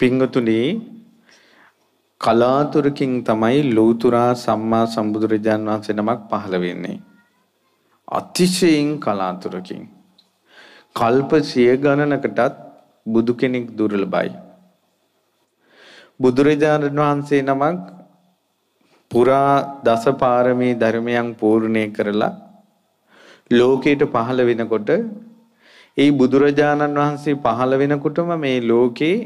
පිංගතුනේ කලාතුරකින් තමයි ලෝතුරා සම්මා සම්බුදුරජාන් වහන්සේ නමක් පහළ වෙන්නේ. අතිශයින් කලාතුරකින්. කල්ප සිය ගණනකටත් බුදු කෙනෙක් දුර්ලභයි. බුදුරජාණන් වහන්සේ නමක් පුරා දසපාරමී ධර්මයන් පූර්ණේ කරලා ලෝකයට පහළ වෙනකොට ඒ බුදුරජාණන් වහන්සේ පහළ වෙනකොටම මේ ලෝකේ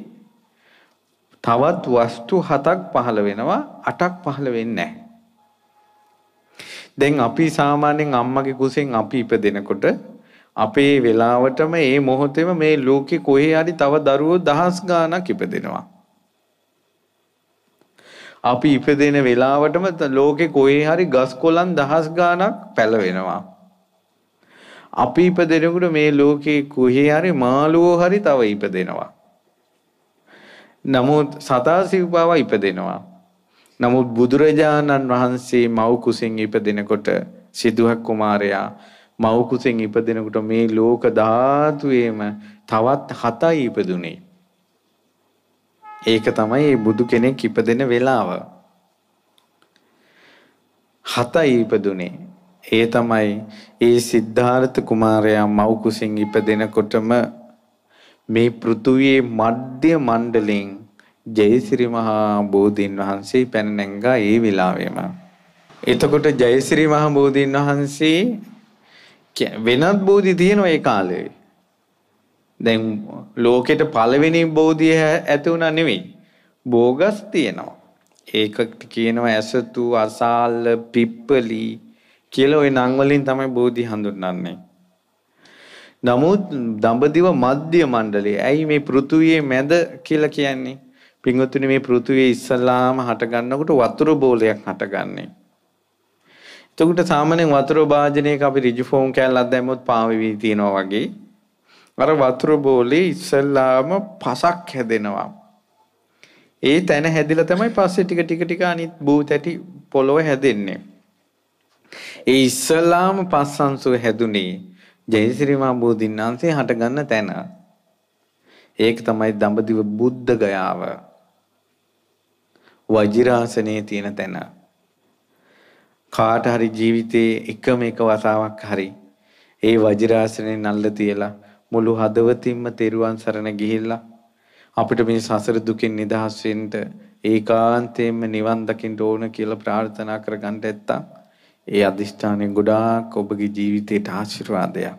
තවත් වස්තු හතක් පහළ වෙනවා අටක් පහළ වෙන්නේ නැහැ. දැන් අපි සාමාන්‍යයෙන් අම්මගේ කුසෙන් අපි ඉපදෙනකොට අපේ වෙලාවටම මේ මොහොතේම මේ ලෝකේ කොහේ හරි තව දරුවෝ දහස් ගාණක් ඉපදෙනවා. අපි ඉපදෙන වෙලාවටම ලෝකෙ කොහේ හරි ගස් කොළන් දහස් ගාණක් පැලවෙනවා. අපි ඉපදෙනකොට මේ ලෝකේ කොහේ හරි මාළුවෝ හරි තව ඉපදෙනවා. නමුත් සතා සිව්පාව ඉපදෙනවා. නමුත් බුදුරජාණන් වහන්සේ මව් කුසෙන් ඉපදෙනකොට සිදුහක් කුමාරයා මව් කුසෙන් ඉපදෙනකොට මේ ලෝක ධාතුවේම තවත් හතයි ඉපදුනේ. ඒක තමයි මේ බුදු කෙනෙක් ඉපදෙන වෙලාව. හතයි ඉපදුනේ. ඒ තමයි ඒ සිද්ධාර්ථ කුමාරයා මව් කුසෙන් ඉපදෙනකොටම මේ පෘථුවියේ මධ්‍ය මණ්ඩලයෙන් ජයසිරි මහා බෝධීන් වහන්සේ පැන නැංගා ඒ වෙලාවෙම. එතකොට ජයසිරි මහා බෝධීන් වහන්සේ වෙනත් බෝධි තියෙනවා ඒ කාලේ. දැන් ලෝකෙට පළවෙනි බෝධිය ඇති වුණා නෙවෙයි. බෝගස් තියෙනවා. ඒක කියනවා ඇසතු අසාල පිප්පලි කියලා ওই නම් වලින් තමයි බෝධි හඳුන්වන්නේ. නමුත් දඹදිව මධ්‍ය මණ්ඩලය. ඇයි මේ පෘථුවියේ මැද කියලා කියන්නේ? පින්වත්නි මේ පෘථුවියේ ඉස්සලාම හටගන්නකොට වතුර බෝලයක් හටගන්නේ. එතකොට සාමාන්‍යයෙන් වතුර භාජනයක අපි ඍජු ෆෝම් කෑල්ලක් දැම්මොත් පාවෙවි තියනවා වගේ. අර වතුර බෝලේ ඉස්සලාම පසක් හැදෙනවා. ඒ තැන හැදිලා තමයි පස්සේ ටික ටික ටික අනිත් බූත ඇටි පොළොව හැදෙන්නේ. ඒ ඉස්සලාම පස්සන්සු හැදුනේ ජයසිරි මහ බෝධින් වහන්සේ හටගන්න තැන. ඒක තමයි දඹදිව බුද්ධ ගයාව. වජිරාසනයේ තියෙන තැන. කාට හරි ජීවිතයේ එකම එක වතාවක් හරි ඒ වජිරාසනේ නල්ල තියලා මුළු හදවතින්ම තෙරුවන් සරණ ගිහිල්ලා අපිට මේ සසර දුකෙන් නිදහස් වෙන්න ඒකාන්තයෙන්ම නිවන් දකින්න ඕන කියලා ප්‍රාර්ථනා කරගන්න ඇත්තම් ඒ අදිෂ්ඨානය ගොඩාක් ඔබගේ ජීවිතයට ආශිර්වාදයක්.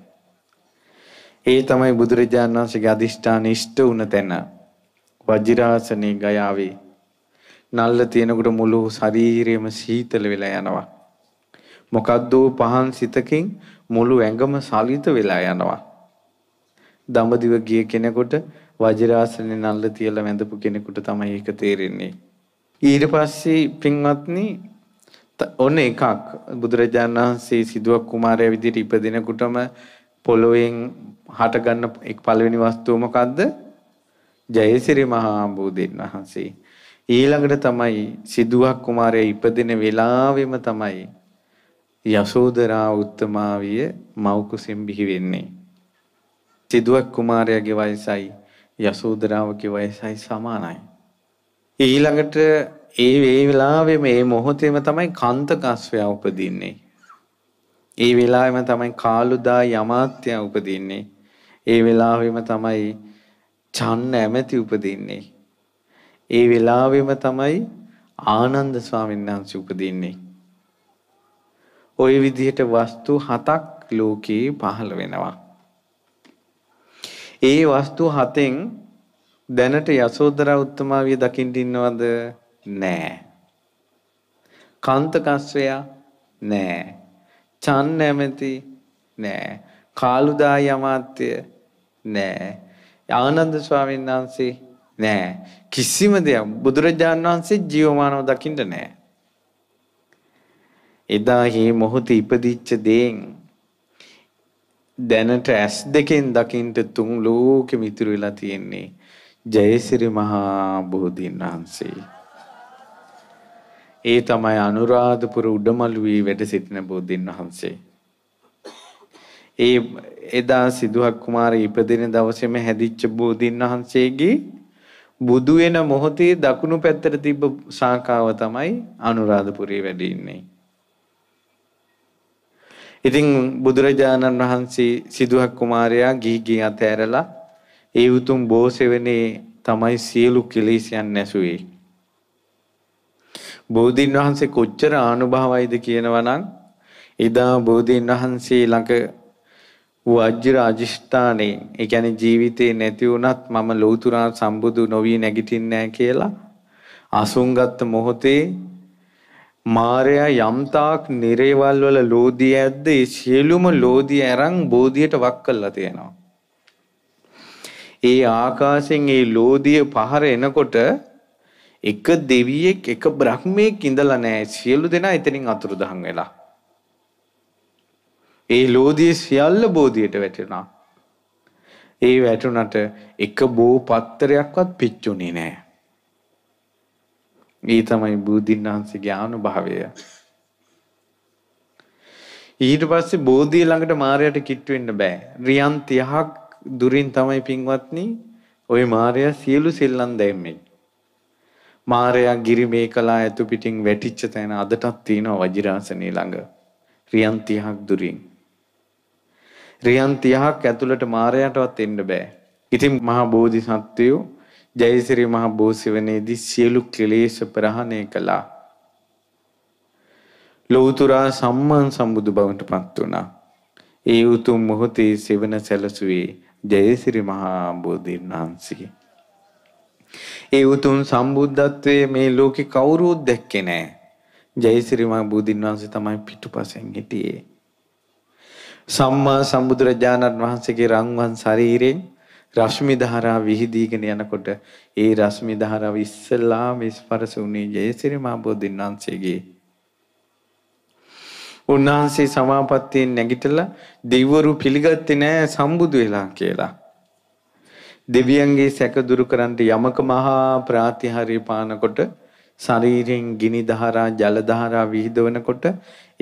ඒ තමයි බුදුරජාණන් වහන්සේගේ අදිෂ්ඨාන ඉෂ්ට වුණ තැන. වජිරාසනේ ගයාවේ නල්ල තියෙනකොට මුළු ශරීරයම සීතල වෙලා යනවා. මොකද්ද පහන් සිතකින් මුළු ඇඟම සලිත වෙලා යනවා. දඹදිව ගිය කෙනෙකුට වජිරාසනේ නල්ල තියලා වැඳපු කෙනෙකුට තමයි ඒක තේරෙන්නේ. ඊට පස්සේ පින්වත්නි ඔන්න එකක් බුදුරජාණන් වහන්සේ සිදුවක් කුමාරයා විදිහට ඉපදිනකොටම පොළොවෙන් හටගන්න පළවෙනි වස්තුව මොකද්ද? ජයසිරි මහා බෝධීන් වහන්සේ. ඊළඟට තමයි සිදුවක් කුමාරයා ඉපදින වෙලාවෙම තමයි යසෝදරා උත්තමාවිය මෞකුසෙන් බිහි වෙන්නේ. සිදුවක් කුමාරයාගේ වයසයි යසෝදරාවගේ වයසයි සමානයි. ඊළඟට ඒ ඒ වෙලාවේ මේ මොහොතේම තමයි කන්තකස්වයා උපදින්නේ. ඒ වෙලාවෙම තමයි කාලුදා යමාත්‍ය උපදින්නේ. ඒ වෙලාවෙම තමයි චන්න ඇමති උපදින්නේ. ඒ වෙලාවෙම තමයි ආනන්ද ස්වාමීන් වහන්සේ උපදින්නේ. ওই විදිහට වස්තු හතක් ලෝකේ පහළ වෙනවා. ඒ වස්තු හතෙන් දැනට යසෝදරා උත්තමාවිය දකින්න ඉන්නවද? නෑ. කන්තකස්වයා නෑ. චන් නැමැති නෑ. කාලුදා යමාත්‍ය නෑ. ආනන්ද ස්වාමීන් වහන්සේ නෑ. කිසිම දෙයක් බුදුරජාණන් වහන්සේ ජීවමානව දකින්න නෑ. එදා හි මොහොතේ ඉපදිච්ච දේෙන් දැනට ඇස් දෙකෙන් දකින්ට තුන් ලෝකෙ මිතුරු වෙලා තියෙන්නේ ජයසිරි මහා බෝධීන් වහන්සේ. ඒ තමයි අනුරාධපුර උඩමළුවේ වැඩ සිටින බෝධීන් වහන්සේ. ඒ එදා සිදුහක් කුමාර ඉපදෙන දවසේම හැදිච්ච බෝධීන් වහන්සේගේ බුදු වෙන මොහොතේ දකුණු පැත්තට තිබ්බ ශාඛාව තමයි අනුරාධපුරේ වැඩ ඉන්නේ. ඉතින් බුදුරජාණන් වහන්සේ සිදුහක් කුමාරයා ගිහි ගිය අතෑරලා ඒ උතුම් බෝසෙවනේ තමයි සියලු කෙලෙස්යන් නැසුවේ. බෝධීන් වහන්සේ කොච්චර ආනුභාවයිද කියනවනම් ඉදා බෝධීන් වහන්සේ ළඟ වූ අජ්ජිර අජිෂ්ඨානේ ඒ කියන්නේ ජීවිතේ නැති වුණත් මම ලෞතුරා සම්බුදු නොවි නැගිටින්නේ කියලා අසුන්ගත් මොහොතේ මාරයා යම්තාක් නිරේවල් වල ලෝධිය ඇද්ද ඒ සියලුම ලෝධිය අරන් බෝධියට වක් කළා තියෙනවා ඒ ආකාශයෙන් ඒ ලෝධිය පහර එනකොට එක දෙවියෙක් එක බ්‍රහ්මයෙක් ඉඳලා නැහැ. සියලු දෙනා එතනින් අතුරුදහන් වෙලා. ඒ ලෝදිය සියල්ල බෝධියට වැටෙනවා. ඒ වැටුණට එක බෝ පත්තරයක්වත් පිච්චුනේ නැහැ. මේ තමයි බුදුන් වහන්සේගේ අනුභවය. ඊට පස්සේ බෝධිය ළඟට මාරයට කිට්ටු වෙන්න බෑ. රියන් 30ක් දුරින් තමයි පින්වත්නි ওই මාරයා සියලු සෙල්ලම් දැම්මේ. මාරයා ගිරිමේ කලා ඇතු පිටින් වැටිච්ච තැන අදටත් තියෙනවා වජිරාසනේ ළඟ. රියන් 30ක් දුරින්. රියන් 30ක් ඇතුළට මාරයාටවත් එන්න බෑ. ඉතින් මහා බෝධිසත්වයෝ ජයසිරි මහා බෝසවනේදී සියලු ක්ලේශ ප්‍රහාණය කළා. ලෞතුරා සම්මාන් සම්බුදු බවට පත් වුණා. ඒ උතුම් මොහොතේ සෙවන සැලසුවේ ජයසිරි මහා බෝධීන් වහන්සේ. ඒ උතුම් සම්බුද්ධත්වයේ මේ ලෝකේ කවුරුත් දැක්කේ නැහැ. ජයසිරි මා බුදුන් වහන්සේ තමයි පිටුපසෙන් හිටියේ. සම්මා සම්බුදුරජාණන් වහන්සේගේ රන්වන් ශරීරයෙන් රශ්මි ධාරා විහිදීගෙන යනකොට ඒ රශ්මි ධාරාව ඉස්සලා විස්පරස උනේ ජයසිරි මා බුදුන් වහන්සේගේ. උන්වහන්සේ සමාපත්තියෙන් නැගිටලා දෙවිවරු පිළිගත්තේ නැහැ සම්බුදු වෙලා කියලා. දෙවියන්ගේ සැක දුරු කරන්ට යමක මහා ප්‍රාතිහාර්ය පානකොට ශරීරයෙන් ගිනි දහරා ජල දහරා විහිදවනකොට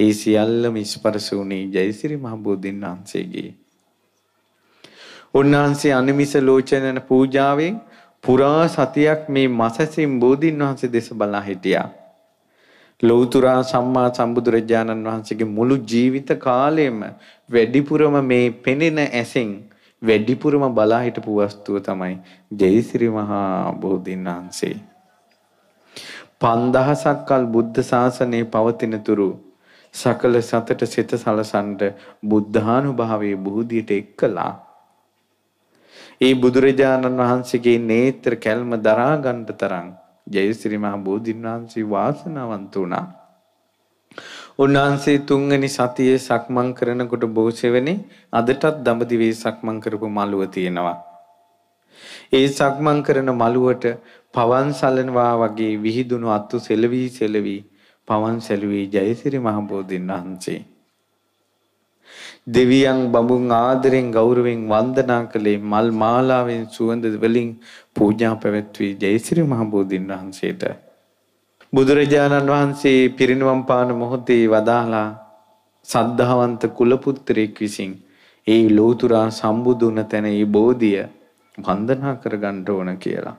ඒ සියල්ලම ස්පර්ශ වුණේ ජයසිරි මහ බෝධින් වහන්සේගේ. උන්වහන්සේ අනිමිස ලෝචනන පූජාවෙන් පුරා සතියක් මේ මසසින් බෝධින් වහන්සේ දෙස බලා හිටියා. ලෞතුරා සම්මා සම්බුදුරජාණන් වහන්සේගේ මුළු ජීවිත කාලයම වැඩිපුරම මේ පෙනෙන ඇසෙන් වැඩිපුරම බලා හිටපු වස්තුව තමයි ජයසිරි මහා බෝධීන් වහන්සේ. 5000ක් කල් බුද්ධ ශාසනයේ පවතින තුරු සකල සතට සිත සලසන්ඩ බුද්ධානුභාවයේ බුහුදියට එක් කළා. ඒ බුදුරජාණන් වහන්සේගේ නේත්‍ර කැල්ම දරා ගන්න තරම් ජයසිරි මහ බෝධීන් වහන්සේ වාසනාවන්ත වුණා. උන්වහන්සේ තුන්වෙනි සතියේ සක්මන් කරනකොට බෝසෙවෙනි අදටත් දඹදිවේ සක්මන් කරපු මළුව තියෙනවා. ඒ සක්මන් කරන මළුවට පවන් සලනවා වගේ විහිදුණු අත්තු සෙලවි සෙලවි පවන් සැලුවේ ජයසිරි මහබෝධින් වහන්සේ. දෙවියන් බඹුන් ආදරෙන් ගෞරවෙන් වන්දනා කළේ මල් මාලාවෙන් සුවඳ වලින් පූජා පැවැත්වී ජයසිරි මහබෝධින් වහන්සේට බුදුරජාණන් වහන්සේ පිරිනිවන් පාන මොහොතේ වදාලා සද්ධාවන්ත කුලපුත්‍රයෙක් විසින් ඒ ලෝතුරා සම්බුදුන තැන ඒ බෝධිය වන්දනා කරගන්න ඕන කියලා.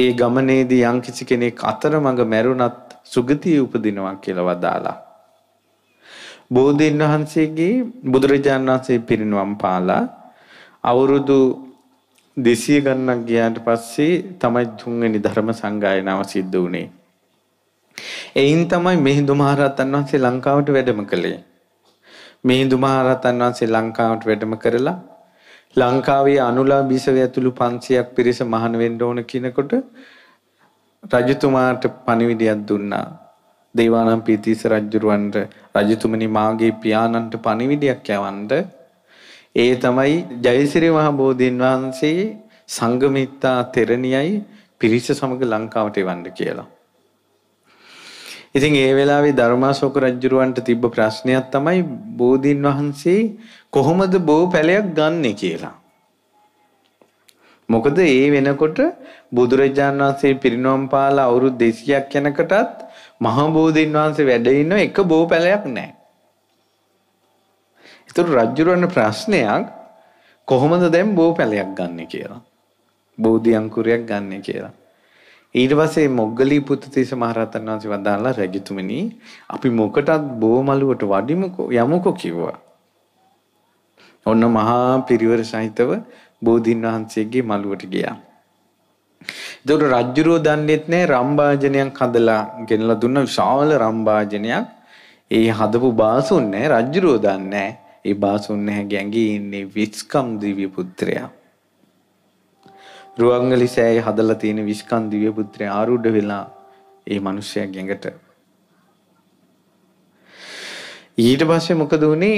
ඒ ගමනේදී යම්කිසි කෙනෙක් අතරමඟ මැරුණත් සුගතිය උපදිනවා කියලා වදාලා. බෝධීන් වහන්සේගේ බුදුරජාණන් වහන්සේ පිරිනවම් පාලා අවුරුදු 200 ගණනක් ගියාට පස්සේ තමයි තුන්වෙනි ධර්ම සංගායනාව සිද්ධ වුණේ. එයින් තමයි මිහිඳු මහරහතන් වහන්සේ ලංකාවට වැඩම කළේ. මිහිඳු මහරහතන් වහන්සේ ලංකාවට වැඩම කරලා ලංකාවේ අනුලා බිසව ඇතුළු 500ක් පිරිස මහාන වෙන්න ඕන කිනකොට රජතුමාට පණිවිඩයක් දුන්නා. දේවානම් පීතිස රජුරවන්ට රජතුමනි මාගේ පියාණන්ට පණිවිඩයක් යවන්න ඒ තමයි ජයසිරි මහ බෝධීන් වහන්සේ සංගමිත්තා තෙරණියයි පිරිස සමග ලංකාවට එවන්න කියලා. ඉතින් ඒ වෙලාවේ ධර්මාශෝක රජුරවන්ට තිබ්බ ප්‍රශ්නයක් තමයි බෝධීන් වහන්සේ කොහොමද බෝ පැලයක් ගන්නෙ කියලා. මොකද ඒ වෙනකොට බුදුරජාණන් වහන්සේ පිරිනොම් පාලා අවුරුදු 200ක් යනකටත් මහා බෝධීන් වහන්සේ වැඩ ඉන්න එක බෝ පැලයක් නැහැ. ඒතර රජුරවන්ට ප්‍රශ්නයක් කොහොමද දැන් බෝ පැලයක් ගන්නෙ කියලා. බෝධි අංකුරයක් ගන්නෙ කියලා. ඊට පස්සේ මොග්ගලී පුත්තිස මහරහතන් වහන්සේ වදාලා රජතුමනි අපි මොකටත් බෝමලුවට වඩිමුකෝ යමුකෝ කිව්වා. ඔන්න මහා පිරිවර සහිතව බෝධින් වහන්සේගේ මළුවට ගියා. ඒතකොට රජුරෝ දන්නේත් නෑ රම්භාජනයක් හදලා ගෙනලා දුන්න විශාල රම්භාජනයක්. ඒ හදපු බාසුන් නෑ රජුරෝ දන්නේ ඒ බාසුන් නැහැ ගැඟී ඉන්නේ විස්කම් දිව්‍ය පුත්‍රයා. රුවන්ගලි සෑයේ හදලා තියෙන විස්කන් දිව්‍ය පුත්‍රයා ආරුඪ වෙලා ඒ මිනිස්සයා ගෙඟට ඊට පස්සේ මොකද වුනේ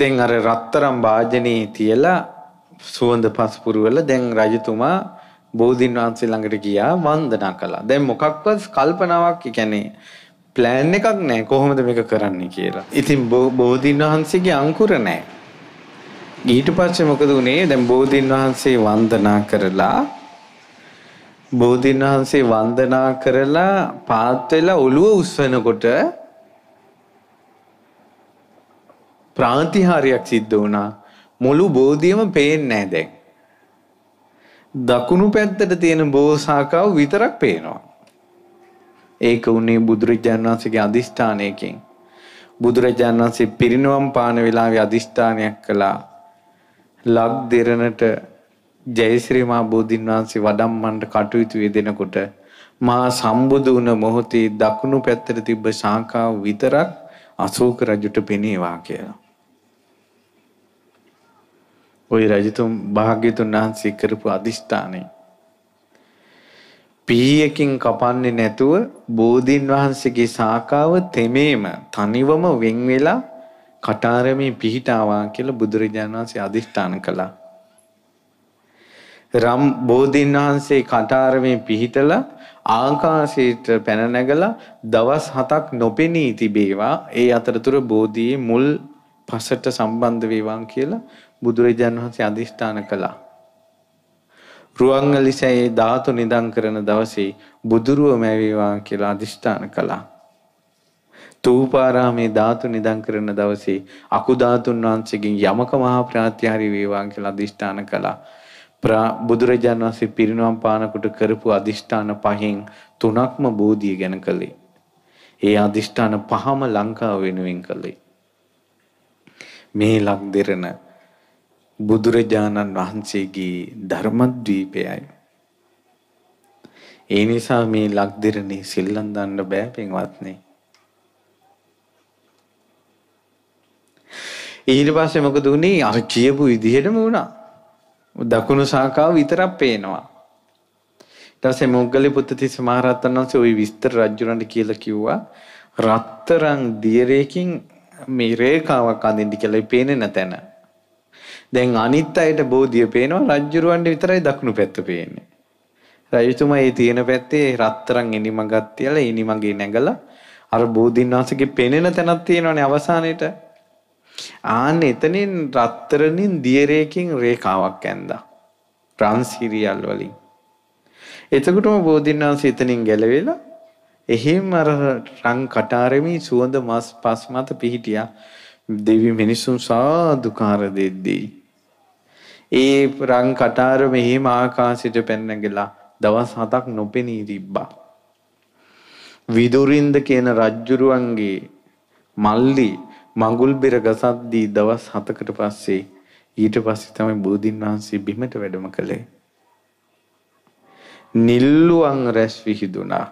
දැන් අර රත්තරම් වාජනේ තියලා සුවඳ පස් පුරවල දැන් රජතුමා බෝධීන් වහන්සේ ළඟට ගියා වන්දනා කළා. දැන් මොකක්වත් කල්පනාවක් කියන්නේ ප්ලෑන් එකක් නැහැ කොහොමද මේක කරන්නේ කියලා. ඉතින් බෝධීන් වහන්සේගේ අංකුර නැහැ. ඊට පස්සේ මොකද වුනේ? දැන් බෝධින් වහන්සේ වන්දනා කරලා බෝධින් වහන්සේ වන්දනා කරලා පාත් වෙලා ඔළුව උස්සනකොට ප්‍රාන්තිහාරයක් සිද්ධ වුණා. මුළු බෝධියම පේන්නේ නැහැ දැන්. දකුණු පැත්තට තියෙන බෝසාකාව විතරක් පේනවා. ඒක උනේ බුදුරජාණන් වහන්සේගේ අදිෂ්ඨානයකින්. බුදුරජාණන් වහන්සේ පිරිනවම් පාන වෙලාවේ අදිෂ්ඨානයක් කළා. ලක් දෙරණට ජයශ්‍රී මා බෝධින් වහන්සේ වඩම්මන්ට කටයුතු යෙදෙනකොට මා සම්බුදු වුණ මොහොතේ දකුණු පැත්තට තිබ්බ ශාඛාව විතරක් අශෝක රජුට පෙනේවා කියලා. ওই රජතුන් භාග්‍යතුන් වහන්සේ කරපු අදිෂ්ඨානය. පීයකින් කපන්නේ නැතුව බෝධින් වහන්සේගේ ශාඛාව තෙමේම තනිවම වෙන් වෙලා කටාරමේ පිහිටාවා කියලා බුදුරජාණන් වහන්සේ අදිෂ්ඨාන කළා. රම් බෝධීන් වහන්සේ කටාරමේ පිහිටලා ආකාශයට පැන නැගලා දවස් 7ක් නොපෙනී තිබේවා. ඒ අතරතුර බෝධියේ මුල් පසට සම්බන්ධ වේවා කියලා බුදුරජාණන් වහන්සේ අදිෂ්ඨාන කළා. රුවන්වැලිසෑයේ ධාතු නිදන් කරන දවසේ බුදුරුව මැවේවා කියලා අදිෂ්ඨාන කළා. ස්තූපාරාමේ ධාතු නිදන් කරන දවසේ අකු ධාතුන් වහන්සේගෙන් යමක මහා ප්‍රාත්‍යහාරී වේවා කියලා අදිෂ්ඨාන කළා. බුදුරජාණන් වහන්සේ පිරිනවම් පානකොට කරපු අදිෂ්ඨාන පහෙන් තුනක්ම බෝධිය ගැන කළේ. ඒ අදිෂ්ඨාන පහම ලංකාව වෙනුවෙන් කළේ. මේ ලක් දෙරණ බුදුරජාණන් වහන්සේගේ ධර්මද්වීපයයි. ඒ නිසා මේ ලක් දෙරණේ සිල්ලන් දන්න බෑ පින්වත්නේ. ඊට පස්සේ මොකද වුනේ? අර කියපු විදිහටම වුණා. දකුණු ශාඛාව විතරක් පේනවා. ඊට පස්සේ මොග්ගලි පුත්තිස්ස මහරහතන් වහන්සේ ওই විස්තර රජුරන්ට කියලා කිව්වා. රත්තරන් දියරේකින් මේ රේඛාවක් අඳින්න කියලා පේන්නේ නැතන. දැන් අනිත් අයට බෝධිය පේනවා රජුරවන්ට විතරයි දකුණු පැත්ත පේන්නේ. රජතුමා ඒ තියෙන පැත්තේ රත්තරන් ඉනිමඟක් තියලා ඉනිමඟේ නැගලා අර බෝධින් වහන්සේගේ පෙනෙන තැනක් තියෙනවනේ අවසානයේට ආන්න එතනින් රත්තරණින් දියරේකින් රේඛාවක් ඇන්දා. ට්‍රාන්සිරියල් වලින්. එතකොටම බෝධින් වහන්සේ එතනින් ගැලවෙලා එහෙම අර රං කටාරෙමි සුවඳ මස් පස් මත පිහිටියා. දෙවි මිනිසුන් සාදුකාර දෙද්දී. ඒ රං කටාර මෙහෙම ආකාශයට පැනගලා දවස් හතක් නොපෙනී තිබ්බා. විදුරින්ද කියන රජ්ජුරුවන්ගේ මල්ලි මඟුල් බෙර ගසද්දී දවස් 7කට පස්සේ ඊට පස්සේ තමයි බුදුන් වහන්සේ බිමට වැඩම කළේ. නිල්ලුවන් රැස් විහිදුනා.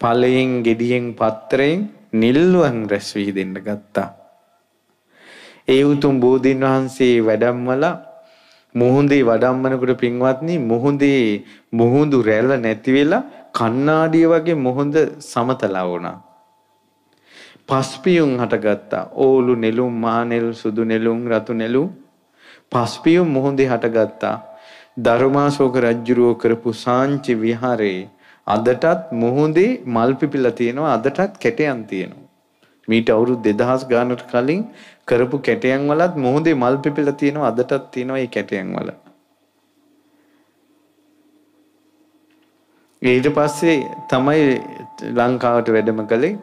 ඵලයෙන් gediyen පත්‍රයෙන් නිල්ලුවන් රැස් විහිදෙන්න ගත්තා. ඒ උතුම් බෝධින් වහන්සේ වැඩම්මලා මුහුදේ වඩම්මනකොට පින්වත්නි මුහුදේ මුහුදු රැළ නැති වෙලා කණ්ණාඩිය වගේ මුහුද සමතලා වුණා. පස්පියුම් හටගත්තා. ඕලු නෙළුම්, මහ නෙළුම්, සුදු නෙළුම්, රතු නෙළුම් පස්පියුම් මොහොඳේ හටගත්තා. ධර්මාශෝක රජුරෝ කරපු සාංචි විහාරේ අදටත් මොහොඳේ මල් පිපිලා තියෙනවා. අදටත් කැටයන් තියෙනවා. මීට අවුරුදු 2000 ගානකට කලින් කරපු කැටයන් වලත් මොහොඳේ මල් පිපිලා තියෙනවා. අදටත් තියෙනවා මේ කැටයන් වල. ඊට පස්සේ තමයි ලංකාවට වැඩම කළේ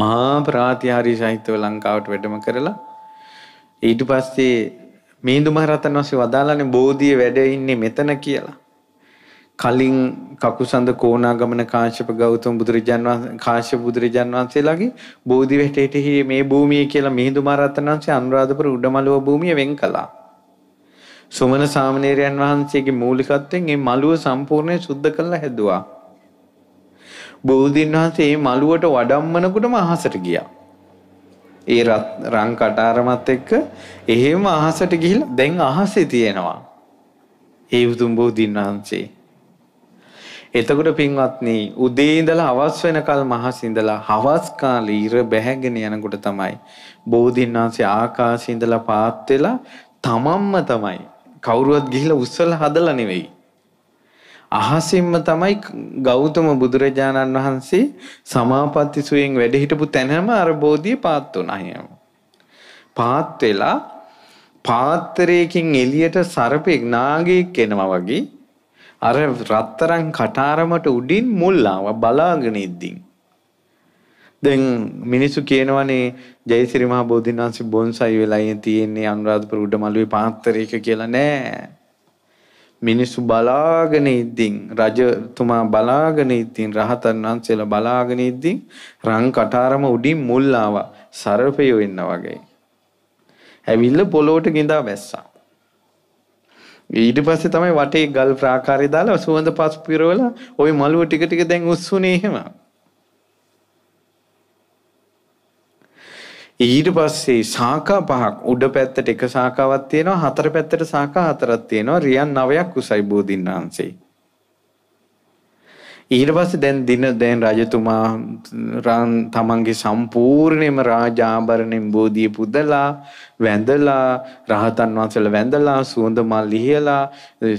මහා ප්‍රාතිහාරී සාහිත්‍යව ලංකාවට වැඩම කරලා ඊට පස්සේ මිහිඳු මහරහතන් වහන්සේ වදාළනේ බෝධිය වැඩ ඉන්නේ මෙතන කියලා. කලින් කකුසඳ කෝණාගමන කාශ්‍යප ගෞතම බුදුරජාන් වහන්සේ කාශ්‍යප බුදුරජාන් වහන්සේලාගේ බෝධි වැටේට මේ භූමිය කියලා මිහිඳු මහරහතන් වහන්සේ අනුරාධපුර උඩමළුව භූමිය වෙන් කළා. සුමන සාමණේරයන් වහන්සේගේ මූලිකත්වයෙන් මේ මළුව සම්පූර්ණයෙන් සුද්ධ කරලා හැදුවා. බෝධීන් වහන්සේ මේ මළුවට වඩම්මනකොටම අහසට ගියා. ඒ රං කටාරමත් එක්ක එහෙම අහසට ගිහිල්ලා දැන් අහසේ තියෙනවා. ඒ උතුම් බෝධීන් වහන්සේ. එතකොට පින්වත්නි උදේ ඉඳලා හවස් වෙනකල් මහස ඉඳලා හවස් කාලේ ඉර බැහැගෙන යනකොට තමයි බෝධීන් වහන්සේ ආකාශේ ඉඳලා පාත් වෙලා තමන්ම තමයි කවුරුවත් ගිහිලා උස්සලා හදලා නෙවෙයි අහසින්ම තමයි ගෞතම බුදුරජාණන් වහන්සේ සමාපatti සුවෙන් වැඩ හිටපු තැනම අර බෝධිය පාත් වුණා පාත් වෙලා පාත්‍රයකින් එළියට සර්පෙක් නාගයෙක් එනවා වගේ අර රත්තරන් කටාරමට උඩින් මුල් ආවා බලාගෙන ඉද්දී දැන් මිනිස්සු කියනවනේ ජයසිරි මහ බෝධිනාංශි බොන්සයි වෙලා තියෙන්නේ අනුරාධපුර උඩමළුවේ පාත්‍රයක කියලා නෑ මිනිස්සු බලාගෙන ඉද්දින් රජතුමා බලාගෙන ඉද්දින් රහතන් වහන්සේලා බලාගෙන ඉද්දින් රන් කටාරම උඩින් මුල් ආවා සර්පයෝ එන්න වගේ. ඇවිල්ලා පොළොවට ගිඳා වැස්සා. ඊට පස්සේ තමයි වටේ ගල් ප්‍රාකාරය දාලා සුවඳ පස් පිරවලා ওই මළුව ටික ටික දැන් උස්සුනේ එහෙම. ඊට පස්සේ සාකා පහක් උඩ පැත්තට එක සාකාවක් තියෙනවා හතර පැත්තට සාකා හතරක් තියෙනවා රියන් නවයක් උසයි බෝධින් වහන්සේ. ඊට පස්සේ දැන් දින දැන් රජතුමා රන් තමන්ගේ සම්පූර්ණම රාජාභරණෙන් බෝධිය පුදලා වැඳලා රහතන් වහන්සේලා වැඳලා සුවඳ මල් ලිහලා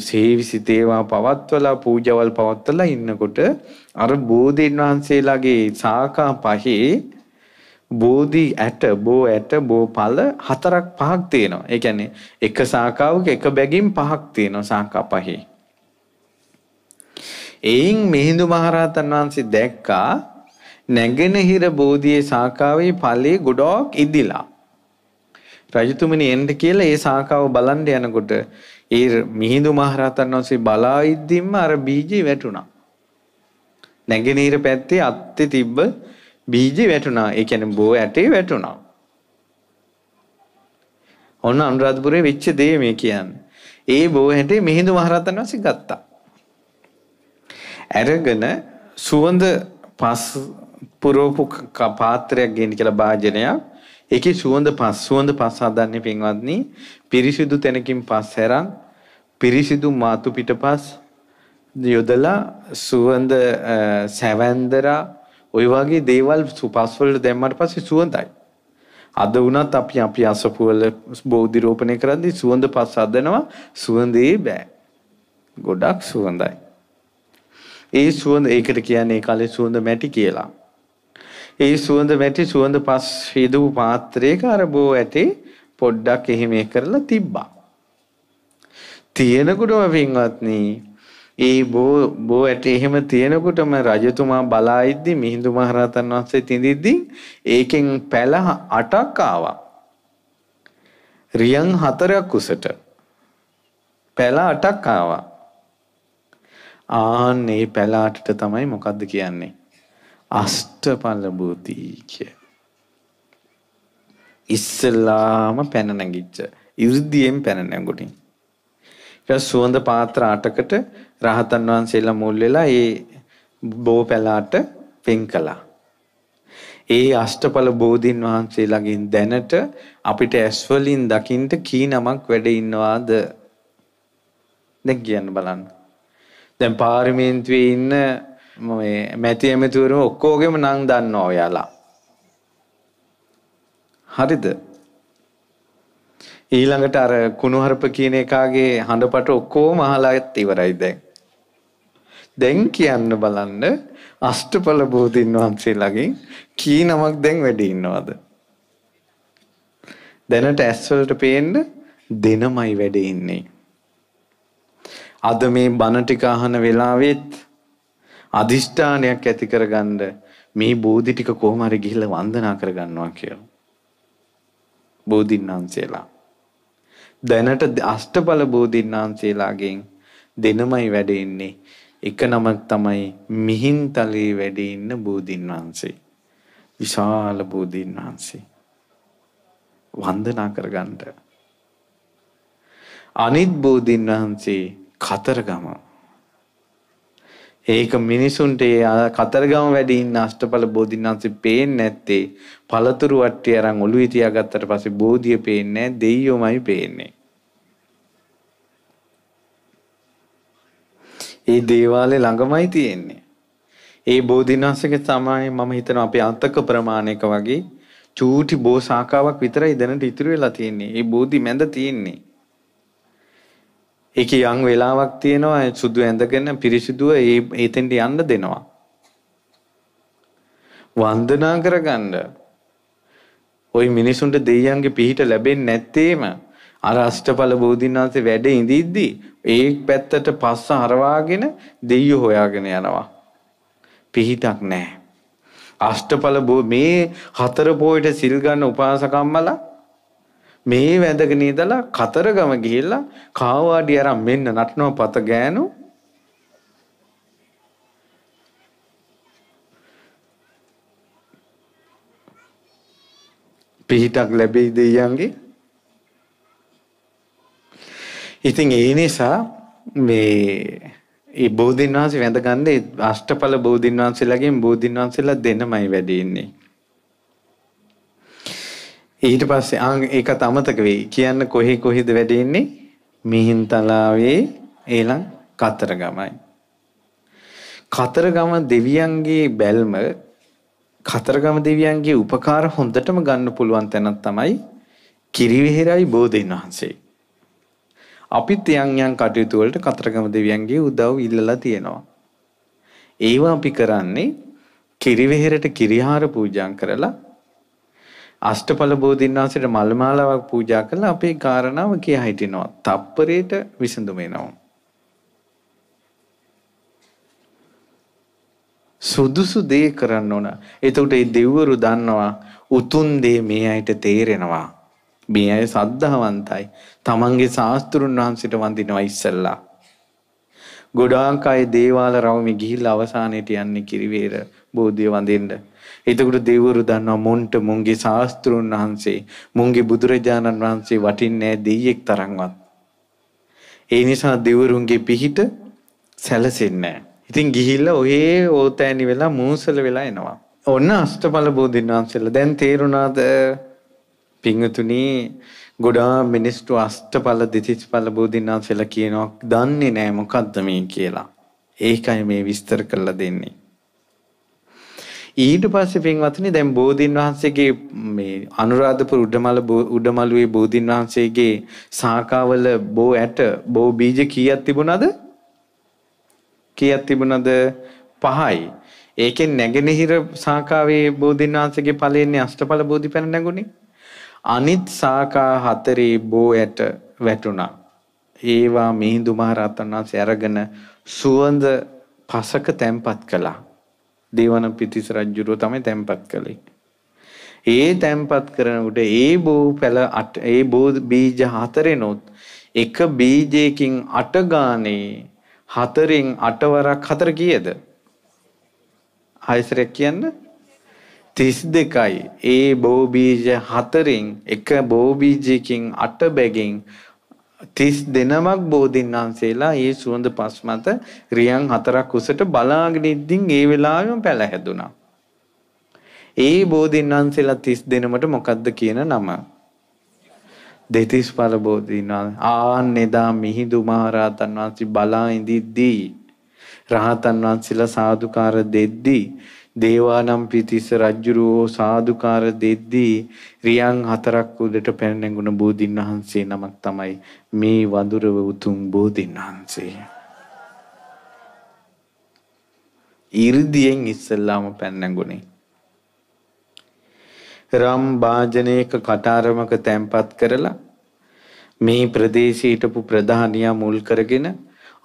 සේවිසි තේවා පවත්වලා පූජාවල් පවත්වලා ඉන්නකොට අර බෝධීන් වහන්සේලාගේ සාකා පහේ බෝධි ඇට බෝ ඇට බෝ පල හතරක් පහක් තියෙනවා. ඒ කියන්නේ එක සාකාවක එක බැගින් පහක් තියෙනවා සාකා පහේ. එයින් මිහිඳු මහරහතන් වහන්සේ දැක්කා නැගෙනහිර බෝධියේ සාකාවේ ඵලයේ ගොඩක් ඉදිලා. රජතුමනි එන්න කියලා ඒ සාකාව බලන්න යනකොට ඒ මිහිඳු මහරහතන් වහන්සේ බලා ඉද්දින්ම අර බීජේ වැටුණා. නැගෙනහිර පැත්තේ අත්තේ තිබ්බ බීජි වැටුණා. ඒ කියන්නේ බෝ ඇටේ වැටුණා. ඔන්න අනුරාධපුරේ වෙච්ච දේ මේ කියන්නේ. ඒ බෝ ඇටේ මිහිඳු මහරහතන් වහන්සේ ගත්තා. අරගෙන සුවඳ පස් පුරෝපු පාත්‍රයක් ගේන්න කියලා භාජනයක් ඒකේ සුවඳ පස් සුවඳ පස් හදන්නේ පින්වත්නි පිරිසිදු තැනකින් පස් හැරන් පිරිසිදු මාතු පිටපස් යොදලා සුවඳ සැවැන්දරා ওই වගේ දේවල් සුපස්වලට දැම්මට පස්සේ සුවඳයි. අද වුණත් අපි අපි අසපුවල බෝධි රෝපණය කරද්දී සුවඳ පස් හදනවා සුවඳේ බෑ. ගොඩක් සුවඳයි. ඒ සුවඳ ඒකට කියන්නේ ඒ කාලේ සුවඳ මැටි කියලා. ඒ සුවඳ මැටි සුවඳ පස් හේදූ පාත්‍රයක අර බෝ ඇටේ පොඩ්ඩක් එහෙම කරලා තිබ්බා. තියෙනකොටම පින්වත්නි ඒ බෝ බෝ ඇට එහෙම තියෙනකොටම රජතුමා බලා ඉද්දි මිහිඳු මහරහතන් වහන්සේ තිඳිද්දි ඒකෙන් පැල 8ක් ආවා. රියන් 4ක් උසට. පැල 8ක් ආවා. ආන්නේ පැල 8ට තමයි මොකද්ද කියන්නේ? අෂ්ටපල භූති කිය. ඉස්සලාම පැන නැගිච්ච. ඉර්ධියෙන් පැන නැගුණි. ඊට සුවඳ පාත්‍ර 8කට රහතන් වහන්සේලා මුල් වෙලා ඒ බෝ පැලාට පින් කළා. ඒ අෂ්ටඵල බෝධින් වහන්සේලාගෙන් දැනට අපිට ඇස් වලින් දකින්න කී නමක් වැඩ ඉන්නවාද? දැන් කියන්න බලන්න. දැන් පාර්ලිමේන්තුවේ ඉන්න මේ මැති ඇමතිවරුම ඔක්කොගෙම නම් දන්නවා ඔයාලා. හරිද? ඊළඟට අර කුණුහරුප කියන එකාගේ හඬපට ඔක්කොම අහලා ඉවරයි දැන්. දැන් කියන්න බලන්න අෂ්ටඵල බෝධින් වහන්සේලාගෙන් කී නමක් දැන් වැඩි ඉන්නවද? දැනට ඇස් වලට පේන්න දෙනමයි වැඩි ඉන්නේ. අද මේ බණ ටික අහන වෙලාවෙත් අදිෂ්ඨානයක් ඇති කරගන්න මේ බෝධි ටික කොහොම හරි ගිහිල්ලා වන්දනා කරගන්නවා කියලා. බෝධින් වහන්සේලා. දැනට අෂ්ටඵල බෝධින් වහන්සේලාගෙන් දෙනමයි වැඩි ඉන්නේ. එක නමක් තමයි මිහින්තලේ වැඩ ඉන්න බෝධින් වහන්සේ. විශාල බෝධින් වහන්සේ. වන්දනා කරගන්න. අනිත් බෝධින් වහන්සේ කතරගම. ඒක මිනිසුන්ට කතරගම වැඩි ඉන්න අෂ්ටඵල බෝධින් වහන්සේ පේන්නේ නැත්තේ පළතුරු වට්ටිය අරන් ඔළුවේ තියාගත්තට පස්සේ බෝධිය පේන්නේ දෙයියොමයි පේන්නේ. ඒ දේවාලේ ළඟමයි තියෙන්නේ. ඒ බෝධීන් වහන්සේගේ තමයි මම හිතනවා අපේ අතක ප්‍රමාණයක වගේ චූටි බෝසාකාවක් විතරයි දැනට ඉතුරු වෙලා තියෙන්නේ. ඒ බෝධි මැද තියෙන්නේ. ඒකේ යම් වෙලාවක් තියෙනවා සුදු ඇඳගෙන පිරිසිදුව ඒ එතෙන්ට යන්න දෙනවා. වන්දනා කරගන්න. ওই මිනිසුන්ට දෙයියන්ගේ පිහිට ලැබෙන්නේ නැත්තේම අර අෂ්ටඵල බෝධින් වහන්සේ වැඩ ඉඳිද්දී ඒ පැත්තට පස්ස හරවාගෙන දෙයියෝ හොයාගෙන යනවා. පිහිටක් නැහැ. අෂ්ටඵල මේ හතර පොයට සිල් ගන්න උපාසකම්මලා මේ වැඳගෙන ඉඳලා කතරගම ගිහිල්ලා කාවාඩි අරන් මෙන්න නටනව පත ගෑනු පිහිටක් ලැබෙයි දෙයියන්ගේ ඉතින් ඒ නිසා මේ ඒ බෝධීන් වහන්සේ වැඳගන්නේ අෂ්ටඵල බෝධීන් වහන්සේලාගෙන් බෝධීන් වහන්සේලා දෙනමයි වැඩින්නේ. ඊට පස්සේ ආන් ඒකත් අමතක වෙයි. කියන්න කොහේ කොහෙද වැඩින්නේ? මිහින්තලාවේ ඊළඟ කතරගමයි. කතරගම දෙවියන්ගේ බැල්ම කතරගම දෙවියන්ගේ උපකාර හොඳටම ගන්න පුළුවන් තැනක් තමයි කිරිවිහෙරයි බෝධීන් වහන්සේ. අපිත් යම් යම් කටයුතු වලට කතරගම දෙවියන්ගේ උදව් ඉල්ලලා තියෙනවා. ඒවා අපි කරන්නේ කිරිවෙහෙරට කිරිහාර පූජා කරලා අෂ්ටඵල බෝධින් වහන්සේට මල් මාලාවක් පූජා කරලා අපේ කාරණාව කියා හිටිනවා. තප්පරේට විසඳුම එනවා. සුදුසු දේ කරන්න ඕන. එතකොට මේ දෙවිවරු දන්නවා උතුම් දේ මේ අයට තේරෙනවා. මේ අය සද්ධාවන්තයි. තමන්ගේ ශාස්ත්‍රුන් වහන්සේට වඳිනවා ඉස්සල්ලා. ගොඩාක් අය දේවාල රවුමේ ගිහිල්ලා අවසානයේට යන්නේ කිරිවේර බෝධිය වඳින්න. එතකොට දෙවිවරු දන්නවා මොන්ට මුන්ගේ ශාස්ත්‍රුන් වහන්සේ මුන්ගේ බුදුරජාණන් වහන්සේ වටින්නේ දෙයියෙක් තරම්වත්. ඒ නිසා දෙවිවරුන්ගේ පිහිට සැලසෙන්නේ නැහැ. ඉතින් ගිහිල්ලා ඔහේ ඕතෑනි වෙලා මූසල වෙලා එනවා. ඔන්න අෂ්ටඵල බෝධින් වහන්සේලා දැන් තේරුණාද පිංගුතුනි ගොඩා මිනිස්තු අෂ්ටඵල දෙතිස්ඵල බෝධින්නාන්සලා කියනවා දන්නේ නැහැ මොකද්ද මේ කියලා. ඒකයි මේ විස්තර කරලා දෙන්නේ. ඊට පස්සේ පින්වත්නි දැන් බෝධින් වහන්සේගේ මේ අනුරාධපුර උඩමල උඩමළුවේ බෝධින් වහන්සේගේ සාකාවල බෝ ඇට බෝ බීජ කීයක් තිබුණද? කීයක් තිබුණද? පහයි. ඒකෙන් නැගෙනහිර සාකාවේ බෝධින් වහන්සේගේ ඵලෙන්නේ අෂ්ටඵල බෝධි පැන නැගුණේ. අනිත් සාකා හතරේ බෝ යට වැටුණා. ඒවා මිහිඳු මහ රහතන් වහන්සේ අරගෙන සුවඳ පසක තැන්පත් කළා. දේවන පිතිස් රජුරෝ තමයි තැන්පත් කළේ. ඒ තැන්පත් කරනකොට ඒ බෝ පැල ඒ බෝ බීජ හතරෙනොත් එක බීජයකින් අට ගානේ හතරෙන් අටවරක් හතර කීයද? ආයසරයක් කියන්න 32යි. ඒ බෝබීජ හතරෙන් එක බෝබීජයකින් අට බැගින් 30 දෙනමක් බෝධින් වහන්සේලා ඒ සුවඳ පස් මත රියන් හතරක් උසට බලාගෙන ඉද්දින් ඒ වෙලාවෙම පැලහැදුනා. ඒ බෝධින් වහන්සේලා 30 දෙනමට මොකද්ද කියන නම? දෙතිස් පල බෝධින් වහන්සේ ආන් එදා මිහිඳු මහරහතන් වහන්සේ බලා ඉඳිද්දී රහතන් වහන්සේලා සාදුකාර දෙද්දී දේවානම් පිතිස්ස රජ්ජුරුවෝ සාදුකාර දෙද්දී රියන් හතරක් උඩට පැන නැගුණ බෝධින් වහන්සේ නමක් තමයි මේ වඳුරව උතුම් බෝධින් වහන්සේ. 이르දියෙන් ඉස්සල්ලාම පැන නැගුණේ. රම් වාජනයක කටාරමක තැන්පත් කරලා මේ ප්‍රදේශයේ හිටපු ප්‍රධානියා මුල් කරගෙන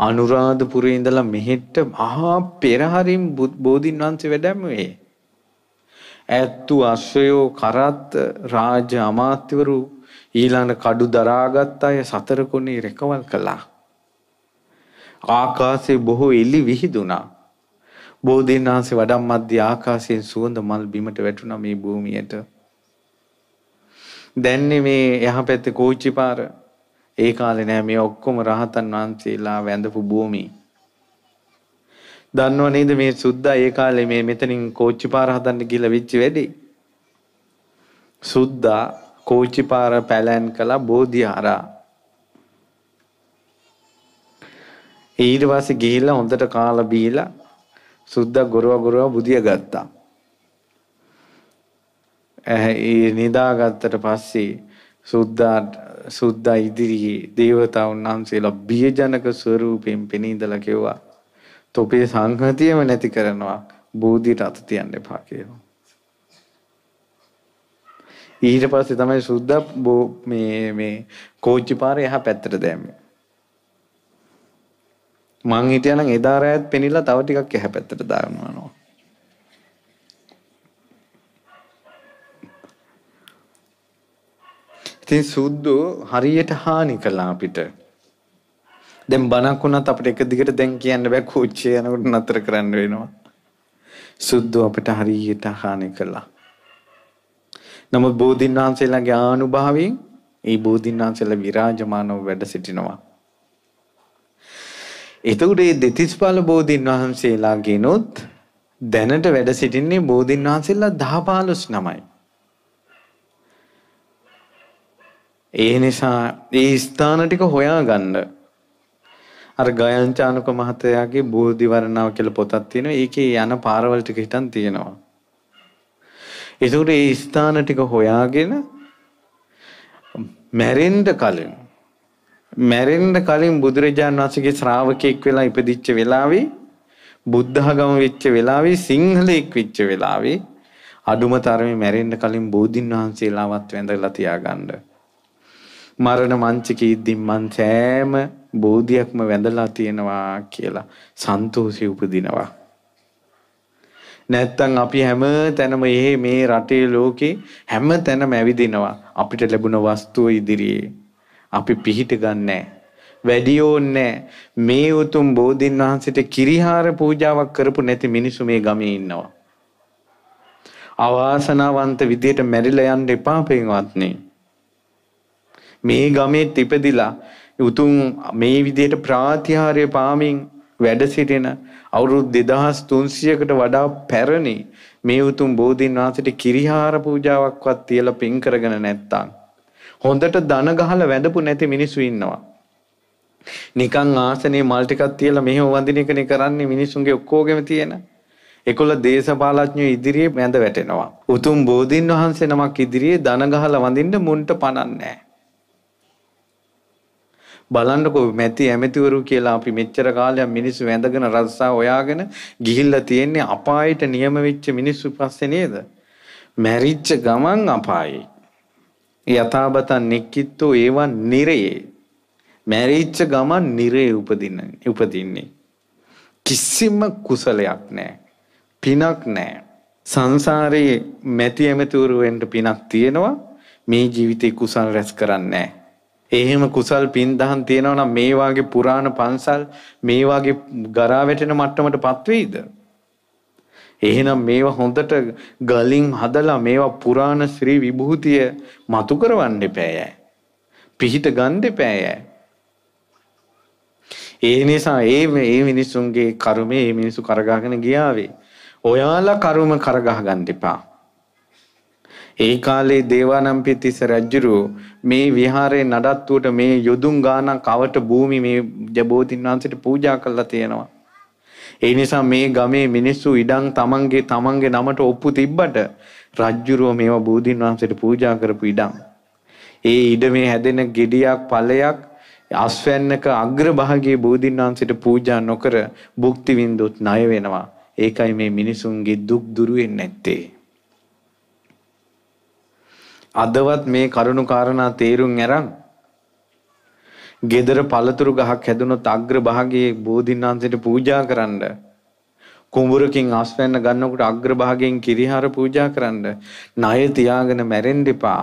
අනුරාධපුරේ ඉඳලා මෙහෙට මහා පෙරහරින් බෝධින් වහන්සේ වැඩමුවේ. ඇත්තු අශ්වයෝ කරත් රාජ අමාත්‍යවරු ඊළඟ කඩු දරාගත් අය සතර කොනේ රැකවල් කළා. ආකාශේ බොහෝ එලි විහිදුනා. බෝධීන් වහන්සේ වඩම් මැදි ආකාශයෙන් සුවඳ මල් බිමට වැටුණා මේ භූමියට. දැන්නේ මේ යහපැත්තේ කෝච්චි පාර ඒ කාලේ නෑ මේ ඔක්කොම රහතන් වහන්සේලා වැඳපු භූමිය. දන්නව නේද මේ සුද්දා ඒ කාලේ මේ මෙතනින් කෝච්චි පාර හදන්න ගිහලා වෙච්ච වැඩේ. සුද්දා කෝච්චි පාර පැලෑන් කළා බෝධිහාරා. ඊට පස්සේ ගිහිල්ලා හොඳට කාලා බීලා සුද්දා ගොරව ගොරව බුදිය ගත්තා. ඒ නිදාගත්තට පස්සේ සුද්දාට සුද්දා ඉදිරියේ දේවතාවුන් වහන්සේලා බියජනක ස්වරූපයෙන් පෙනීදලා කිව්වා. තොපේ සංහතියම නැති කරනවා. බෝධියට අත තියන්න එපා කියලා. ඊට පස්සේ තමයි සුද්දා මේ මේ කෝච්චි පාරේ එහා පැත්තට දැම්මේ. මං හිටියනම් එදා රෑත් පෙනිලා තව ටිකක් එහා පැත්තට දානවා. ඉතින් සුද්දෝ හරියට හානි කළා අපිට. දැන් බණක් වුණත් අපිට එක දිගට දැන් කියන්න බෑ කෝච්චිය යනකොට නතර කරන්න වෙනවා. සුද්දෝ අපිට හරියට හානි කළා. නමුත් බෝධින් වහන්සේලාගේ ආනුභාවයෙන් ඒ බෝධින් වහන්සේලා විරාජමානව වැඩ සිටිනවා. එතකොට මේ දෙතිස්පාල බෝධින් වහන්සේලාගෙනොත් දැනට වැඩ සිටින්නේ බෝධින් වහන්සේලා 10 15 නමයි. ඒ නිසා ඒ ස්ථාන ටික හොයාගන්න. අර ගයන්චානක මහත්තයාගේ බෝධි වර්ණාව කියලා පොතක් තියෙනවා. ඒකේ යන පාරවල් ටික හිටන් තියෙනවා. ඒකට ඒ ස්ථාන ටික හොයාගෙන මැරෙන්න කලින් මැරෙන්න කලින් බුදුරජාණන් වහන්සේගේ ශ්‍රාවකෙක් වෙලා ඉපදිච්ච වෙලාවේ බුද්ධඝම වෙච්ච වෙලාවේ සිංහලෙක් වෙච්ච වෙලාවේ අඩුම තරමේ මැරෙන්න කලින් බෝධින් වහන්සේලාවත් වැඳලා තියාගන්න. මරණ මංචකේ ඉද්දින් මං සෑම බෝධියක්ම වැඳලා තියෙනවා කියලා සන්තෝෂය උපදිනවා. නැත්තම් අපි හැම තැනම එහෙ මේ රටේ ලෝකේ හැම තැනම ඇවිදිනවා. අපිට ලැබුණ වස්තුව ඉදිරියේ අපි පිහිට ගන්නෑ. වැඩි ඕන්නේ මේ උතුම් බෝධින් වහන්සේට කිරිහාර පූජාවක් කරපු නැති මිනිසු මේ ගමේ ඉන්නවා. අවාසනාවන්ත විදියට මැරිලා යන්න එපා පින්වත්නි. මේ ගමේත් ඉපදිලා උතුම් මේ විදිහට ප්‍රාතිහාර්ය පාමින් වැඩ සිටින අවුරුදු 2300කට වඩා පැරණි මේ උතුම් බෝධීන් වහන්සේට කිරිහාර පූජාවක්වත් තියලා පින් කරගෙන නැත්තම් හොඳට දන ගහලා වැඳපු නැති මිනිස්සු ඉන්නවා. නිකන් ආසනේ මල් ටිකක් තියලා මෙහෙම වඳින එකනේ කරන්නේ මිනිසුන්ගේ ඔක්කොගෙම තියෙන. ඒකොල්ල දේශපාලඥයෝ ඉදිරියේ වැඳ වැටෙනවා. උතුම් බෝධින් වහන්සේ නමක් ඉදිරියේ දන ගහලා වඳින්න මුන්ට පණන්නේ නැහැ. බලන්නකො මැති ඇමතිවරු කියලා අපි මෙච්චර කාලයක් මිනිස්සු වැඳගෙන රස්සා හොයාගෙන ගිහිල්ලා තියෙන්නේ අපායට නියම වෙච්ච මිනිස්සු පස්සේ නේද? මැරිච්ච ගමන් අපායේ. යථාබත නික්කිට්තෝ ඒවා නිරේ. මැරිච්ච ගමන් නිරේ උපදින උපදින්නේ. කිසිම කුසලයක් නැහැ. පිනක් නැහැ. සංසාරයේ මැති ඇමතිවරු වෙන්න පිනක් තියෙනවා. මේ ජීවිතේ කුසල් රැස් කරන්නේ නැහැ. එහෙම කුසල් පින් දහම් තියෙනවා නම් මේ වාගේ පුරාණ පන්සල් මේ වාගේ ගරා වැටෙන මට්ටමටපත් වෙයිද? එහෙනම් මේවා හොඳට ගලින් හදලා මේවා පුරාණ ශ්‍රී විභූතිය මතු කරවන්න එපෑය. පිහිට ගන්න එපෑය. ඒ නිසා ඒ මේ මිනිසුන්ගේ කර්මය මේ මිනිසු කරගාගෙන ගියාවේ. ඔයාලා කර්ම කරගහ ගන්න එපා. ඒ කාලේ දේවානම්පියතිස්ස රජුරු මේ විහාරේ නඩත්තුවට මේ යොදුන් ගානක් අවට භූමි මේ ජබෝධින් වහන්සේට පූජා කළා තියෙනවා. ඒ නිසා මේ ගමේ මිනිස්සු ඉඩම් තමන්ගේ තමන්ගේ නමට ඔප්පු තිබ්බට රජ්ජුරුව මේවා බෝධින් වහන්සේට පූජා කරපු ඉඩම්. ඒ ඉඩමේ හැදෙන ගෙඩියක් ඵලයක් අස්වැන්නක අග්‍රභාගයේ බෝධින් වහන්සේට පූජා නොකර භුක්ති විඳොත් ණය වෙනවා. ඒකයි මේ මිනිසුන්ගේ දුක් දුරු වෙන්නේ නැත්තේ. අදවත් මේ කරුණු කාරණා තේරුම් අරන් gedara පළතුරු ගහක් හැදුනොත් අග්‍ර භාගයේ බෝධින්නාන්සේට පූජා කරන්න කුඹුරකින් අස්වැන්න ගන්නකොට අග්‍ර භාගයෙන් කිරිහාර පූජා කරන්න ණය තියාගෙන මැරෙන්න එපා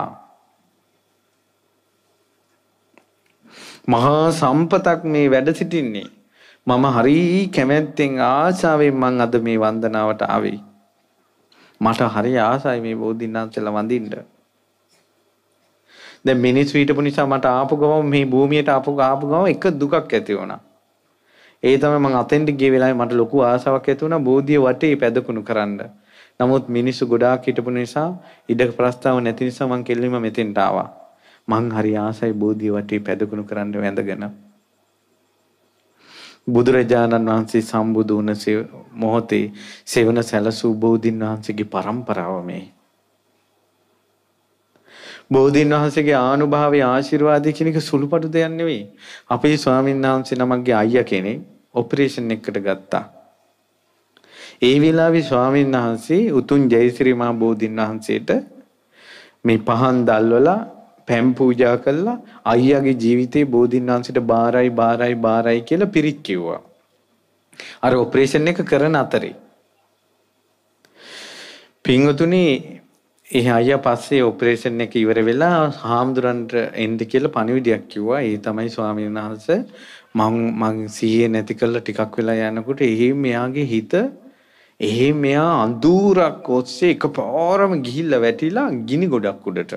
මහා සම්පතක් මේ වැඩ සිටින්නේ මම හරි කැමැත්තෙන් ආශාවෙන් මං අද මේ වන්දනාවට ආවේ මට හරි ආසයි මේ බෝධින්නාන්සේලා වඳින්න දැන් මිනිස් හිටපු නිසා මට ආපු ගමන් මේ භූමියට ආපු ආපු ගමන් එක දුකක් ඇති වුණා. ඒ තමයි මම අතෙන්ට ගිය වෙලාවේ මට ලොකු ආසාවක් ඇති වුණා බෝධිය වටේ පැදකුණු කරන්න. නමුත් මිනිස්සු ගොඩාක් හිටපු නිසා ඉඩ ප්‍රස්තාව නැති නිසා මං කෙල්ලීම මෙතෙන්ට ආවා. මං හරි ආසයි බෝධිය වටේ පැදකුණු කරන්න වැඳගෙන. බුදුරජාණන් වහන්සේ සම්බුදු වුණ මොහොතේ සෙවන සැලසූ බෝධින් වහන්සේගේ පරම්පරාව මේ. බෝධීන් වහන්සේගේ ආනුභාවය ආශිර්වාදය කියන එක සුළුපටු දෙයක් නෙවෙයි. අපේ ස්වාමීන් වහන්සේ නමක්ගේ අයියා කෙනෙක් ඔපරේෂන් එකකට ගත්තා. ඒ වෙලාවේ ස්වාමීන් වහන්සේ උතුම් ජයසිරි මහ බෝධීන් වහන්සේට මේ පහන් දැල්වලා පැම් පූජා කළා අයියාගේ ජීවිතේ බෝධීන් වහන්සේට බාරයි බාරයි බාරයි කියලා පිරික් කිව්වා. අර ඔපරේෂන් එක කරන අතරේ. පින්වතුනි ඒ අයියා පස්සේ ඔපරේෂන් එක ඉවර වෙලා හාමුදුරන්ට එන්න කියලා පණිවිඩයක් කිව්වා. ඒ තමයි ස්වාමීන් වහන්සේ මං මං සීයේ නැති කරලා ටිකක් වෙලා යනකොට එහි මෙයාගේ හිත එහි මෙයා අඳුරක් ඔස්සේ එකපාරම ගිහිල්ලා වැටිලා ගිනි ගොඩක් උඩට.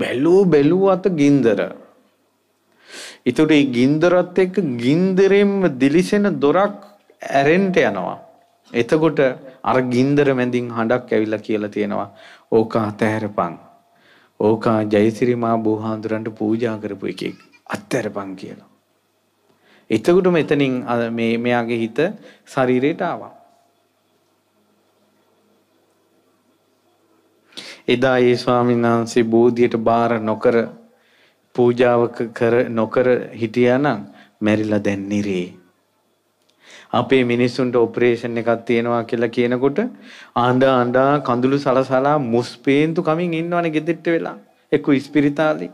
බැලූ බැලූ අත ගින්දර. ඊට ගින්දරත් එක්ක ගින්දරෙන්ම දිලිසෙන දොරක් ඇරෙන්ට යනවා. එතකොට අර ගින්දර මැදින් හඬක් ඇවිල්ලා කියලා තියෙනවා. ඕක අතහැරපන්. ඕක ජයසිරි මා බෝහාඳුරන්ට පූජා කරපු එකෙක්. අතහැරපන් කියලා. එතකොට මෙතනින් මේ මෙයාගේ හිත ශරීරයට ආවා. එදා ඒ ස්වාමීන් වහන්සේ බෝධියට බාර නොකර පූජාවක කර නොකර හිටියානම් මැරිලා දැන් නිරේ. අපේ මිනිස්සුන්ට ඔපරේෂන් එකක් තියෙනවා කියලා කියනකොට අඬා අඬා කඳුළු සලසලා මුස්පේන්තු කමින් ඉන්නවනේ ගෙදෙට්ට වෙලා එක්ක ඉස්පිරිතාලේ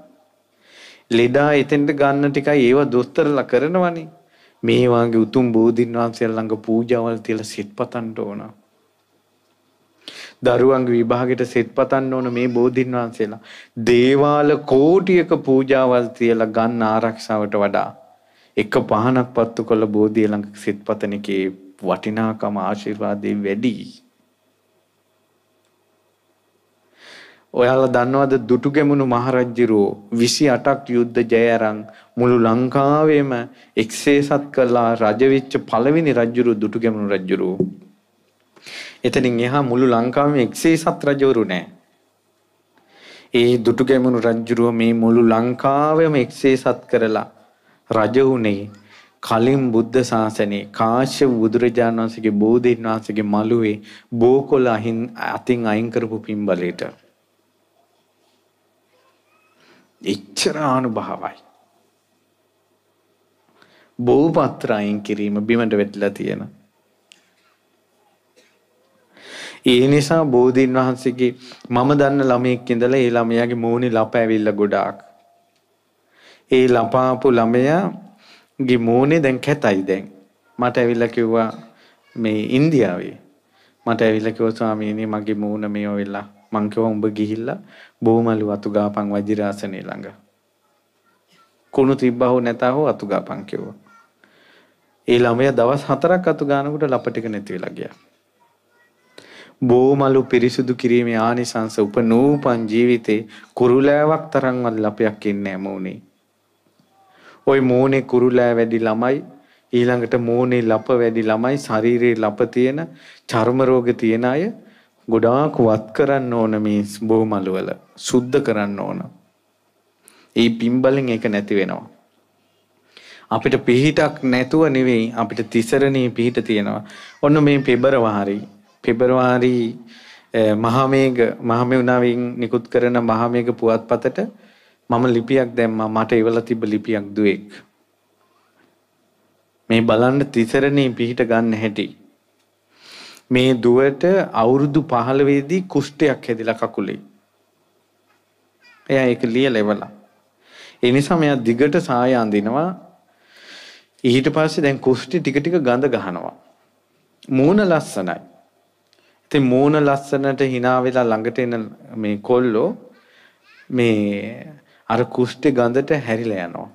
ලෙඩා එතෙන්ට ගන්න ටිකයි ඒව දොස්තරලා කරනවනේ මේ වාගේ උතුම් බෝධින් වහන්සේලා ළඟ පූජාවල් තියලා සිත් පතන්න ඕන දරුවන්ගේ විභාගෙට සෙත් පතන්න ඕන මේ බෝධින් වහන්සේලා. දේවාල කෝටියක පූජාවල් තියලා ගන්න ආරක්ෂාවට වඩා එක පහනක් පත්තු කළ බෝධිය ළඟ සිත්පතනකේ වටිනාකම ආශිර්වාදේ වැඩි. ඔයාලා දන්නවද දුටුගැමුණු මහරජ්ජුරුවෝ 28ක් යුද්ධ ජය අරන් මුළු ලංකාවේම එක්සේසත් කළා රජවිච්ච පළවෙනි රජුරුව දුටුගැමුණු රජුරුවෝ. එතනින් එහා මුළු ලංකාවේම එක්සේසත් රජවරු නැහැ. ඒ දුටුගැමුණු රජුරුව මේ මුළු ලංකාවේම එක්සේසත් කරලා රජ වුණේ කලින් බුද්ධ ශාසනයේ කාශ්‍යප බුදුරජාණන් වහන්සේගේ බෝධීන් වහන්සේගේ මළුවේ බෝකොළ අතින් අයින් කරපු පින්බලයට. එච්චර අනුභවයි. බෝපත්‍ර අයින් කිරීම බිමට වැටිලා තියෙන. ඒ නිසා බෝධීන් වහන්සේගේ මම දන්න ළමයෙක් ඉඳලා ඒ ළමයාගේ මූණේ ලප ඇවිල්ලා ගොඩාක්. ඒ ලපාපු ළමයාගේ මූණේ දැන් කැතයි දැන්. මට ඇවිල්ලා කිව්වා මේ ඉන්දියාවේ මට ඇවිල්ලා කිව්වා ස්වාමීනි මගේ මූණ මේ වෙලා මං කිව්වා උඹ ගිහිල්ලා බෝමලු අතු ගාපන් වජිරාසනේ ළඟ. කුණු තිබ්බා හෝ නැතා හෝ අතු ගාපන් කිව්වා. ඒ ළමයා දවස් 4ක් අතු ගානකට ලපටික නැති වෙලා ගියා. බෝමලු පිරිසුදු කිරීමේ ආනිසංස උපනූපන් ජීවිතේ කුරුලෑවක් තරම්වත් ලපයක් ඉන්නේ නැහැ ওই මෝනේ කුරුලෑ වැඩි ළමයි ඊළඟට මෝනේ ලප වැඩි ළමයි ශරීරයේ ලප තියෙන චර්ම රෝග තියෙන අය ගොඩාක් වත් කරන්න ඕන මේ බොහොමලු වල සුද්ධ කරන්න ඕන. ඒ පිම්බලෙන් ඒක නැති වෙනවා. අපිට පිහිටක් නැතුව නෙවෙයි අපිට තිසරණේ පිහිට තියෙනවා. ඔන්න මේ පෙබරවාරි පෙබරවාරි මහාමේඝ මහමෙවුනාවෙන් නිකුත් කරන මහාමේඝ පුවත්පතට මම ලිපියක් දැම්මා මට ඉවලා තිබ්බ ලිපියක් දුවෙක්. මේ බලන්න තිසරණේ පිහිට ගන්න හැටි. මේ දුවට අවුරුදු 15 දී කුෂ්ඨයක් හැදිලා කකුලේ. එයා ඒක ලියලා ඉවලා. ඒ නිසා මෙයා දිගට සාය අඳිනවා. ඊට පස්සේ දැන් කුෂ්ටි ටික ටික ගඳ ගහනවා. මූණ ලස්සනයි. ඉතින් මූණ ලස්සනට hina වෙලා ළඟට එන මේ කොල්ලෝ මේ අර කුෂ්ටි ගඳට හැරිලා යනවා.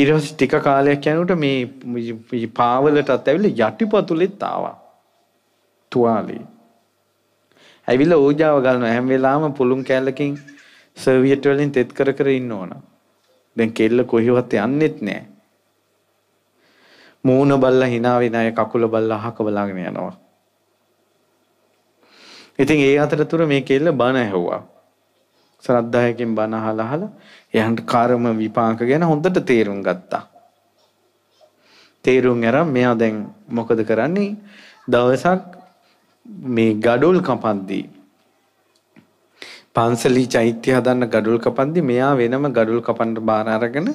ඊට පස්සේ ටික කාලයක් යනකොට මේ පාවලටත් ඇවිල්ලා යටිපතුලෙත් ආවා. තුවාලේ. ඇවිල්ලා ඕජාව ගන්නවා හැම වෙලාවම පුළුන් කැලකින් සර්වියට් වලින් තෙත් කර කර ඉන්න ඕන. දැන් කෙල්ල කොහිවත් යන්නෙත් නෑ. මූණ බල්ලා hina වෙන අය කකුල බල්ලා අහක බලාගෙන යනවා. ඉතින් ඒ අතරතුර මේ කෙල්ල බණ ඇහුවා. ශ්‍රද්ධාවකින් බණ අහලා අහලා එයාට කර්ම විපාක ගැන හොඳට තේරුම් ගත්තා. තේරුම් අරන් මෙයා දැන් මොකද කරන්නේ? දවසක් මේ gadol කපන්දී පන්සලි චෛත්‍ය හදන්න gadol කපන්දී මෙයා වෙනම gadol කපන්න බාර අරගෙන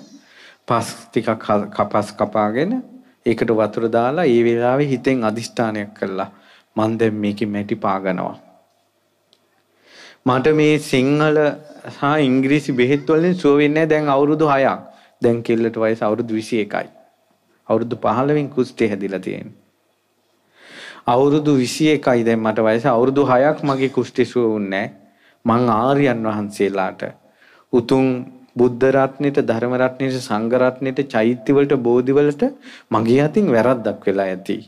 පස් ටිකක් කපස් කපාගෙන ඒකට වතුර දාලා ඒ වෙලාවේ හිතෙන් අදිෂ්ඨානයක් කළා. මන් දැන් මේකේ මැටි පාගනවා. මට මේ සිංහල සහ ඉංග්‍රීසි බෙහෙත් වලින් සුව වෙන්නේ දැන් අවුරුදු 6ක්. දැන් කෙල්ලට වයස අවුරුදු 21යි. අවුරුදු 15න් කුස්ටි හැදිලා තියෙනවා. අවුරුදු 21යි දැන් මට වයස අවුරුදු 6ක් මගේ කුස්ටි සුව වුණේ මං ආර්යයන් වහන්සේලාට උතුම් බුද්ධ රත්නෙට ධර්ම රත්නෙට සංඝ රත්නෙට චෛත්‍ය වලට බෝධි වලට මගේ අතින් වැරද්දක් වෙලා ඇති.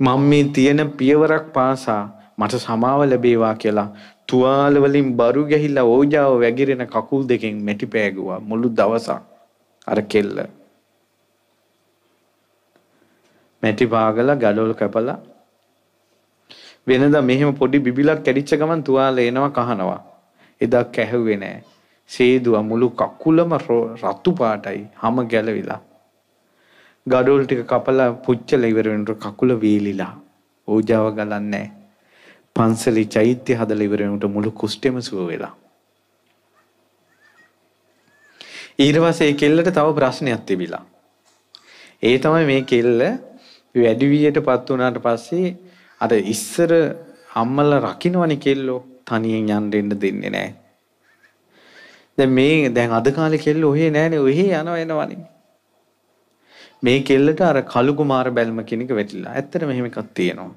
මම මේ තියෙන පියවරක් පාසා මට සමාව ලැබේවා කියලා තුවාල වලින් බරු ගැහිලා ඕජාව වැగిරෙන කකුල් දෙකෙන් මෙටි පෑගුවා මුළු දවසක් අර කෙල්ල. මෙටි පාගලා ගඩොල් කැපලා වෙනදා මෙහෙම පොඩි බිබිලක් කැඩිච්ච ගමන් තුවාල එනවා කහනවා. එදා කැහුවේ නෑ. සේදුව මුළු කකුලම රතු පාටයි හැම ගැලවිලා. ගඩොල් ටික කපලා පුච්චලා ඉවර වෙනකොට කකුල වීලිලා. ඕජාව ගලන්නේ නෑ. පන්සලේ චෛත්‍ය හදලා ඉවර වෙනකොට මුළු කුෂ්ඨෙම සුව වෙලා. ඊට පස්සේ ඒ කෙල්ලට තව ප්‍රශ්නයක් තිබිලා. ඒ තමයි මේ කෙල්ල වැඩි වියටපත් වුණාට පස්සේ අර ඉස්සර අම්මලා රකින්නවනේ කෙල්ලෝ තනියෙන් යන්න දෙන්න දෙන්නේ නැහැ. දැන් මේ දැන් අද කාලේ කෙල්ලෝ ඔහේ නැහනේ ඔහේ යනවා එනවනේ. මේ කෙල්ලට අර කලු කුමාර බැල්ම කෙනෙක් වැටිලා. ඇත්තට මෙහෙම එකක් තියෙනවා.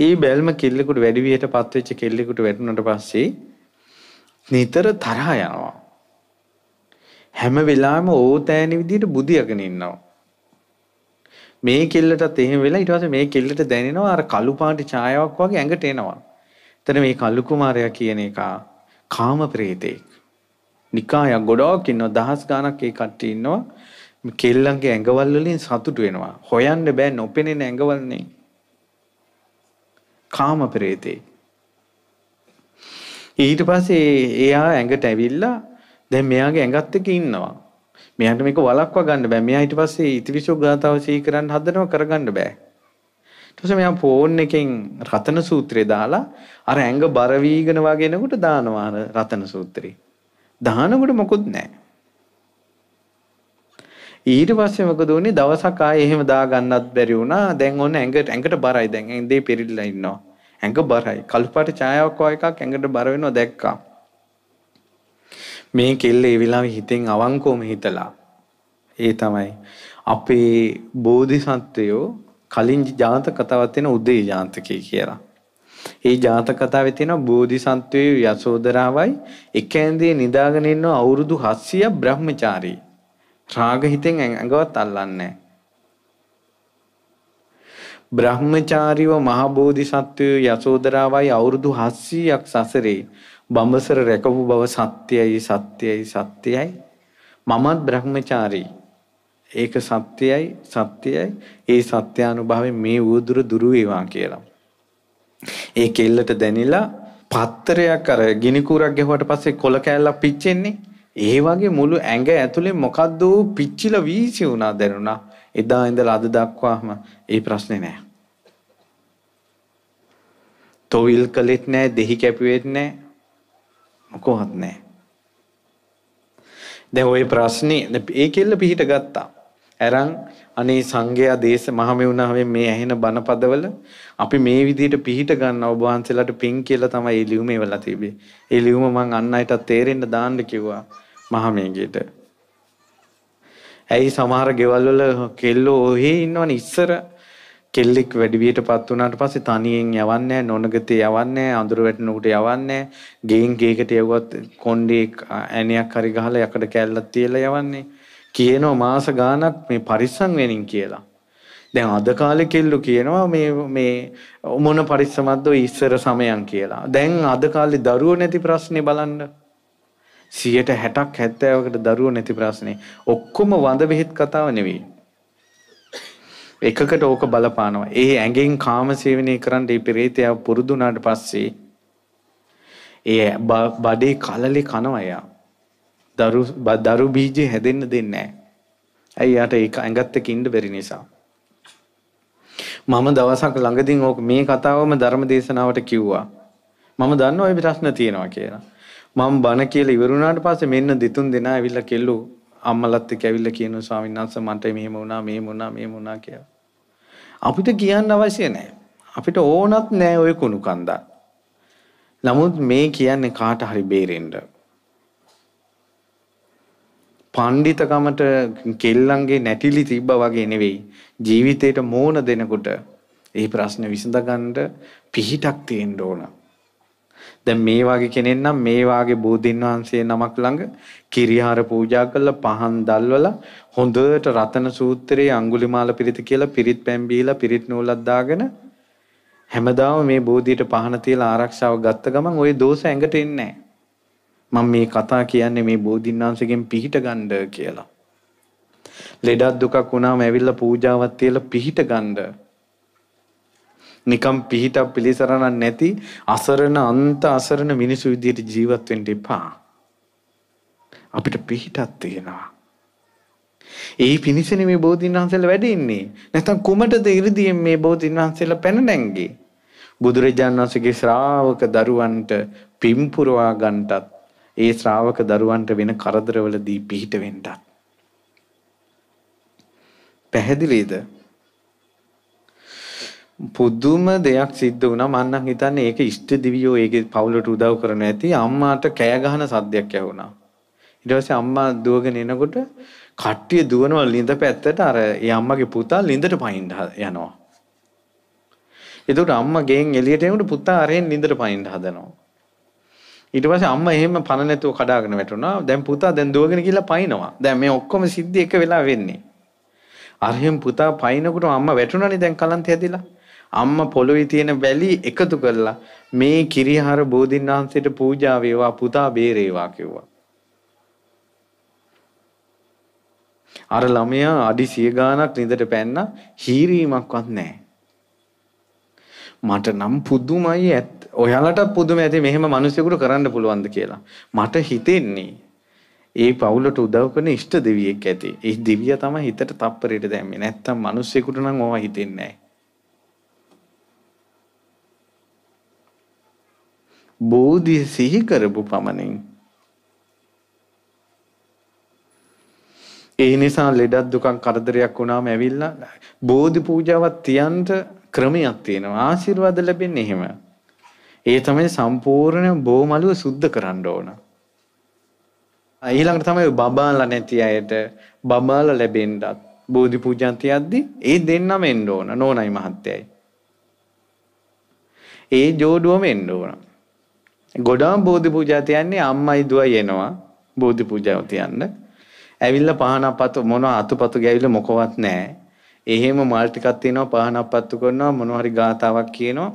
ඒ බැල්ම කෙල්ලෙකුට වැඩි වියට පත්වෙච්ච කෙල්ලෙකුට වැටුණට පස්සේ නිතර තරහා යනවා. හැම වෙලාවෙම ඕතෑන විදියට බුදියගෙන ඉන්නවා. මේ කෙල්ලටත් එහෙම වෙලා ඊට පස්සේ මේ කෙල්ලට දැනෙනවා අර කළු පාට ඡායාවක් වගේ ඇඟට එනවා. එතන මේ කළු කුමාරයා කියන එක කාම ප්‍රේතෙක්. නිකායක් ගොඩක් ඉන්නවා දහස් ගාණක් ඒ කට්ටිය ඉන්නවා. කෙල්ලන්ගේ ඇඟවල් වලින් සතුටු වෙනවා. හොයන්න බෑ නොපෙනෙන ඇඟවල්නේ. කාම ප්‍රේතේ. ඊට පස්සේ එයා ඇඟට ඇවිල්ලා දැන් මෙයාගේ ඇඟත් එක්ක ඉන්නවා. මෙයාට මේක වළක්වා ගන්න බෑ. මෙයා ඊට පස්සේ ඉතිවිසෝ ගාතාව සිහි කරන්න හදනවා කරගන්න බෑ. ඊට පස්සේ මෙයා ෆෝන් එකෙන් රතන සූත්‍රය දාලා අර ඇඟ බර වීගෙන වගේ නේකට දානවා රතන සූත්‍රේ. දානකොට මොකුත් නැහැ. ඊට පස්සේ මොකද වුනේ දවසක් ආයේ එහෙම දාගන්නත් බැරි වුණා. දැන් ඕන ඇඟට ඇඟට බරයි දැන්. ඇඳේ පෙරිලා ඉන්නවා. ඇඟ බරයි. කළු පාට ඡායාවක් වගේ එකක් ඇඟට බර වෙනවා දැක්කා. මේ කෙල්ල ඒ වෙලාවේ හිතෙන් අවංකවම හිතලා ඒ තමයි අපේ බෝධිසත්වයෝ කලින් ජාතක කතාවක් තියෙන උදේ ජාතකයේ කියලා. ඒ ජාතක කතාවේ තියෙන බෝධිසත්වයේ යසෝදරාවයි එක ඇඳේ නිදාගෙන ඉන්න අවුරුදු 700 බ්‍රහ්මචාරී. රාග හිතෙන් ඇඟවත් අල්ලන්නේ නැහැ. බ්‍රහ්මචාරීව මහ බෝධිසත්වයෝ යසෝදරාවයි අවුරුදු 700ක් සසරේ බඹසර රැකපු බව සත්‍යයි සත්‍යයි සත්‍යයි මමත් බ්‍රහ්මචාරී ඒක සත්‍යයි සත්‍යයි ඒ සත්‍යානුභවයෙන් මේ ඌදුර දුරු වේවා කියලා. ඒ කෙල්ලට දැනිලා පත්තරයක් අර ගිනි කූරක් ගැහුවට පස්සේ කොල කෑල්ලක් පිච්චෙන්නේ ඒ වගේ මුළු ඇඟ ඇතුලේ මොකද්ද පිච්චිල වීසි වුණා දැනුණා. එදා ඉඳලා අද දක්වාම ඒ ප්‍රශ්නේ නෑ. තොවිල් කළෙත් නෑ, දෙහි කැපුවෙත් නෑ. මොකවත් නෑ. දැන් ওই ප්‍රශ්නේ ඒකෙල්ල පිහිට ගත්තා. අරන් අනේ සංඝයා දේශ මහමෙවුනාවේ මේ ඇහෙන බණපදවල අපි මේ විදිහට පිහිට ගන්න ඔබ වහන්සේලාට පිං කියලා තමයි මේ ලියුම එවලා තිබේ. ඒ ලියුම මං අන්න අයටත් තේරෙන්න දාන්න කිව්වා මහමෙගියට. ඇයි සමහර ගෙවල් වල කෙල්ලෝ ඔහි ඉන්නවනේ ඉස්සර කෙල්ලෙක් වැඩි වියටපත් වුණාට පස්සේ තනියෙන් යවන්නේ නැහැ නොනගතේ යවන්නේ නැහැ අඳුර වැටෙනකොට යවන්නේ නැහැ ගේන් ගේකට යවුවත් කොණ්ඩේ ඇණයක් හරි ගහලා යකඩ කෑල්ලක් තියලා යවන්නේ කියනවා මාස ගාණක් මේ පරිස්සම් වෙනින් කියලා. දැන් අද කාලේ කෙල්ලෝ කියනවා මේ මේ මොන පරිස්සමක්ද ඔය ඉස්සර සමයන් කියලා. දැන් අද කාලේ දරුවෝ නැති ප්‍රශ්නේ බලන්න. 160ක් 70කට දරුවෝ නැති ප්‍රශ්නේ. ඔක්කොම වඳ බෙහෙත් කතාව නෙවෙයි. එකකට ඕක බලපානවා. ඒ ඇඟෙන් කාම සේවනය කරන්න ඒ පෙරේතයා පුරුදු වුණාට පස්සේ ඒ බඩේ කලලේ කනවා එයා. දරු දරු බීජේ හැදෙන්න දෙන්නේ නැහැ. ඇයි යාට ඒක ඇඟත් එක්ක ඉන්න බැරි නිසා. මම දවසක් ළඟදී ඕක මේ කතාවම ධර්ම දේශනාවට කිව්වා. මම දන්නවා ওই ප්‍රශ්න තියෙනවා කියලා. මම බන කියලා ඉවරුණාට පස්සේ මෙන්න දෙතුන් දෙනා ඇවිල්ලා කෙල්ලෝ අම්මලත් එක්ක ඇවිල්ලා කියනවා ස්වාමීන් වහන්සේ මට මෙහෙම වුණා මෙහෙම වුණා මෙහෙම වුණා කියලා. අපිට කියන්න අවශ්‍ය නැහැ. අපිට ඕනත් නැහැ ওই කුණු කන්දක්. නමුත් මේ කියන්නේ කාට හරි බේරෙන්න. පණ්ඩිතකමට කෙල්ලන්ගේ නැටිලි තිබ්බා වගේ නෙවෙයි ජීවිතේට මෝන දෙනකොට ඒ ප්‍රශ්නේ විසඳගන්න පිහිටක් තියෙන්න ඕන. දැන් මේ වගේ කෙනෙක් නම් මේ වගේ බෝධින් වහන්සේ නමක් ළඟ කිරිහාර පූජා කරලා පහන් දැල්වලා හොඳට රතන සූත්‍රයේ අඟුලිමාල පිරිත කියලා පිරිත් පැන් බීලා පිරිත් නූලක් දාගෙන හැමදාම මේ බෝධියට පහන තියලා ආරක්ෂාව ගත්ත ගමන් ওই දෝෂ ඇඟට එන්නේ නැහැ. මම මේ කතා කියන්නේ මේ බෝධින්නාංශයෙන් පිහිට ගන්න කියලා. ලෙඩක් දුකක් වුණාම ඇවිල්ලා පූජාවක් තියලා පිහිට ගන්න. නිකම් පිහිට පිළිසරණක් නැති අසරණ අන්ත අසරණ මිනිසු විදියට ජීවත් වෙන්න එපා. අපිට පිහිටක් තියෙනවා. ඒ පිණිසනේ මේ බෝධින්වහන්සේලා වැඩ ඉන්නේ. නැත්නම් කුමටද 이르දීන් මේ බෝධින්වහන්සේලා පැන නැංගේ? බුදුරජාණන් වහන්සේගේ ශ්‍රාවක දරුවන්ට පිම්පුරවා ගන්නටත් ඒ ශ්‍රාවක දරුවන්ට වෙන කරදරවලදී පිහිට වෙන්නත්. පැහැදිලිද? පුදුම දෙයක් සිද්ධ වුණා මම නම් හිතන්නේ ඒක ඉෂ්ට දිවියෝ ඒකේ පවුලට උදව් කරන ඇති අම්මාට කෑ ගහන සද්දයක් ඇහුණා ඊට පස්සේ අම්මා දුවගෙන එනකොට කට්ටිය දුවනවා ලිඳ පැත්තට අර ඒ අම්මගේ පුතා ලිඳට පයින් යනවා එතකොට අම්මා ගෙන් එළියට එනකොට පුතා අරෙන් ලිඳට පයින් හදනවා ඊට පස්සේ අම්මා එහෙම පණ නැතුව කඩාගෙන වැටුණා. දැන් පුතා දැන් දුවගෙන කියලා පයින්නවා. දැන් මේ ඔක්කොම සිද්ධි එක වෙලා වෙන්නේ. අරහෙන් පුතා පයින්නකොට අම්මා වැටුණානේ දැන් කලන්ත හැදිලා. අම්මා පොළොවේ තියෙන වැලි එකතු කරලා මේ කිරිහාර බෝධින් වහන්සේට පූජා වේවා පුතා බේරේවා කිව්වා. අර ළමයා අඩි 100 ගාණක් නිදට පැන්න හීරීමක්වත් නැහැ. මට නම් පුදුමයි ඇත්ත ඔයාලට පුදුම ඇති මෙහෙම මිනිසෙකුට කරන්න පුළුවන්ද කියලා. මට හිතෙන්නේ ඒ පවුලට උදව් කරන ඉෂ්ට දෙවියෙක් ඇති. ඒ දෙවියා තමයි හිතට තප්පරයට දැම්මේ. නැත්තම් මිනිසෙකුට නම් ඕවා හිතෙන්නේ නැහැ. බෝධි සිහි කරපු පමණින් ඒ නිසා ලෙඩක් දුකක් කරදරයක් වුණාම ඇවිල්ලා බෝධි පූජාවක් තියන්න ක්‍රමයක් තියෙනවා. ආශිර්වාද ලැබෙන්නේ එහෙම. ඒ තමයි සම්පූර්ණ බෝමලුව සුද්ධ කරන්න ඕන. ඊළඟට තමයි බබාලා නැති අයට බබාලා ලැබෙන්නත් බෝධි පූජන් තියද්දි ඒ දෙන්නම එන්න ඕන නෝනයි මහත්තයයි. ඒ ජෝඩුවම එන්න ඕන. ගොඩාක් බෝධි පූජා තියන්නේ අම්මයි දුවයි එනවා බෝධි පූජාව තියන්න. ඇවිල්ලා පහනපත්තු මොන අතුපතු ගෑවිලා මොකවත් නැහැ. එහෙම මල් ටිකක් තියෙනවා පහනපත්තු කරනවා මොනවා හරි ගාතාවක් කියනවා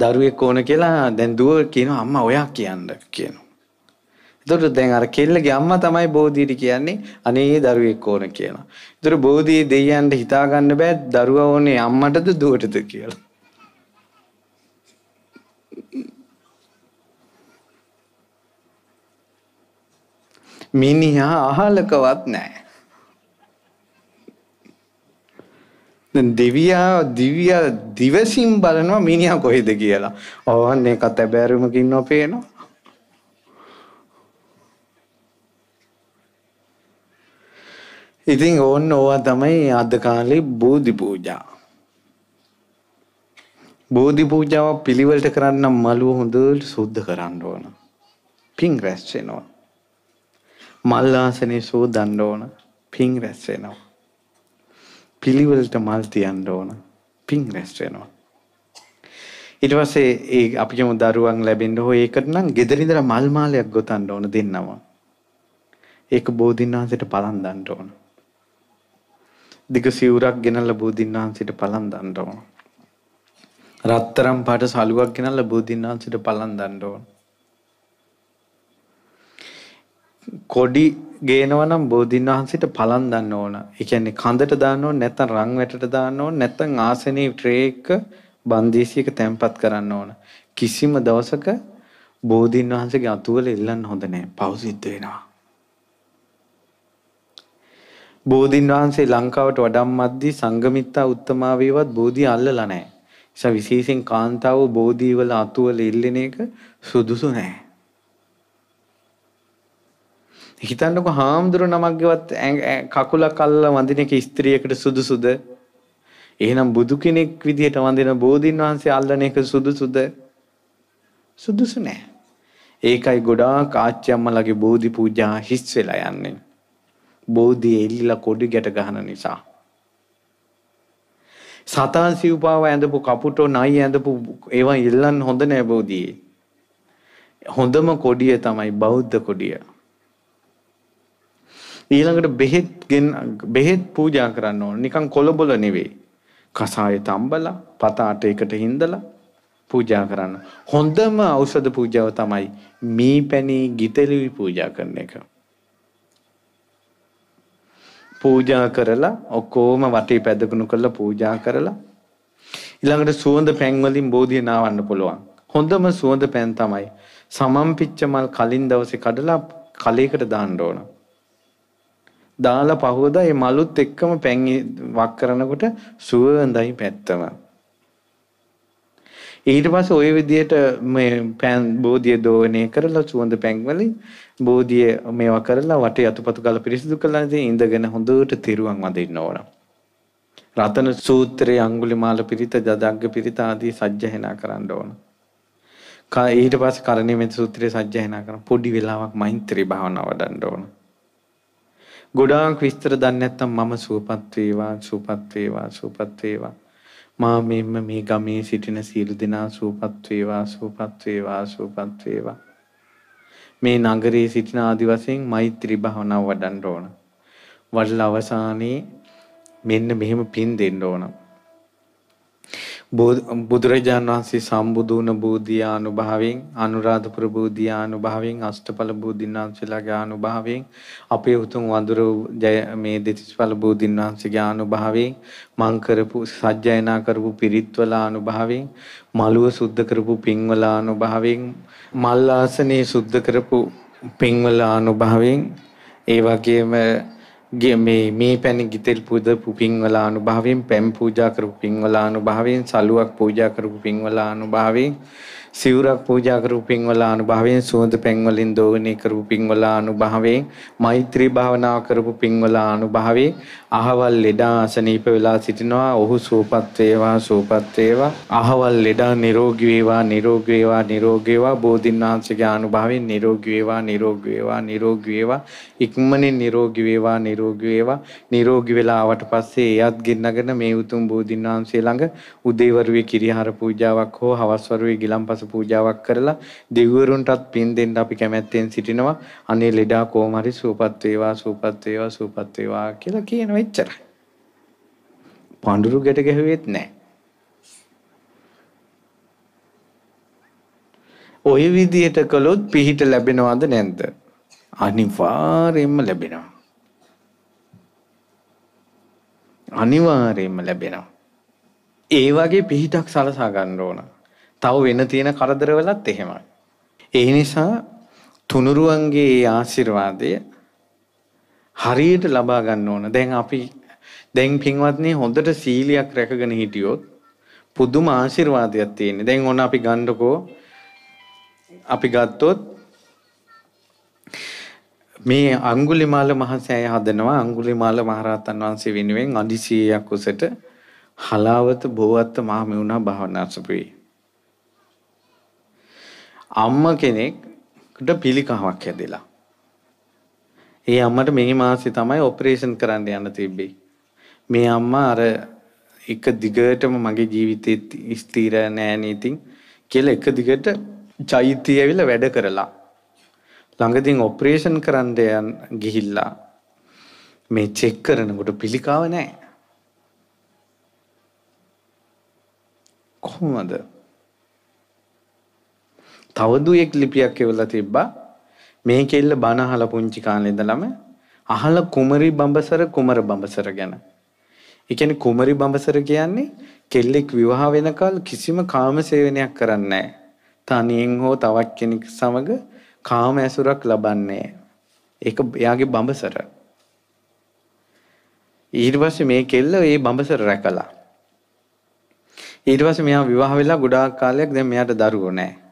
දරුවෙක් ඕන කියලා දැන් දුව කියනවා අම්මා ඔයා කියන්න කියනවා. එතකොට දැන් අර කෙල්ලගේ අම්මා තමයි බෝධියට කියන්නේ අනේ දරුවෙක් ඕන කියලා. එතකොට බෝධිය දෙයියන්ට හිතා ගන්න බෑ දරුවා ඕනේ අම්මටද දුවටද කියලා. මිනිහා අහලකවත් නැහැ. දෙවියා දිවිය දිවසින් බලනවා මිනිහා කොහෙද කියලා. ඕන්න එකත් ඇබෑරුමකින් නොපේනවා. ඉතින් ඕන්න ඕවා තමයි අද කාලේ බෝධි පූජා. බෝධි පූජාව පිළිවෙලට කරන්න මළුව හොඳට සුද්ධ කරන්න ඕන. පිං රැස් වෙනවා. මල් ආසනේ සෝදන්න ඕන. පිං රැස් වෙනවා. පිළිවෙලට මල් තියන්න ඕන. පින් රැස් වෙනවා. ඊට පස්සේ ඒ අපිටම දරුවන් ලැබෙන්න හෝ ඒකට නම් gederindara මල් මාලයක් ගොතන්න ඕන දෙන්නම. ඒක බෝධින් වහන්සේට පලන් දන්න ඕන. දිග සිවුරක් ගෙනල්ලා බෝධින් වහන්සේට පලන් දන්න ඕන. රත්තරම් පාට සලුවක් ගෙනල්ලා බෝධින් වහන්සේට පලන් දන්න ඕන. කොඩි ගේනවා නම් බෝධින් වහන්සේට පලන් දාන්න ඕන. ඒ කියන්නේ කඳට දාන්න ඕන නැත්නම් රන් වැටට දාන්න ඕන නැත්නම් ආසනේ ට්‍රේ එක බන්දේසියක තැම්පත් කරන්න ඕන. කිසිම දවසක බෝධින් වහන්සේගේ අතුවල ඉල්ලන්න හොඳ නැහැ. පෞසිද්ධ වෙනවා. බෝධින් වහන්සේ ලංකාවට වඩම්මද්දී සංගමිත්තා උත්තමා වේවත් බෝධි අල්ලලා නැහැ. නිසා විශේෂයෙන් කාන්තාව බෝධිවල අතුවල ඉල්ලන එක සුදුසු නැහැ. හිතන්නකො හාමුදුරු නමක්ගේවත් කකුලක් අල්ල වඳින එක ස්ත්‍රියකට සුදුසුද? එහෙනම් බුදු කෙනෙක් විදිහට වඳින බෝධින් වහන්සේ අල්ලන එක සුදුසුද? සුදුසු නෑ. ඒකයි ගොඩාක් ආච්චි අම්මලාගේ බෝධි පූජා හිස් වෙලා යන්නේ. බෝධි එල්ලිලා කොඩි ගැට ගන්න නිසා. සතා සිව්පාව ඇඳපු කපුටෝ නයි ඇඳපු ඒවා ඉල්ලන්න හොඳ නෑ බෝධියේ. හොඳම කොඩිය තමයි බෞද්ධ කොඩිය. ඊළඟට බෙහෙත් බෙහෙත් පූජා කරන්න ඕන. නිකන් කොළබොල නෙවෙයි. කසාය තම්බලා පතාට එකට හිඳලා පූජා කරන්න. හොඳම ඖෂධ පූජාව තමයි මී පැණි ගිතෙලි පූජා කරන එක. පූජා කරලා ඔක්කොම වටේ පැදගුණු කරලා පූජා කරලා ඊළඟට සුවඳ පැන් වලින් බෝධිය නාවන්න පුළුවන්. හොඳම සුවඳ පැන් තමයි සමම්පිච්ච මල් කලින් දවසේ කඩලා කලයකට දාන්න ඕන. දාලා පහවදා මේ මලුත් එක්කම පැන් වක් කරනකොට සුවඳයි පැත්තම. ඊට පස්සේ ওই විදිහට මේ පැන් බෝධිය දෝවණය කරලා සුවඳ පැන් වලින් බෝධිය මේවා කරලා වටේ අතුපතු ගාලා පිරිසිදු කරලා ඉතින් ඉඳගෙන හොඳට තිරුවන් වදින්න ඕන. රතන සූත්‍රයේ අඟුලිමාල පිරිත, ජදග්ග පිරිත ආදී සජ්ජහනා කරන්න ඕන. ඊට පස්සේ කරණීයමෙත් සූත්‍රයේ සජ්ජහනා කරන පොඩි වෙලාවක් මෛත්‍රී භාවනාව වඩන්න ඕන. ගොඩාක් විස්තර දන්නේ නැත්නම් මම සුවපත් වේවා සුවපත් වේවා සුවපත් වේවා මා මෙන්න මේ ගමේ සිටින සියලු දෙනා සුවපත් වේවා සුවපත් වේවා සුවපත් වේවා මේ නගරයේ සිටින ආදි වශයෙන් මෛත්‍රී භාවනාව වඩන්න ඕන වඩලා අවසානයේ මෙන්න මෙහෙම පින් දෙන්න ඕන බුදුරජාණන් වහන්සේ සම්බුදු වුණ බෝධියානුභාවයෙන් අනුරාධපුර බෝධියානුභාවයෙන් අෂ්ටඵල බෝධින්නාන්සේලාගේ ආනුභාවයෙන් අපේ උතුම් වඳුර ජය මේ දෙතිස්ඵල බෝධින්නාන්සේගේ ආනුභාවයෙන් මං කරපු සජ්ජායනා කරපු පිරිත්වල ආනුභාවයෙන් මළුව සුද්ධ කරපු පින්වල ආනුභාවයෙන් මල් ආසනේ සුද්ධ කරපු පින්වල ආනුභාවයෙන් ඒ වගේම මේ මේ පැන ගිතෙල් පුදපු පින්වල අනුභවයෙන් පැම් පූජා කරපු පින්වල අනුභවයෙන් සලුවක් පූජා කරපු පින්වල අනුභවයෙන් සිවුරක් පූජා කරපු පින්වල අනුභවයෙන් සුවඳ පැන් වලින් දෝවණේ කරපු පින්වල අනුභවයෙන් මෛත්‍රී භාවනාව කරපු පින්වල අනුභවයෙන් අහවල් ලෙඩා අසනීප වෙලා සිටිනවා ඔහු සූපත් වේවා සූපත් වේවා අහවල් ලෙඩා නිරෝගී වේවා නිරෝගී වේවා නිරෝගී වේවා බෝධින් වහන්සේගේ අනුභවයෙන් නිරෝගී වේවා නිරෝගී වේවා නිරෝගී වේවා ඉක්මනින් නිරෝගී වේවා නිරෝගී වේවා නිරෝගී වෙලා ආවට පස්සේ එයත් ගෙන්නගෙන මේ උතුම් බෝධින් වහන්සේ ළඟ උදේවරුේ කිරිහාර පූජාවක් හෝ හවස්වරුේ ගිලම්පස පූජාවක් කරලා දෙවිවරුන්ටත් පින් දෙන්න අපි කැමැත්තෙන් සිටිනවා අනේ ලෙඩා කොහොම හරි සූපත් වේවා සූපත් වේවා සූපත් වේවා කියලා කියනවා මෙච්චරයි. පඳුරු ගැට ගැහුවෙත් නැහැ. ওই විදියට කළොත් පිහිට ලැබෙනවද නැද්ද? අනිවාර්යයෙන්ම ලැබෙනවා. අනිවාර්යයෙන්ම ලැබෙනවා. ඒ වගේ පිහිටක් සලසා ගන්න ඕන. තව වෙන තියෙන කරදරවලත් එහෙමයි. ඒ නිසා තුනුරුවන්ගේ ආශිර්වාදය හරියට ලබා ගන්න ඕන. දැන් අපි දැන් පින්වත්නි හොඳට සීලයක් රැකගෙන හිටියොත් පුදුම ආශිර්වාදයක් තියෙන්නේ. දැන් ඕන අපි ගන්නකෝ අපි ගත්තොත් මේ අඟුලිමාල මහසෑය හදනවා අඟුලිමාල මහරහතන් වහන්සේ වෙනුවෙන් අඩි 100ක් උසට හලාවත බෝවත්ත මහමෙවුනා භාවනාසපේ. අම්ම කෙනෙක්ට පිළිකාවක් හැදෙලා ඒ අම්මට මේ මාසේ තමයි ඔපරේෂන් කරන්න යන්න තිබ්බේ. මේ අම්මා අර එක දිගටම මගේ ජීවිතේ ස්ථිර නෑනේ ඉතින් කියලා එක දිගට චෛත්‍ය ඇවිල්ලා වැඩ කරලා ළඟදීන් ඔපරේෂන් කරන්න යන ගිහිල්ලා මේ චෙක් කරනකොට පිළිකාව නෑ. කොහොමද? තව දුවෙක් ලිපියක් එවලා තිබ්බා මේ කෙල්ල බණ අහලා පුංචි කාලේ ඉඳලම අහලා කුමරි බඹසර කුමර බඹසර ගැන. ඒ කියන්නේ කුමරි බඹසර කියන්නේ කෙල්ලෙක් විවාහ වෙනකල් කිසිම කාම සේවනයක් කරන්නේ නැහැ. තනියෙන් හෝ තවත් කෙනෙක් සමග කාම ඇසුරක් ලබන්නේ ඒක එයාගේ බඹසර. ඊට පස්සේ මේ කෙල්ල ඒ බඹසර රැකලා ඊට පස්සේ මෙයා විවාහ වෙලා ගොඩාක් කාලයක් දැන් මෙයාට දරුවෝ නැහැ.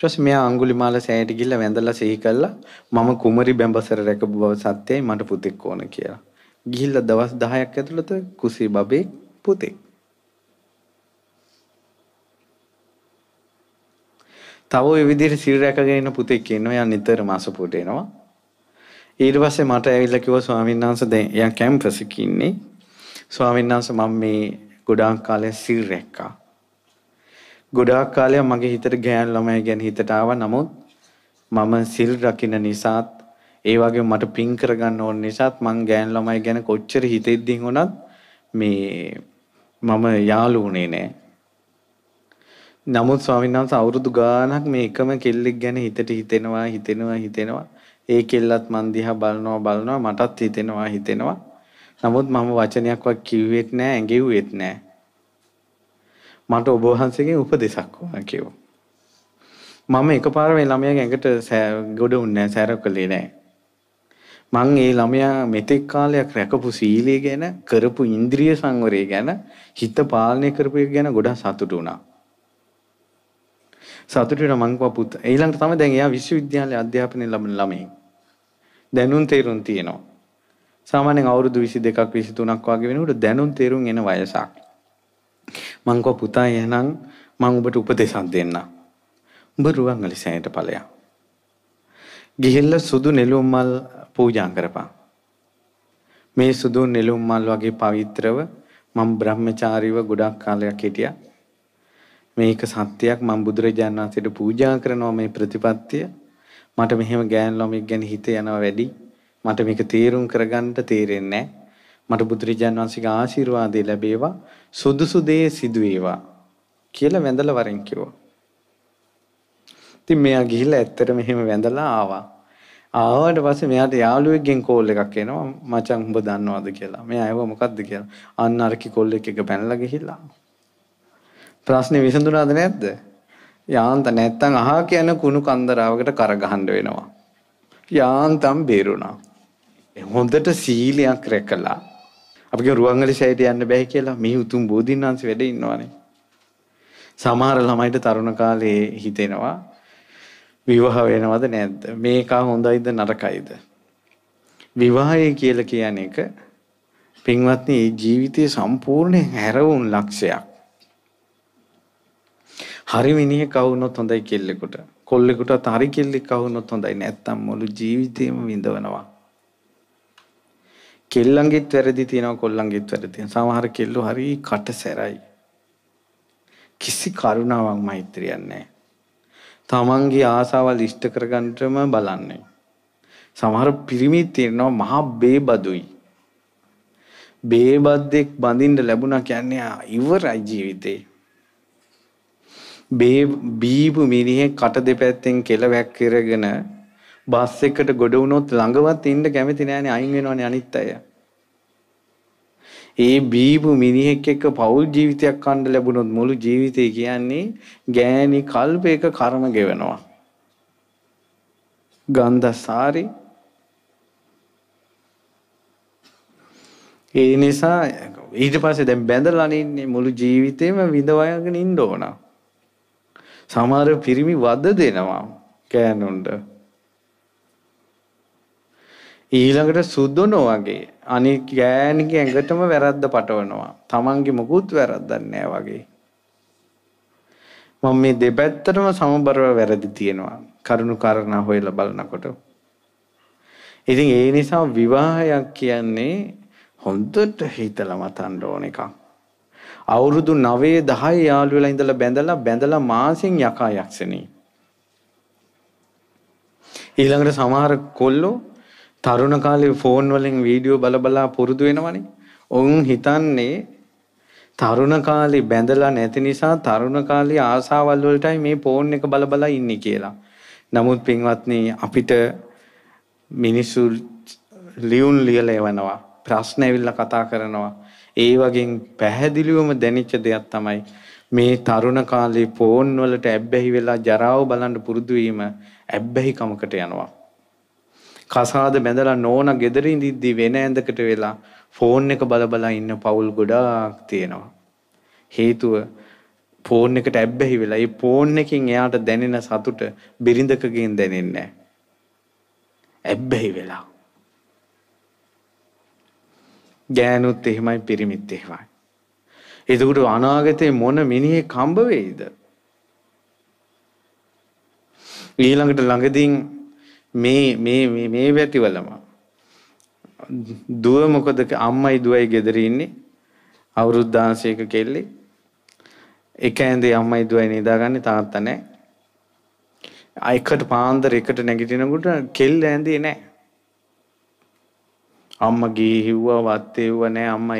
ඊට පස්සේ මෙයා අඟුලිමාල සෑයට ගිහිල්ලා වැඳලා සිහි කළා මම කුමරි බඹසර රැකපු බව සත්‍යයි මට පුතෙක් ඕන කියලා. ගිහිල්ලා දවස් 10ක් ඇතුළත කුසී බබේ පුතෙක්. තව ওই විදිහට සිල් රැකගෙන ඉන්න පුතෙක් ඉන්නවා. යා නිතරම අසපුවට එනවා. ඊට පස්සේ මට ඇවිල්ලා කිව්වා ස්වාමීන් වහන්සේ දැන් යා කැම්පස් එකේ ඉන්නේ. ස්වාමීන් වහන්සේ මම මේ ගොඩාක් කාලයක් සිල් රැක්කා. ගොඩාක් කාලයක් මගේ හිතට ගෑන් ළමයි ගැන හිතට ආවා. නමුත් මම සිල් රකින්න නිසාත් ඒ වගේ මට පින් කරගන්න ඕන නිසාත් මං ගෑන් ළමයි ගැන කොච්චර හිතෙද්දී වුණත් මේ මම යාළු වුණේ නෑ. නමුත් ස්වාමීන් වහන්සේ අවුරුදු ගාණක් මේ එකම කෙල්ලෙක් ගැන හිතට හිතෙනවා හිතෙනවා හිතෙනවා. ඒ කෙල්ලත් මන් දිහා බලනවා බලනවා මටත් හිතෙනවා හිතෙනවා. නමුත් මම වචනයක්වත් කිව්වෙත් නෑ ඇඟෙව්වෙත් නෑ. මට ඔබ වහන්සේගෙන් උපදෙසක් ඕන කිව්වා. මම එකපාර මේ ළමයාගේ ඇඟට ගොඩ උන්නේ නැහැ, සැර කළේ නැහැ. මං ඒ ළමයා මෙතෙක් කාලයක් රැකපු සීලය ගැන, කරපු ඉන්ද්‍රිය සංවරය ගැන, හිත පාලනය කරපු එක ගැන ගොඩක් සතුටු වුණා. සතුටු වෙන මං කව පුතා. ඊළඟට තමයි දැන් එයා විශ්වවිද්‍යාලය අධ්‍යාපනය ලබන ළමයෙක්. දැනුම් තේරුම් තියෙනවා. සාමාන්‍යයෙන් අවුරුදු 22ක් 23ක් වගේ වෙනකොට දැනුම් තේරුම් එන වයසක්. මං කෝ පුතා එහෙනම් මං ඔබට උපදේශක් දෙන්නම්. ඔබ රුවන්වැලි සෑයට ඵලයක්. ගිහිල්ලා සුදු නෙළුම් මල් පූජා කරපන්. මේ සුදු නෙළුම් මල් වගේ පවිත්‍රව මම බ්‍රහ්මචාරීව ගොඩක් කාලයක් හිටියා. මේක සත්‍යයක් මම බුදුරජාණන් වහන්සේට පූජා කරනවා මේ ප්‍රතිපත්තිය. මට මෙහෙම ගෑන් ළමෙක් ගැන හිත යනවා වැඩි. මට මේක තීරුම් කරගන්න තේරෙන්නේ නැහැ. මට බුදුරජාන් වහන්සේගේ ආශිර්වාදය ලැබේවා සුදුසු දේ සිදු වේවා කියලා වැඳලා වරෙන් කිව්වා. ඉතින් මෙයා ගිහිල්ලා ඇත්තටම එහෙම වැඳලා ආවා. ආවට පස්සේ මෙයාට යාළුවෙක්ගෙන් කෝල් එකක් එනවා මචං උඹ දන්නවද කියලා. මෙයා ඇහුවා මොකද්ද කියලා. අන්න අර කෝල් එකක පැනලා ගිහිල්ලා. ප්‍රශ්නේ විසඳුණාද නැද්ද? යාන්ත නැත්තම් අහා කියන කුණු කන්දරාවකට කර ගහන්න වෙනවා. යාන්තම් බේරුණා. හොඳට සීලයක් රැකලා අපිගේ රුවන්වැලි සෑයට යන්න බෑ කියලා මේ උතුම් බෝධින් වහන්සේ වැඩ ඉන්නවනේ. සමහර ළමයිට තරුණ කාලේ හිතෙනවා විවාහ වෙනවද නැද්ද? මේක හොඳයිද නරකයිද? විවාහය කියලා කියන එක පින්වත්නි ජීවිතයේ සම්පූර්ණයෙන් හැරවුන් ලක්ෂයක්. හරි මිනිහෙක් වුණොත් හොඳයි කෙල්ලෙකුට. කොල්ලෙකුටත් හරි කෙල්ලෙක් වුණොත් හොඳයි. නැත්තම් මුළු ජීවිතේම විඳවනවා. කෙල්ලන්ගෙත් වැරදි තියෙනවා කොල්ලන්ගෙත් වැරදි තියෙනවා. සමහර කෙල්ලෝ හරි කට සැරයි. කිසි කරුණාවක් මෛත්‍රියක් නැහැ. තමන්ගේ ආසාවල් ඉෂ්ට කරගන්නටම බලන්නේ. සමහර පිරිමි තියෙනවා මහා බේබදුයි. බේබද්දෙක් බඳින්න ලැබුණා කියන්නේ ඉවරයි ජීවිතේ. බේ බීපු මිනිහේ කට දෙපැත්තෙන් කෙල වැක් කරගෙන බස් එකට ගොඩ වුණොත් ළඟවත් ඉන්න කැමති නෑනේ අයින් වෙනවනේ අනිත් අය. ඒ බීපු මිනිහෙක් එක්ක පෞල් ජීවිතයක් කන්න ලැබුණොත් මුළු ජීවිතේ කියන්නේ ගෑණි කල්පයක කර්ම ගෙවනවා. ගන්ධසාරි ඒ නිසා ඊට පස්සේ දැන් බැඳලාන ඉන්නේ මුළු ජීවිතේම විඳවගෙන ඉන්න ඕන. සමහර පිරිමි වද දෙනවා කෑනුන්ට. ඊළඟට සුදුනෝ වගේ අනිත් ගෑණිගේ ඇඟටම වැරද්ද පටවනවා. Tamange මොකුත් වැරද්දක් නැහැ වගේ. මම මේ දෙපැත්තටම සමබරව වැරදි තියෙනවා. කරුණු කාරණා හොයලා බලනකොට. ඉතින් ඒ නිසා විවාහයක් කියන්නේ හොඳට හිතලා මතන්න ඕන එකක්. අවුරුදු 9 10 යාළු වෙලා ඉඳලා බැඳලා බැඳලා මාසෙන් යකා යක්ෂණී. ඊළඟට සමහර කොල්ලෝ තරුණ කාලේ ෆෝන් වලින් වීඩියෝ බල බලා පුරුදු වෙනවනේ. ඔවුන් හිතන්නේ තරුණ කාලේ බැඳලා නැති නිසා තරුණ කාලේ ආසාවල් වලටයි මේ ෆෝන් එක බල බලා ඉන්නේ කියලා. නමුත් පින්වත්නි අපිට මිනිස්සු ලියුම් ලියලා එවනවා. ප්‍රශ්න ඇවිල්ලා කතා කරනවා. ඒ වගේම පැහැදිලිවම දැනෙච්ච දෙයක් තමයි මේ තරුණ කාලේ ෆෝන් වලට ඇබ්බැහි වෙලා ජරාව බලන්න පුරුදු වීම ඇබ්බැහිකමකට යනවා. කසාද බැඳලා නෝන ගෙදරින් දිද්දි වෙන ඇඳකට වෙලා ෆෝන් එක බලබලා ඉන්න පවුල් ගොඩාක් තියෙනවා. හේතුව ෆෝන් එකට ඇබ්බැහි වෙලා ඒ ෆෝන් එකකින් එයාට දැනෙන සතුට බිරිඳකගෙන් දැනෙන්නේ නැහැ. ඇබ්බැහි වෙලා. ගෑනුත් එහෙමයි පිරිමිත් එහෙමයි. එතකොට අනාගතේ මොන මිනිහේ කම්බ වෙයිද? ඊළඟට ළඟදීන් මේ මේ මේ මේ වැටිවලම දුව මොකද අම්මයි දුවයි ගෙදර ඉන්නේ අවුරුදු 16ක කෙල්ලේ එක ඇඳේ අම්මයි දුවයි නිදාගන්නේ තාත්තා නැහැ අයකට පාන්දර එකට නැගිටිනකොට කෙල්ල ඇඳේ නැහැ. අම්මා ගිහි හිව්වා වත් එව්වා නැහැ. අම්මා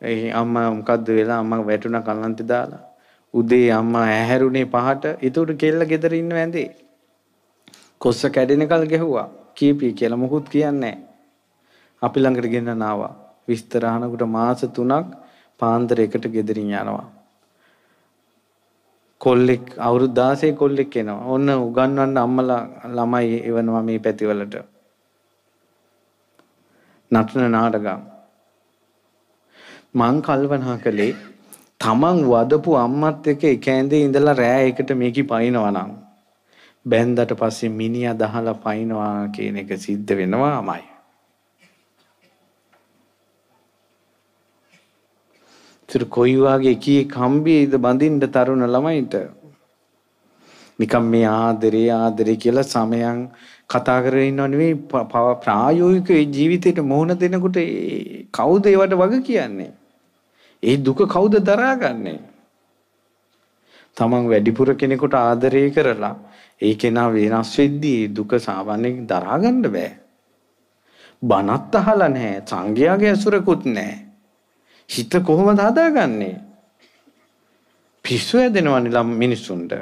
එහෙම අම්මා මොකද්ද වෙලා අම්මා වැටුණා කලන්තේ දාලා. උදේ අම්මා ඇහැරුණේ පහට. ඒතකොට කෙල්ල ගෙදර ඉන්නව ඇඳේ. කොස්ස කැඩෙනකල් ගැහුවා. කීපී කියලා මොකුත් කියන්නේ අපි ළඟට ගෙන්නන ආවා. විස්තර අහනකොට මාස 3ක් පාන්දර එකට ගෙදරින් යනවා. කොල්ලෙක් අවුරුදු 16 කොල්ලෙක් එනවා. ඔන්න උගන්වන්න අම්මලා ළමයි එවනවා මේ පැතිවලට. නටන නාටකම්. මං කල්පනා කළේ තමන් වදපු අම්මත් එක්ක එක ඇඳේ ඉඳලා රෑ එකට මේකි පයින්නවා නම් බැන්දට පස්සේ මිනිහ දහලා පයින්නවා කියන එක සිද්ධ වෙනවාමයි. තුර කොයි වගේ කී කම්බියේද බඳින්න තරුණ ළමයින්ට නිකම් මේ ආදරේ ආදරේ කියලා සමයන් කතා කරගෙන ඉන්නව නෙවෙයි ප්‍රායෝගික ජීවිතේට මොහොන දෙනකොට කවුද ඒවට වග කියන්නේ? ඒ දුක කවුද දරාගන්නේ? තමන් වැඩිපුර කෙනෙකුට ආදරය කරලා ඒ කෙනා වෙනස් වෙද්දී දුක සාමාන්‍යයෙන් දරා ගන්න බෑ. බනත් අහලා නැහැ, සංගයාගේ ඇසුරකුත් නැහැ. හිත කොහොමද හදාගන්නේ? පිස්සු හැදෙනවනේ ළම මිනිස්සුන්ට.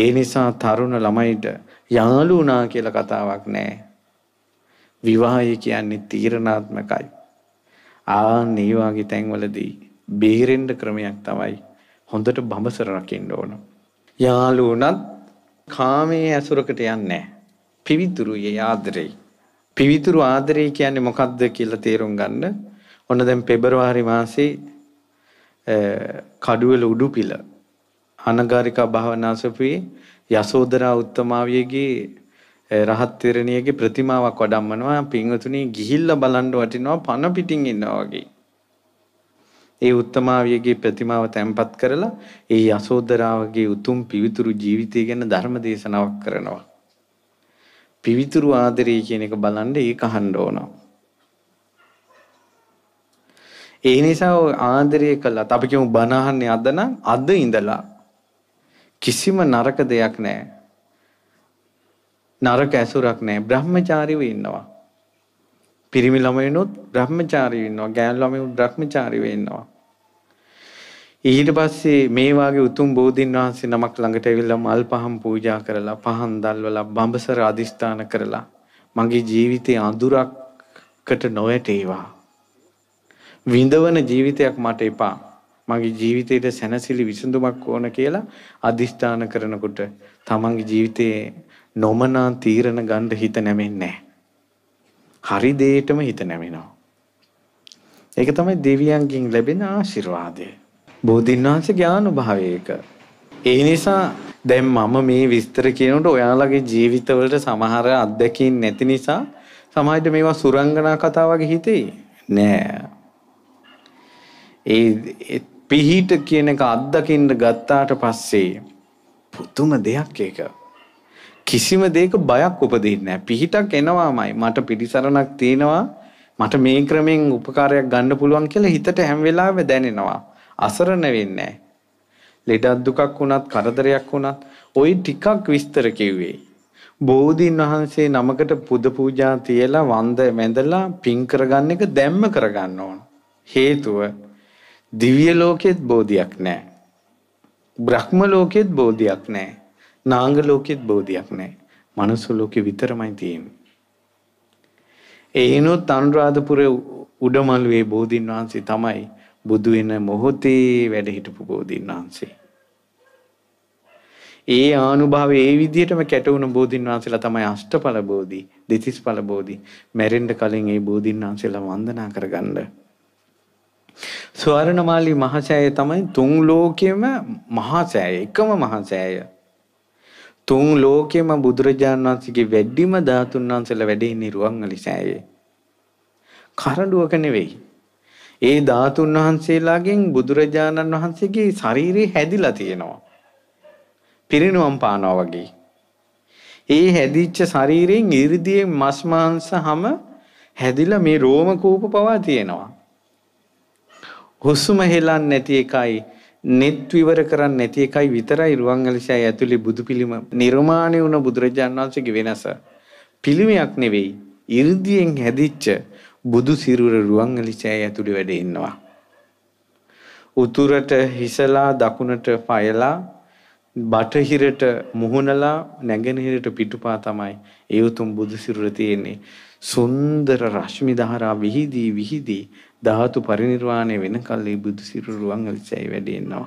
ඒ නිසා තරුණ ළමයිට යාළු වුණා කියලා කතාවක් නැහැ. විවාහය කියන්නේ තීරණාත්මකයි. ආ, මේ වගේ තැන්වලදී බේරෙන්න ක්‍රමයක් තමයි හොඳට බඹසර රකින්න ඕන. යාළුවනත් කාමයේ ඇසුරකට යන්නේ නැහැ. පිවිතුරුයේ ආදරේ. පිවිතුරු ආදරේ කියන්නේ මොකක්ද කියලා තේරුම් ගන්න. ඔන්න දැන් පෙබරවාරි මාසේ කඩුවල උඩුපිල අනගාരികා භාවනාසපුවේ යසෝදරා උත්තමාවියගේ රහත් තෙරණියගේ ප්‍රතිමාවක් වඩම්මනවා පින්වතුනි ගිහිල්ලා බලන්න වටිනවා පන පිටින් ඉන්නවා වගේ ඒ උත්තමාවියගේ ප්‍රතිමාව තැන්පත් කරලා ඒ යසෝදරාවගේ උතුම් පිවිතුරු ජීවිතය ගැන ධර්ම දේශනාවක් කරනවා. පිවිතුරු ආදරය කියන එක බලන්න ඒක අහන්න ඕනවා. ඒ නිසා ආදරය කළත් අපි කියමු බණ අහන්නේ අද නම් අද ඉඳලා කිසිම නරක දෙයක් නැහැ. නරක ඇසුරක් නැහැ. බ්‍රහ්මචාරීව ඉන්නවා. පිරිමි ළමයිනොත් බ්‍රහ්මචාරීව ඉන්නවා. ගෑනු ළමයිනොත් බ්‍රහ්මචාරීව ඉන්නවා. ඊට පස්සේ මේ වාගේ උතුම් බෝධින් වහන්සේ නමක් ළඟට ඇවිල්ලා මල් පහන් පූජා කරලා පහන් දල්වලා බඹසර අදිස්ථාන කරලා මගේ ජීවිතේ අඳුරකට නොඇටේවා. විඳවන ජීවිතයක් මට එපා. මගේ ජීවිතේට සැනසිලි විසඳුමක් ඕන කියලා අදිස්ථාන කරනකොට තමන්ගේ ජීවිතේ නොමනා තීරණ ගන්න හිත නැමෙන්නේ නැහැ. හරි දෙයටම හිත නැමෙනවා. ඒක තමයි දෙවියන්ගෙන් ලැබෙන ආශිර්වාදය. බෝධින් වහන්සේ ඥානුභාවයක. ඒ නිසා දැන් මම මේ විස්තර කියනකොට ඔයාලගේ ජීවිතවලට සමහර අත්දැකීම් නැති නිසා සමාජයට මේවා සුරංගනා කතා වගේ හිතෙයි. නෑ. ඒ පිහිට කියන එක අත්දකින්න ගත්තාට පස්සේ පුදුම දෙයක් ඒක. කිසිම දෙයක බයක් උපදින්නේ නැහැ. පිහිටක් එනවාමයි. මට පිටිසරණක් තියෙනවා. මට මේ ක්‍රමෙන් උපකාරයක් ගන්න පුළුවන් කියලා හිතට හැම වෙලාවෙම දැනෙනවා. අසරණ වෙන්නේ ලෙඩක් දුකක් වුණත් කරදරයක් වුණත් ওই ටිකක් විස්තර කිව්වේ. බෝධීන් වහන්සේ නමකට පුද පූජා තියලා වන්ද වැඳලා පින් කරගන්න එක දැම්ම කරගන්න ඕන. හේතුව දිව්‍ය ලෝකෙත් බෝධියක් නැහැ. බ්‍රහ්ම ලෝකෙත් බෝධියක් නැහැ. නාංග ලෝකෙත් බෝධියක් නැහැ. මනුස්ස ලෝකෙ විතරමයි තියෙන්නේ. ඒනොත් අනුරාධපුර උඩමළුවේ බෝධින් වහන්සේ තමයි බුදු වෙන මොහොතේ වැඩ හිටපු බෝධින් වහන්සේ. ඒ ආනුභාවය ඒ විදිහටම කැටවුණු බෝධින් වහන්සේලා තමයි අෂ්ටඵල බෝධි, දෙතිස්ඵල බෝධි. මැරෙන්න කලින් ඒ බෝධින් වහන්සේලා වන්දනා කරගන්න. ස්වර්ණමාලි මහසෑය තමයි තුන් ලෝකෙම මහසෑය, එකම මහසෑය. තුන් ලෝකෙම බුදුරජාණන් වහන්සේගේ වැඩිම ධාතුන් වහන්සේලා වැඩ ඉන්නේ රුවන්වැලි සෑයේ. කරඬුවක නෙවෙයි. ඒ ධාතුන් වහන්සේලාගෙන් බුදුරජාණන් වහන්සේගේ ශරීරය හැදිලා තියෙනවා. පිරිනුවම් පානවා වගේ. ඒ හැදිච්ච ශරීරයෙන් 이르දියේ මස් මාංශ හැම හැදිලා මේ රෝම කූප පවා තියෙනවා. හුස්ම හෙලන්නේ නැති එකයි net විවර කරන්නේ නැති එකයි විතරයි රුවන්වැලිසෑය ඇතුලේ බුදු පිළිම නිර්මාණය වුණ බුදුරජාණන් වහන්සේගේ වෙනස. පිළිමයක් නෙවෙයි 이르දියෙන් හැදිච්ච බුදු සිරුර රුවන්වැලිසෑය ඇතුලේ වැඩ ඉන්නවා. උතුරට හිසලා දකුණට පයලා බටහිරට මුහුණලා නැගෙනහිරට පිටුපා තමයි ඒ උතුම් බුදු සිරුර තියෙන්නේ. සුන්දර රශ්මි ධාරා විහිදී විහිදී ධාතු පරිනිර්වාණය වෙනකල් ඒ බුදු සිරු රුවන්වැලි සෑයේ වැඩි එනවා.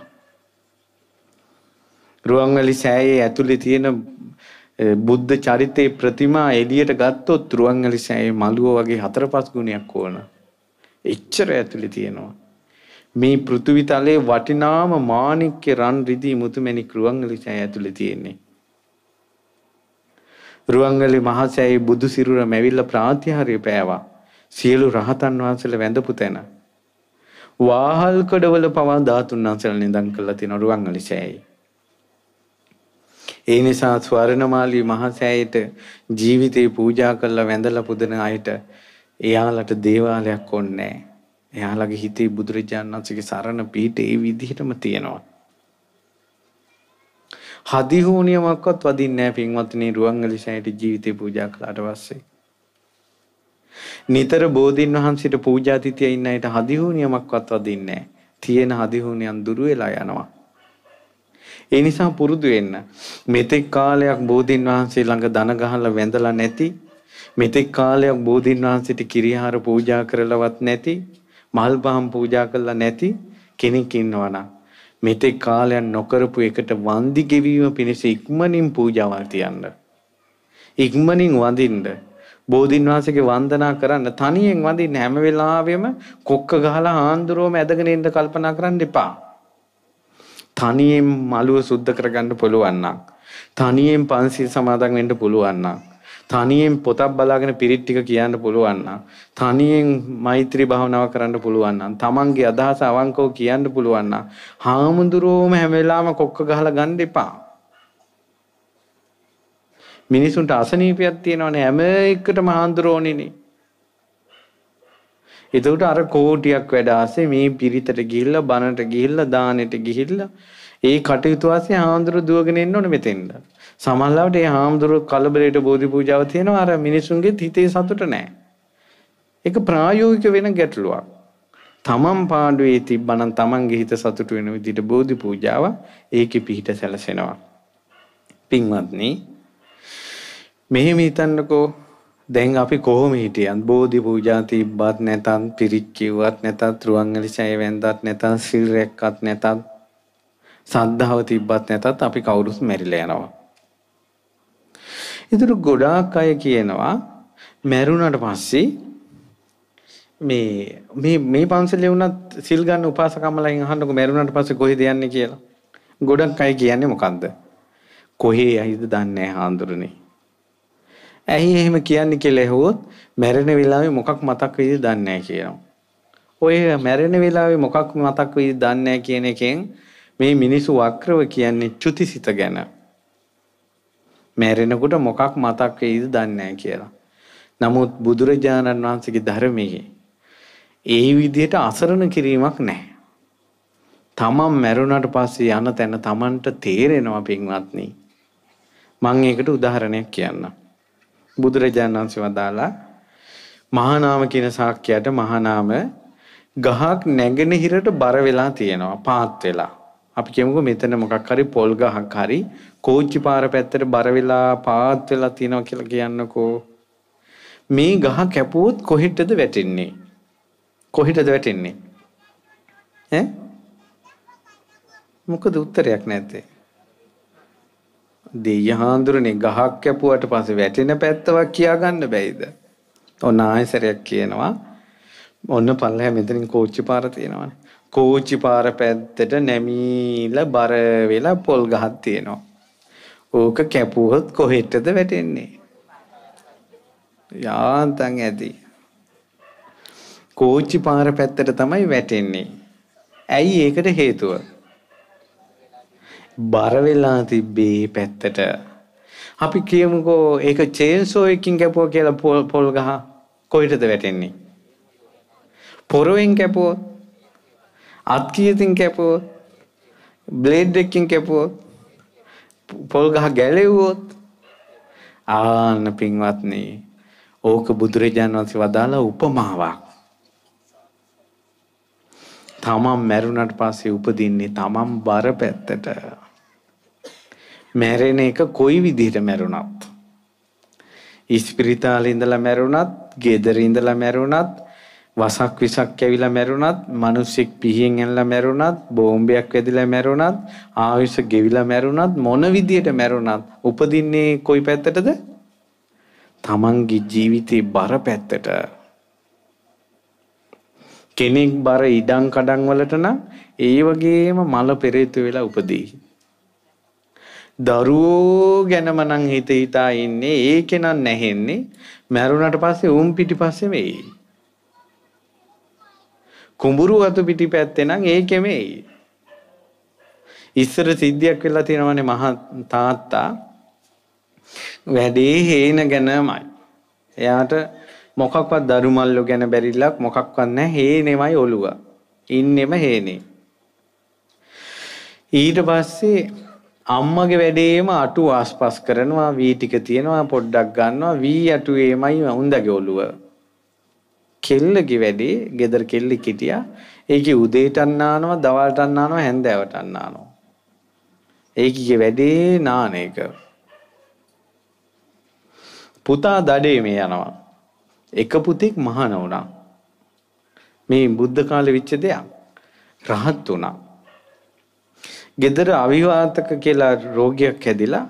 රුවන්වැලි සෑයේ ඇතුලේ තියෙන බුද්ධ චරිතයේ ප්‍රතිමා එළියට ගත්තොත් රුවන්වැලි සෑයේ මළුව වගේ හතර පහ ගුණයක් ඕන. එච්චර ඇතුලේ තියෙනවා. මේ පෘථිවි තලයේ වටිනාම මාණික්ක රන් රිදී මුතුමැණික් රුවන්වැලි සෑය ඇතුලේ තියෙන්නේ. රුවන්වැලි මහසෑයේ බුදු සිරුර මැවිලා ප්‍රාතිහාර්ය පෑවා. සියලු රහතන් වහන්සේලා වැඳපු තැන. වාහල් කඩවල පවා ධාතුන් වහන්සේලා නිදන් කළා තියෙන රුවන්වැලි සෑයේ. ඒ නිසා ස්වර්ණමාලී මහසෑයට ජීවිතේ පූජා කරලා වැඳලා පුදන අයට එයාලට දේවාලයක් ඕනේ එයාලගේ හිතේ බුදුරජාණන් වහන්සේගේ සරණ පිහිට ඒ විදිහටම තියෙනවා. හදිහෝනියමක්වත් වදින්නේ නැහැ පින්වත්නි රුවන්වැලි සෑයට ජීවිතේ පූජා කළාට පස්සේ. නිතර බෝධින් වහන්සේට පූජා තිතිය ඉන්න අයට හදිහුණියමක්වත් වදින්නේ තියෙන හදිහුණියන් දුර වෙලා යනවා. ඒ නිසා පුරුදු වෙන්න. මෙතෙක් කාලයක් බෝධින් වහන්සේ ළඟ දන ගහලා වැඳලා නැති, මෙතෙක් කාලයක් බෝධින් වහන්සේට කිරියහාර පූජා කරලවත් නැති, මල් පහන් පූජා කළා නැති කෙනෙක් ඉන්නවා මෙතෙක් කාලයක් නොකරපු එකට වන්දි ගෙවීම පිණිස ඉක්මනින් පූජාවල් තියන්න. ඉක්මනින් වඳින්න බෝධින් වහන්සේගේ වන්දනා කරන්න තනියෙන් වඳින්න හැම වෙලාවෙම කොක්ක ගහලා ආන්දරෝම ඇදගෙන ඉන්න කල්පනා කරන්න එපා. තනියෙන් මළුව සුද්ධ කරගන්න පුළුවන් නම් තනියෙන් පන්සිල් සමාදන් වෙන්න පුළුවන් නම් තනියෙන් පොතක් බලාගෙන පිරිත් ටික කියන්න පුළුවන් නම් තනියෙන් මෛත්‍රී භාවනාව කරන්න පුළුවන් නම් තමන්ගේ අදහස අවංකව කියන්න පුළුවන් නම් හාමුදුරුවෝම හැම වෙලාවෙම කොක්ක ගහලා ගන්න එපා මිනිසුන්ට අසනීපයක් තියෙනවනේ හැම එකටම හාන්දුරෝනේනේ. එතකොට අර කෝටියක් වැඩ ආසේ මේ පිරිතට ගිහිල්ලා බණට ගිහිල්ලා දානෙට ගිහිල්ලා ඒ කටයුතු ආසේ හාමුදුරු දුවගෙන එන්න ඕනේ මෙතෙන්ද. සමහරවිට ඒ හාමුදුරු කලබලයට බෝධි පූජාව තියෙනවා අර මිනිසුන්ගේ හිතේ සතුට නැහැ. ඒක ප්‍රායෝගික වෙන ගැටලුවක්. තමන් පාඩුවේ තිබ්බනම් තමන්ගේ හිත සතුට වෙන විදිහට බෝධි පූජාව ඒකේ පිහිට සැලසෙනවා. පින්වත්නි මෙහෙම හිතන්නකෝ දැන් අපි කොහොම හිටියත් බෝධි පූජා තිබ්බත් නැතත් පිරික් කිව්වත් නැතත් රුවන්වැලි සෑය වැන්දත් නැතත් සිල් රැක්කත් නැතත් සද්ධාව තිබ්බත් නැතත් අපි කවුරුත් මැරිලා යනවා. ඉතුරු ගොඩාක් අය කියනවා මැරුණාට පස්සේ මේ මේ මේ පන්සලේ වුණත් සිල් ගන්න උපාසකම්මලෙන් අහන්නකො මැරුණාට පස්සේ කොහෙද යන්නේ කියලා. ගොඩක් අය කියන්නේ මොකද්ද? කොහේ යයිද දන්නේ නැහැ හාඳුරනේ. ඇයි එහෙම කියන්නේ කියලා ඇහුවොත් මැරෙන වෙලාවේ මොකක් මතක් වෙයිද දන්නේ කියනවා. ඔය මැරෙන වෙලාවේ මොකක් මතක් වෙයිද දන්නේ කියන එකෙන් මේ මිනිසු වක්‍රව කියන්නේ චුතිසිත ගැන. මැරෙනකොට මොකක් මතක් වෙයිද දන්නේ කියලා. නමුත් බුදුරජාණන් වහන්සේගේ ධර්මයේ ඒ විදිහට අසරණ කිරීමක් නැහැ. තමන් මැරුණාට පස්සේ යන තැන තමන්ට තේරෙනවා පින්වත්නි. මම ඒකට උදාහරණයක් කියන්නම්. බුදුරජාණන් වහන්සේ වදාලා මහානාම කියන ශාක්‍යයට මහානාම ගහක් නැගෙනහිරට බර වෙලා තියෙනවා පාත් වෙලා. අපි කියමුකෝ මෙතන මොකක් හරි පොල් ගහක් හරි කෝච්චි පාර පැත්තට බර වෙලා පාත් වෙලා තියෙනවා කියලා කියන්නකෝ. මේ ගහ කැපුවොත් කොහෙටද වැටෙන්නේ? කොහෙටද වැටෙන්නේ? ඈ මොකද උත්තරයක් නැත්තේ? දෙයහාඳුරනේ ගහක් කැපුවට පස්සේ වැටෙන පැත්තවක් කියාගන්න බැයිද? ඔන්න ආයෙසරයක් කියනවා. ඔන්න පල්ලෙහා මෙතනින් කෝච්චි පාර තියෙනවානේ. කෝච්චි පාර පැත්තට නැමීලා බර වෙලා පොල් ගහක් තියෙනවා. ඕක කැපුවොත් කොහෙටද වැටෙන්නේ? යාන්තම් ඇති. කෝච්චි පාර පැත්තට තමයි වැටෙන්නේ. ඇයි ඒකට හේතුව? බර වෙලා තිබ්බේ පැත්තට. අපි කියමුකෝ ඒක චේන්සෝ එකකින් කැපුවා කියලා පොල් පොල් ගහ කොහෙටද වැටෙන්නේ? පොරවෙන් කැපුවොත් අත් කියතින් කැපුවොත් බ්ලේඩ් එකකින් කැපුවොත් පොල් ගහ ගැලෙව්වොත් ආන්න පින්වත්නි ඕක බුදුරජාණන් වහන්සේ වදාලා උපමාවක්. තමන් මැරුණට පස්සේ උපදින්නේ තමන් බර පැත්තට. මැරෙන එක කොයි විදිහට මැරුණත්. ඉස්පිරිතාලේ ඉඳලා මැරුණත්, ගෙදර ඉඳලා මැරුණත්, වසක් විසක් ඇවිලා මැරුණත්, මිනිස්සෙක් පිහියෙන් ඇනලා මැරුණත්, බෝම්බයක් වැදිලා මැරුණත්, ආයුෂ ගෙවිලා මැරුණත්, මොන විදිහට මැරුණත් උපදින්නේ කොයි පැත්තටද? තමන්ගේ ජීවිතේ බර පැත්තට. කෙනෙක් බර ඉඩම් කඩම් වලට නම් ඒ වගේම මල පෙරේත වෙලා උපදී. දරුවෝ ගැන මනම් හිත හිතා ඉන්නේ ඒකේ නම් නැහෙන්නේ මැරුණාට පස්සේ උන් පිටිපස්සේ වෙයි කුඹුරු අතු පිටිපැත්තේ නම් ඒකෙම වෙයි ඉස්සර සිද්ධියක් වෙලා තියෙනවනේ මහා තාත්තා වැඩේ හේන ගැනමයි එයාට මොකක්වත් දරුමල්ලෝ ගැන බැරිලක් මොකක්වත් නැහැ හේනෙමයි ඔළුව ඉන්නෙම හේනේ ඊට පස්සේ අම්මගේ වැඩේම අටු ආස්පස් කරනවා වී ටික තියෙනවා පොඩ්ඩක් ගන්නවා වී අටුවේමයි වුන්දගේ ඔළුව. කෙල්ලගේ වැඩේ ගෙදර කෙල්ලි කිටියා ඒකේ උදේට අන්නානවා දවල්ට අන්නානවා හැන්දෑවට අන්නානවා. ඒකගේ වැඩේ නාන එක. පුතා දඩේ මේ යනවා. එක පුතෙක් මහාන වුණා. මේ බුද්ධ කාලෙ වෙච්ච දෙයක්. රහත් වුණා. ගෙදර අවිවාතක කියලා රෝගයක් හැදිලා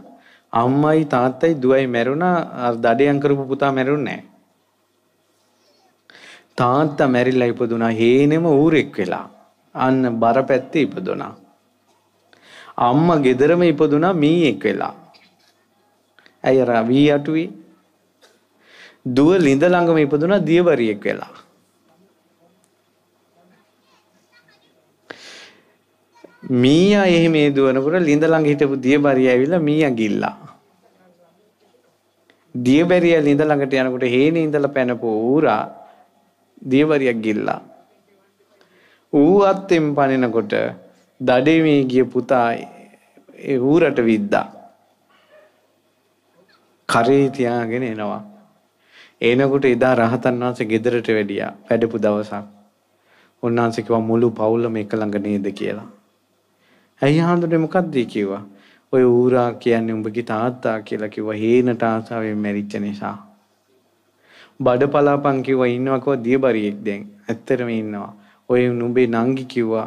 අම්මයි තාත්තයි දුවයි මැරුණා දඩයම් කරපු පුතා මැරුණේ තාත්තා මැරිලා ඉපදුනා හේනෙම ඌරෙක් වෙලා අන්න බරපැත්තේ ඉපදුනා අම්මා ගෙදරම ඉපදුනා මීයෙක් වෙලා ඇයි අර වී අටුවේ දුව ළිඳ ළඟම ඉපදුනා දියවරියෙක් වෙලා මීයා එහෙම ඒ දුවනකොට ලිඳ ළඟ හිටපු දියබරිය ඇවිල්ලා මීයා ගිල්ලා. දියබරිය ලිඳ ළඟට යනකොට හේනේ ඉඳලා පැනපු ඌරා දියබරියක් ගිල්ලා. ඌ අත්ෙන් පනිනකොට දඩේමේ ගිය පුතා ඒ ඌරට විද්දා. කරේ තියාගෙන එනවා. එනකොට එදා රහතන් වහන්සේ ගෙදරට වැඩියා වැඩපු දවසක්. උන්වහන්සේ කිව්වා මුළු පවුලම එක ළඟ නේද කියලා. ඇයි හාමුදුරනේ මොකද්ද කිව්වා? ඔය ඌරා කියන්නේ උඹගේ තාත්තා කියලා කිව්වා හේනට ආසාවෙන් මැරිච්ච නිසා. බඩ පලාපන් කිව්වා ඉන්නවා කිව්වා දියබරියෙක් දැන් ඇත්තටම ඉන්නවා. ඔය නුඹේ නංගි කිව්වා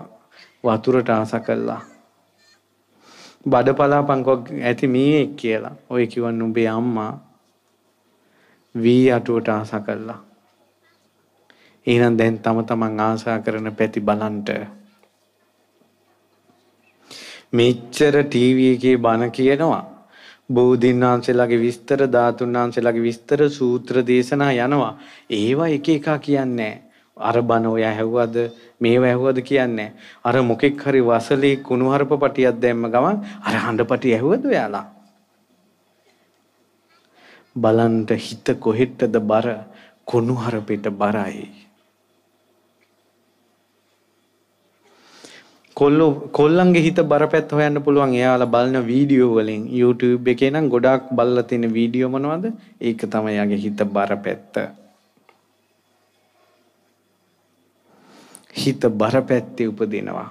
වතුරට ආස කළා. බඩ පලාපන් ඇති මීයෙක් කියලා. ඔය කිව්වා නුඹේ අම්මා වී අටුවට ආස කළා. එහෙනම් දැන් තම තමන් ආසා කරන පැති බලන්ට මෙච්චර ටීවී එකේ බණ කියනවා. බෝධීන් වහන්සේලාගේ විස්තර ධාතුන් වහන්සේලාගේ විස්තර සූත්‍ර දේශනා යනවා. ඒවා එක එකක් කියන්නේ අර බණ ඔය ඇහුවද මේව ඇහුවද කියන්නේ අර මොකෙක් හරි වසලේ කුණුහරුප පටියක් දැම්ම ගමන් අර හඬපටි ඇහුවද ඔයාලා බලන්ට හිත කොහෙටද බර කුණුහරුපෙට බරයි කොල්ලෝ කොල්ලන්ගේ හිත බරපැත් හොයන්න පුළුවන් එයාලා බලන වීඩියෝ වලින් YouTube එකේ නම් ගොඩාක් බලලා තියෙන වීඩියෝ මොනවද? ඒක තමයි යාගේ හිත බරපැත්ත. හිත බරපැත්තේ උපදිනවා.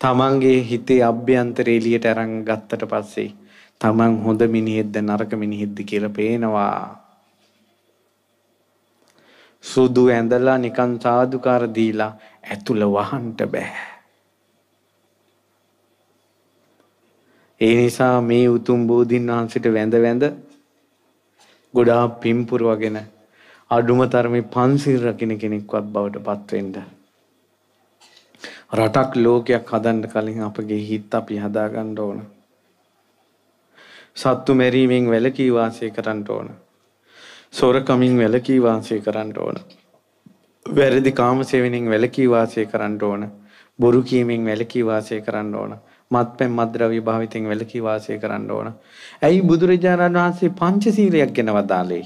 තමන්ගේ හිතේ අභ්‍යන්තරය එළියට අරන් ගත්තට පස්සේ තමන් හොඳ මිනිහෙක්ද නරක මිනිහෙක්ද කියලා පේනවා. සුදු ඇඳලා නිකන් සාදුකාර දීලා ඇතුළ වහන්ට බෑ. ඒ නිසා මේ උතුම් බෝධීන් වහන්සේට වැඳ වැඳ ගොඩාක් පිම්පුරවගෙන අඩුම තරමේ පන්සිල් රකින්න කෙනෙක්වත් බවට පත් වෙන්න. රටක් ලෝකයක් හදන්න කලින් අපගේ හිත අපි හදාගන්න ඕන. සත්තු මෙරීමෙන් වැළකී වාසය කරන්න ඕන. සොරකමින් වැළකී වාසය කරන්න ඕන. වැරදි කාමසේවණින් වැළකී වාසය කරන්න ඕන. බොරු කීමෙන් වැළකී වාසය කරන්න ඕන. මත්පැන් මත්ද්‍රව්‍ය භාවිතයෙන් වැළකී වාසය කරන්න ඕන. ඇයි බුදුරජාණන් වහන්සේ පංචශීලයක් ගැන වදාළේ?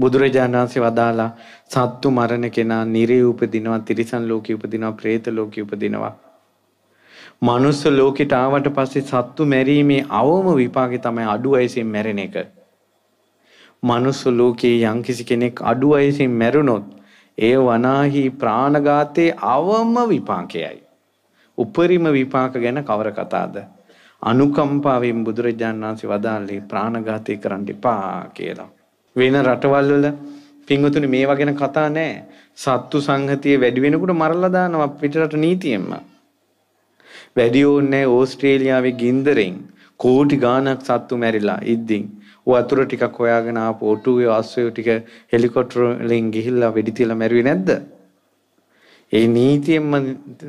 බුදුරජාණන් වහන්සේ වදාලා සත්තු මරණ කෙනා නිරේ උපදිනවා, තිරිසන් ලෝකේ උපදිනවා, പ്രേත ලෝකේ උපදිනවා. මනුස්ස ලෝකෙට ආවට පස්සේ සත්තු මැරීමේ අවම විපාකේ තමයි අඩු වයසින් මැරෙන එක. මනුස්ස ලෝකයේ යම්කිසි කෙනෙක් අඩු වයසින් මැරුණොත් ඒ වනාහි ප්‍රාණඝාතයේ අවම විපාකයයි. උපරිම විපාක ගැන කවර කතාද? අනුකම්පාවෙන් බුදුරජාණන් වහන්සේ වදාළේ ප්‍රාණඝාතය කරන්න එපා කියලා. වෙන රටවල් වල පින්වතුනි මේවා ගැන කතා නැහැ. සත්තු සංහතිය වැඩි වෙනකොට මරලා දානවා පිටරට නීතියෙන්ම. වැඩි ඕනේ ඕස්ට්‍රේලියාවේ ගින්දරෙන් කෝටි ගාණක් සත්තු මැරිලා ඉද්දින් වතුර ටිකක් හොයාගෙන ආපු ඔටුවේ ආශ්‍රය ටික හෙලිකොප්ටර් වලින් ගිහිල්ලා වෙඩි තියලා මැරුවේ නැද්ද? ඒ නීතියෙන්ම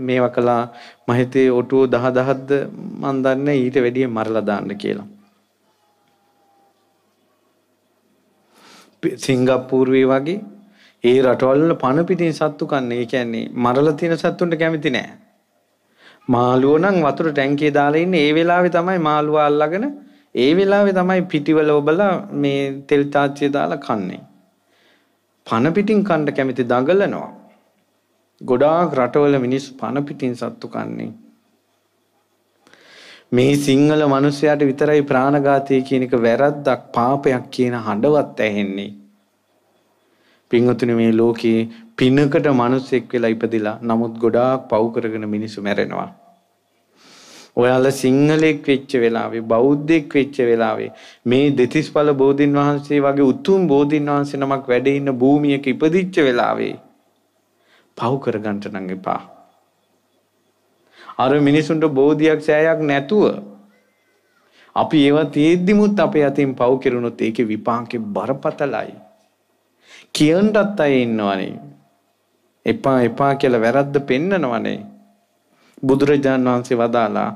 මේවා කළා මම හිතේ ඔටුව 10000ක්ද මන් දන්නේ ඊට වැඩිය මරලා දාන්න කියලා. සිංගප්පූරුවේ වගේ ඒ රටවල් වල පණ පිටින් සත්තු කන්නේ. ඒ කියන්නේ මරලා තියෙන සත්තුන්ට කැමති නෑ. මාළුවෝ නම් වතුර ටැංකියේ දාලා ඉන්නේ. ඒ වෙලාවේ තමයි මාළුවා අල්ලගෙන ඒ වෙලාවේ තමයි පිටිවල ඔබලා මේ තෙල් තාච්චිය දාලා කන්නේ. පන පිටින් කන්න කැමති දඟලනවා. ගොඩාක් රටවල මිනිස්සු පන පිටින් සත්තු කන්නේ. මේ සිංහල මිනිස්සයාට විතරයි ප්‍රාණඝාතය කියන එක වැරද්දක් පාපයක් කියන හඬවත් ඇහෙන්නේ. පින්වතුනි මේ ලෝකේ පිනකට මිනිසෙක් වෙලා ඉපදිලා නමුත් ගොඩාක් පව් කරගෙන මිනිස්සු මැරෙනවා. ඔයාල සිංහලෙක් වෙච්ච වෙලාවේ බෞද්ධෙක් වෙච්ච වෙලාවේ මේ දෙතිස්ඵල බෝධින් වහන්සේ වගේ උතුම් බෝධින් වහන්සේ නමක් වැඩ ඉන්න භූමියක ඉපදිච්ච වෙලාවේ පව් කරගන්න නම් එපා. අර මිනිසුන්ට බෝධියක් සෑයක් නැතුව අපි ඒවා තියෙද්දිමුත් අපේ අතින් පව් කෙරුණොත් ඒකේ විපාකේ බරපතලයි. කියන්නත් අය ඉන්නවනේ. එපා එපා කියලා වැරද්ද පෙන්නනවනේ. බුදුරජාණන් වහන්සේ වදාලා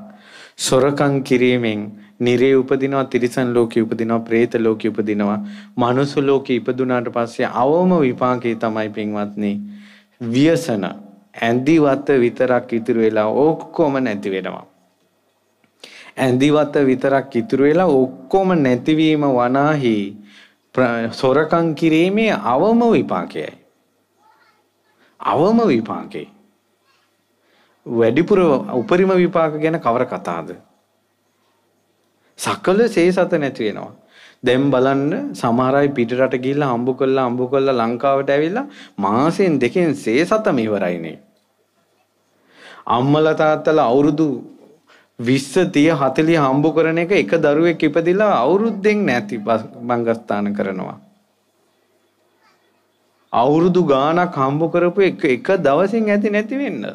සොරකම් කිරීමෙන් නිරේ උපදිනවා තිරිසන් ලෝකේ උපදිනවා പ്രേත ලෝකේ උපදිනවා මනුස්ස ලෝකේ ඉපදුනාට පස්සේ අවම විපාකේ තමයි පින්වත්නි ව්‍යසන ඇඳිවත විතරක් ඉතුරු වෙලා ඔක්කොම නැති වෙනවා ඇඳිවත විතරක් ඉතුරු වෙලා ඔක්කොම නැතිවීම වනාහි සොරකම් කිරීමේ අවම විපාකයයි අවම විපාකේ වැඩිපුර උපරිම විපාක ගැන කවර කතාද? සකල සේසත නැති වෙනවා. දැන් බලන්න සමහර අය පිටරට ගිහිල්ලා හම්බ කරලා හම්බ කරලා ලංකාවට ඇවිල්ලා මාසෙන් දෙකෙන් සේසතම ඉවරයිනේ. අම්මලා තාත්තලා අවුරුදු 20 30 40 හම්බ කරන එක එක දරුවෙක් ඉපදිලා අවුරුද්දෙන් නැති බංගස්ථාන කරනවා. අවුරුදු ගාණක් හම්බ කරපු එක එක දවසින් ඇති නැති වෙන්නේ.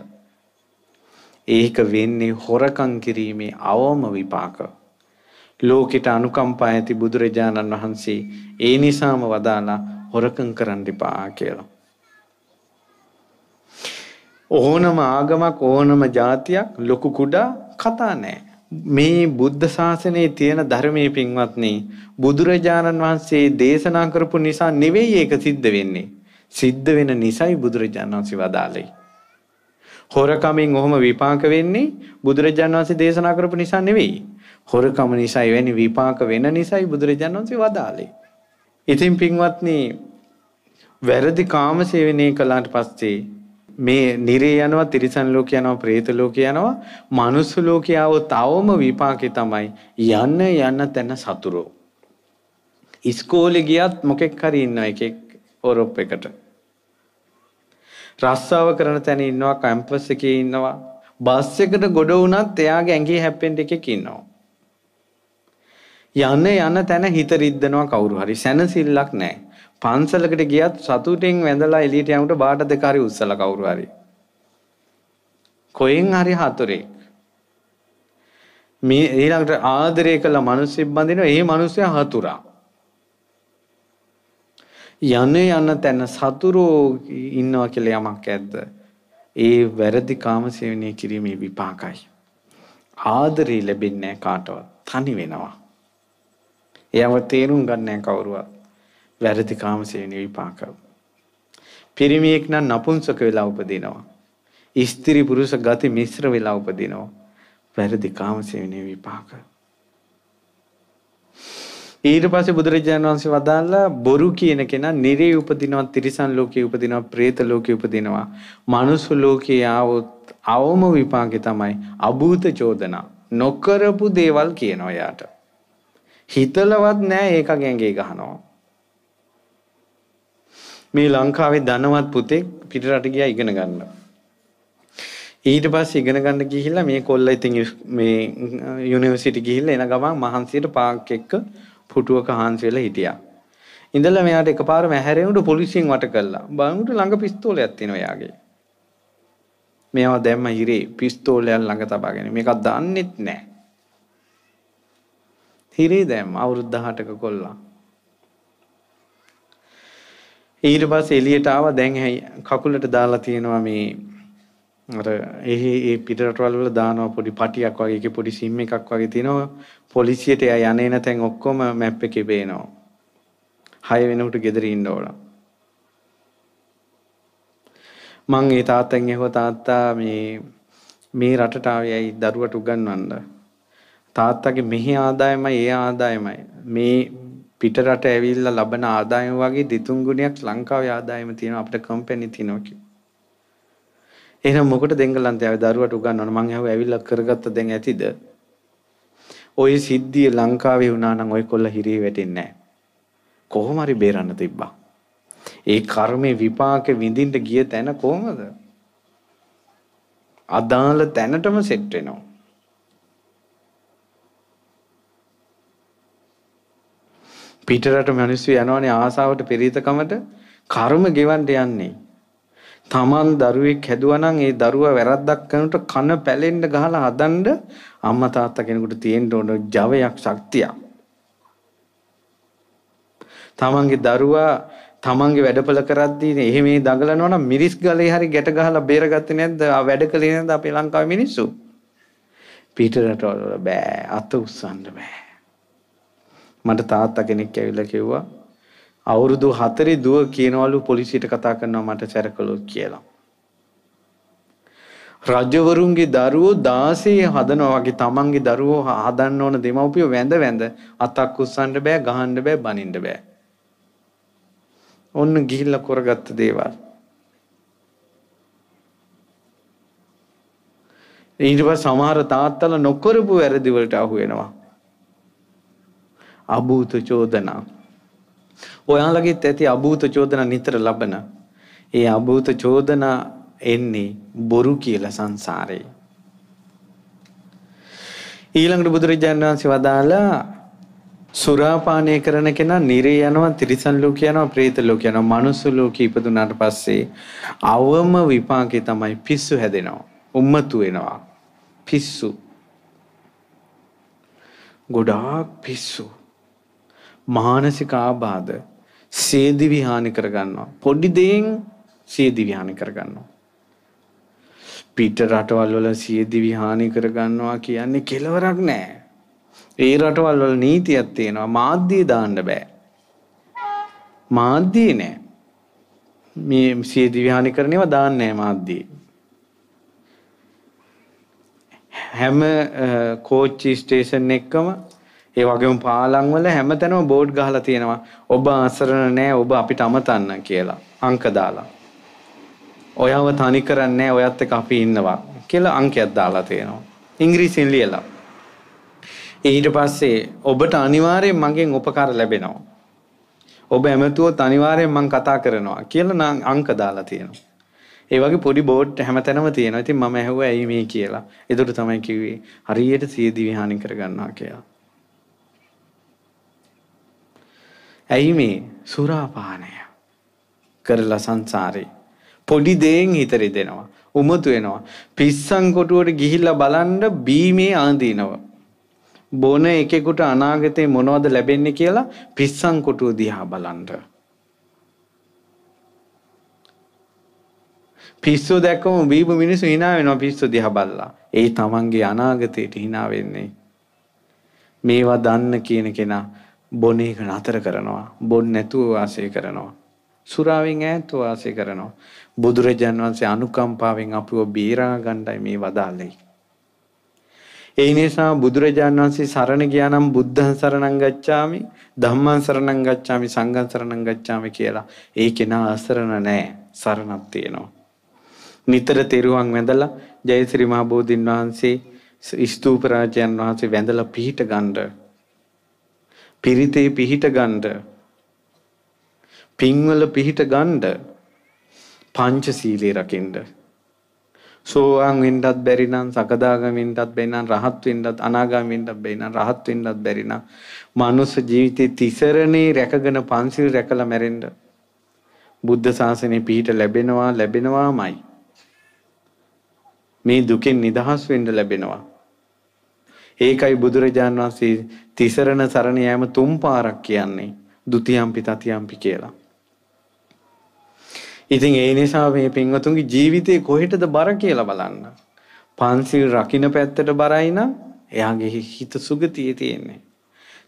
ඒක වෙන්නේ හොරකම් කිරීමේ අවම විපාක. ලෝකෙට අනුකම්පා ඇති බුදුරජාණන් වහන්සේ ඒ නිසාම වදාලා හොරකම් කරන්න එපා කියලා. ඕනම ආගමක් ඕනම જાතියක් ලොකු කුඩා කතා නැහැ. මේ බුද්ධ ශාසනයේ තියෙන ධර්මයේ පින්වත්නි බුදුරජාණන් වහන්සේ දේශනා කරපු නිසා නෙවෙයි ඒක සිද්ධ වෙන්නේ. සිද්ධ වෙන නිසයි බුදුරජාණන් වහන්සේ වදාළේ. හොරකමින් ඔහොම විපාක වෙන්නේ බුදුරජාණන් වහන්සේ දේශනා කරපු නිසා නෙවෙයි. හොරකම නිසා වෙන්නේ විපාක වෙන නිසායි බුදුරජාණන් වහන්සේ වදාළේ. ඉතින් පින්වත්නි වැරදි කාම සේවනය කළාට පස්සේ මේ නිරේ යනවා තිරිසන් ලෝක යනවා പ്രേත ලෝක යනවා මනුස්ස ලෝක යව තවම විපාකේ තමයි යන්න යන්න තැන සතුරෝ ඉස්කෝලේ ගියත් මොකෙක් හරි ඉන්නවා එකෙක් ඕරොප් එකට රස්සාව කරන තැන ඉන්නවා කැම්පස් එකේ ඉන්නවා බස් එකට ගොඩ වුණත් එයාගේ ඇඟේ හැප්පෙන්න එකෙක් ඉන්නවා යන යන තැන හිත රිද්දනවා කවුරු හරි සැනසෙල්ලක් නැහැ. පන්සලකට ගියත් සතුටින් වැඳලා එළියට යනකොට බාට දෙක හරි උස්සලා කවුරු හරි. කොහෙන් හරි හතුරෙක්. මේ ඊළඟට ආදරය කළ මිනිස්සු බඳිනවා. ඒ මිනිස්සයා හතුරා. යන යන තැන සතුරෝ ඉන්නවා කියලා යමක් ඇද්ද? ඒ වැරදි කාම සේවනය කිරීමේ විපාකයි. ආදරේ ලැබෙන්නේ කාටවත්. තනි වෙනවා. එයාව තේරුම් ගන්නෑ කවුරුවත්. වැරදි කාම සේවනයේ විපාක. පිරිමියෙක් නම් නපුංසක වෙලා උපදිනවා. ස්ත්‍රී පුරුෂ ගති මිශ්‍ර වෙලා උපදිනවා. වැරදි කාම සේවනයේ විපාකයි. ඊට පස්සේ බුදුරජාණන් වහන්සේ වදාළා බොරු කියන කෙනා නිරේ උපදිනවා තිරිසන් ලෝකේ උපදිනවා പ്രേත ලෝකේ උපදිනවා මනුස්ස ලෝකේ ආවොත් අවම විපාකේ තමයි අභූත චෝදනා නොකරපු දේවල් කියනවා යාට හිතලවත් නෑ ඒක ගැංගේ ගහනවා මේ ලංකාවේ ධනවත් පුතෙක් පිටරට ගියා ඉගෙන ගන්න ඊට පස්සේ ඉගෙන ගන්න ගිහිල්ලා මේ කොල්ලා ඉතින් මේ යුනිවර්සිටි ගිහිල්ලා එන ගමන් මහන්සියට පාක් එක්ක පුටුවක හාන්සි වෙලා හිටියා. ඉඳලා මෙයාට එකපාරම ඇහැරෙනකොට පොලිසියෙන් වට කළා. බලමුට ළඟ පිස්තෝලයක් තියෙනවා යාගේ. මේවා දැම්ම හිරේ පිස්තෝලයක් ළඟ තබාගෙන. මේකක් දන්නෙත් නැහැ. හිරේ දැම්ම අවුරුදු 18ක කොල්ලා. ඊට පස්සේ එළියට ආවා දැන් කකුලට දාලා තියෙනවා මේ අර එහි ඒ පිටරටවල් වල දානවා පොඩි පටියක් වගේ ඒකේ පොඩි සිම් එකක් වගේ තියෙනවා පොලිසියට එයා යන්නේ නැතෙන් ඔක්කොම මැප් එකේ පේනවා. 6 වෙනකොට ගෙදර ඉන්න ඕන. මං ඒ තාත්තෙන් ඇහුවා තාත්තා මේ මේ රටට ආවේ ඇයි දරුවට උගන්වන්න. තාත්තගේ මෙහි ආදායමයි ඒ ආදායමයි. මේ පිටරට ඇවිල්ලා ලබන ආදායම වගේ දෙතුන් ගුණයක් ලංකාවේ ආදායම තියෙනවා අපිට කම්පැනි තියෙනවා කිව්වා. එහෙනම් මොකට දෙංගලන්තය ආවේ දරුවට උගන්වන්න මං ඇහුවා ඇවිල්ලා කරගත්ත දැන් ඇතිද? ওই සිද්ධිය ලංකාවේ වුණා නම් ওই කොල්ල හිරේ වැටෙන්නේ නැහැ. කොහොම හරි බේරන්න තිබ්බා. ඒ කර්මේ විපාක විඳින්න ගිය තැන කොහමද? අදාළ තැනටම සෙට් වෙනවා. පිටරට මිනිස්සු යනවනේ ආසාවට පෙරිතකමට කර්ම ගෙවන්න යන්නේ. තමන් දරුවෙක් හැදුවනම් ඒ දරුවා වැරද්දක් කරනකොට කන පැලෙන්න ගහලා හදන්න අම්මා තාත්තා කෙනෙකුට තියෙන්න ඕන ජවයක් ශක්තියක්. තමන්ගේ දරුවා තමන්ගේ වැඩපල කරද්දී එහෙම මේ දඟලනවා නම් මිරිස් ගලේ හරි ගැට ගහලා බේරගත්තේ නැද්ද? වැඩ කළේ නැද්ද අපේ ලංකාවේ මිනිස්සු? පිටරට බෑ අත උස්සන්න බෑ. මට තාත්තා කෙනෙක් ඇවිල්ලා කිව්වා අවුරුදු 4 දුව කියනවලු පොලිසියට කතා කරනවා මට සැරකලොත් කියලා. රජවරුන්ගේ දරුවෝ 16 හදනවා වගේ තමන්ගේ දරුවෝ හදන්න ඕන දෙමව්පියෝ වැඳ වැඳ අතක් උස්සන්න බෑ ගහන්න බෑ බනින්න බෑ. ඔන්න ගිහිල්ලා කරගත්ත දේවල්. ඊට පස්සේ සමහර තාත්තලා නොකරපු වැරදි වලට අහු වෙනවා. අභූත චෝදනා ඔයාලගෙත් ඇති අභූත චෝදනා නිතර ලබන ඒ අභූත චෝදනා එන්නේ බොරු කියලා සංසාරේ. ඊළඟට බුදුරජාණන් වහන්සේ වදාලා සුරාපානය කරන කෙනා නිරේ යනවා තිරිසන් ලෝක යනවා ප්‍රේත ලෝක යනවා මනුස්ස ලෝක ඉපදුනාට පස්සේ අවම විපාකේ තමයි පිස්සු හැදෙනවා උම්මතු වෙනවා පිස්සු ගොඩාක් පිස්සු මානසික ආබාධ සියදිවි හානි කරගන්නවා. පොඩි දෙයින් සියදිවි හානි කරගන්නවා. පිට රටවල් වල සියදිවි හානි කරගන්නවා කියන්නේ කෙලවරක් නෑ. ඒ රටවල් වල නීතියක් තියෙනවා මාධ්‍ය දාන්න බෑ. මාධ්‍ය නෑ. මේ සියදිවි හානි කරන ඒවා දාන්නේ නෑ මාධ්‍ය. හැම කෝච්චි ස්ටේෂන් එකම ඒ වගේම පාලම් වල හැමතැනම බෝඩ් ගහලා තියෙනවා ඔබ අසරණ නෑ ඔබ අපිට අමතන්න කියලා අංක දාලා. ඔයාව තනි කරන්නේ ඔයත් එක්ක අපි ඉන්නවා කියලා අංකයක් දාලා තියෙනවා. ඉංග්‍රීසියෙන් ලියලා. ඊට පස්සේ ඔබට අනිවාර්යෙන් මගෙන් උපකාර ලැබෙනවා. ඔබ ඇමතුවොත් අනිවාර්යෙන් මං කතා කරනවා කියලා නම් අංක දාලා තියෙනවා. ඒ වගේ පොඩි බෝඩ් හැමතැනම තියෙනවා. ඉතින් මම ඇහුවා ඇයි මේ කියලා. ඒකට තමයි කිව්වේ හරියට සියදිවි හානි කරගන්නවා කියලා. ඇයි මේ සුරාපානය කරලා සංසාරේ පොඩි දේෙන් හිත රිදෙනවා උමතු වෙනවා පිස්සන් කොටුවට ගිහිල්ලා බලන්න බීමේ ආඳිනව බොන එකෙකුට අනාගතේ මොනවද ලැබෙන්නේ කියලා පිස්සන් කොටුව දිහා බලන්න පිස්සු දැක්කම බීපු මිනිස්සු hina වෙනවා පිස්සු දිහා බලලා ඒ තමන්ගේ අනාගතයට hina වෙන්නේ මේවා දන්න කියන කෙනා බොන එක නතර කරනවා. බොන් නැතුව වාසය කරනවා. සුරාවෙන් ඈත්ව වාසය කරනවා. බුදුරජාන් වහන්සේ අනුකම්පාවෙන් අපව බේරා ගන්නයි මේ වදාළේ. ඒ නිසා බුදුරජාන් වහන්සේ සරණ ගියා නම් බුද්ධං සරණං ගච්ඡාමි ධම්මං සරණං ගච්ඡාමි සංඝං සරණං ගච්ඡාමි කියලා. ඒ කෙනා අසරණ නෑ සරණක් තියෙනවා. නිතර තෙරුවන් වැඳලා ජයසිරි මහ බෝධින් වහන්සේ ස්තූප රාජයන් වහන්සේ වැඳලා පිහිට ගන්නේ පිරිතේ පිහිට ගන්න පින්වල පිහිට ගන්න පංචශීලයේ රකින්න සෝවාන් වෙන්නත් බැරි නම් සකදාගාමී වෙන්නත් බැරි නම් රහත් වෙන්නත් අනාගාමී වෙන්නත් බැරි නම් රහත් වෙන්නත් බැරි නම් මනුස්ස ජීවිතේ තිසරණේ රැකගෙන පංචශීල රැකලා මැරෙන්න බුද්ධ ශාසනේ පිහිට ලැබෙනවා ලැබෙනවාමයි මේ දුකෙන් නිදහස් වෙන්න ලැබෙනවා ඒකයි බුදුරජාන් වහන්සේ තිසරණ සරණ යෑම තුන් පාරක් කියන්නේ. ဒ ුතියම්පි තතියම්පි කියලා. ඉතින් ඒ නිසා මේ පින්වතුන්ගේ ජීවිතේ කොහෙටද බර කියලා බලන්න. පන්සිල් රකින්න පැත්තට බරයි නම් එයාගේ හිත සුගතියේ තියෙන්නේ.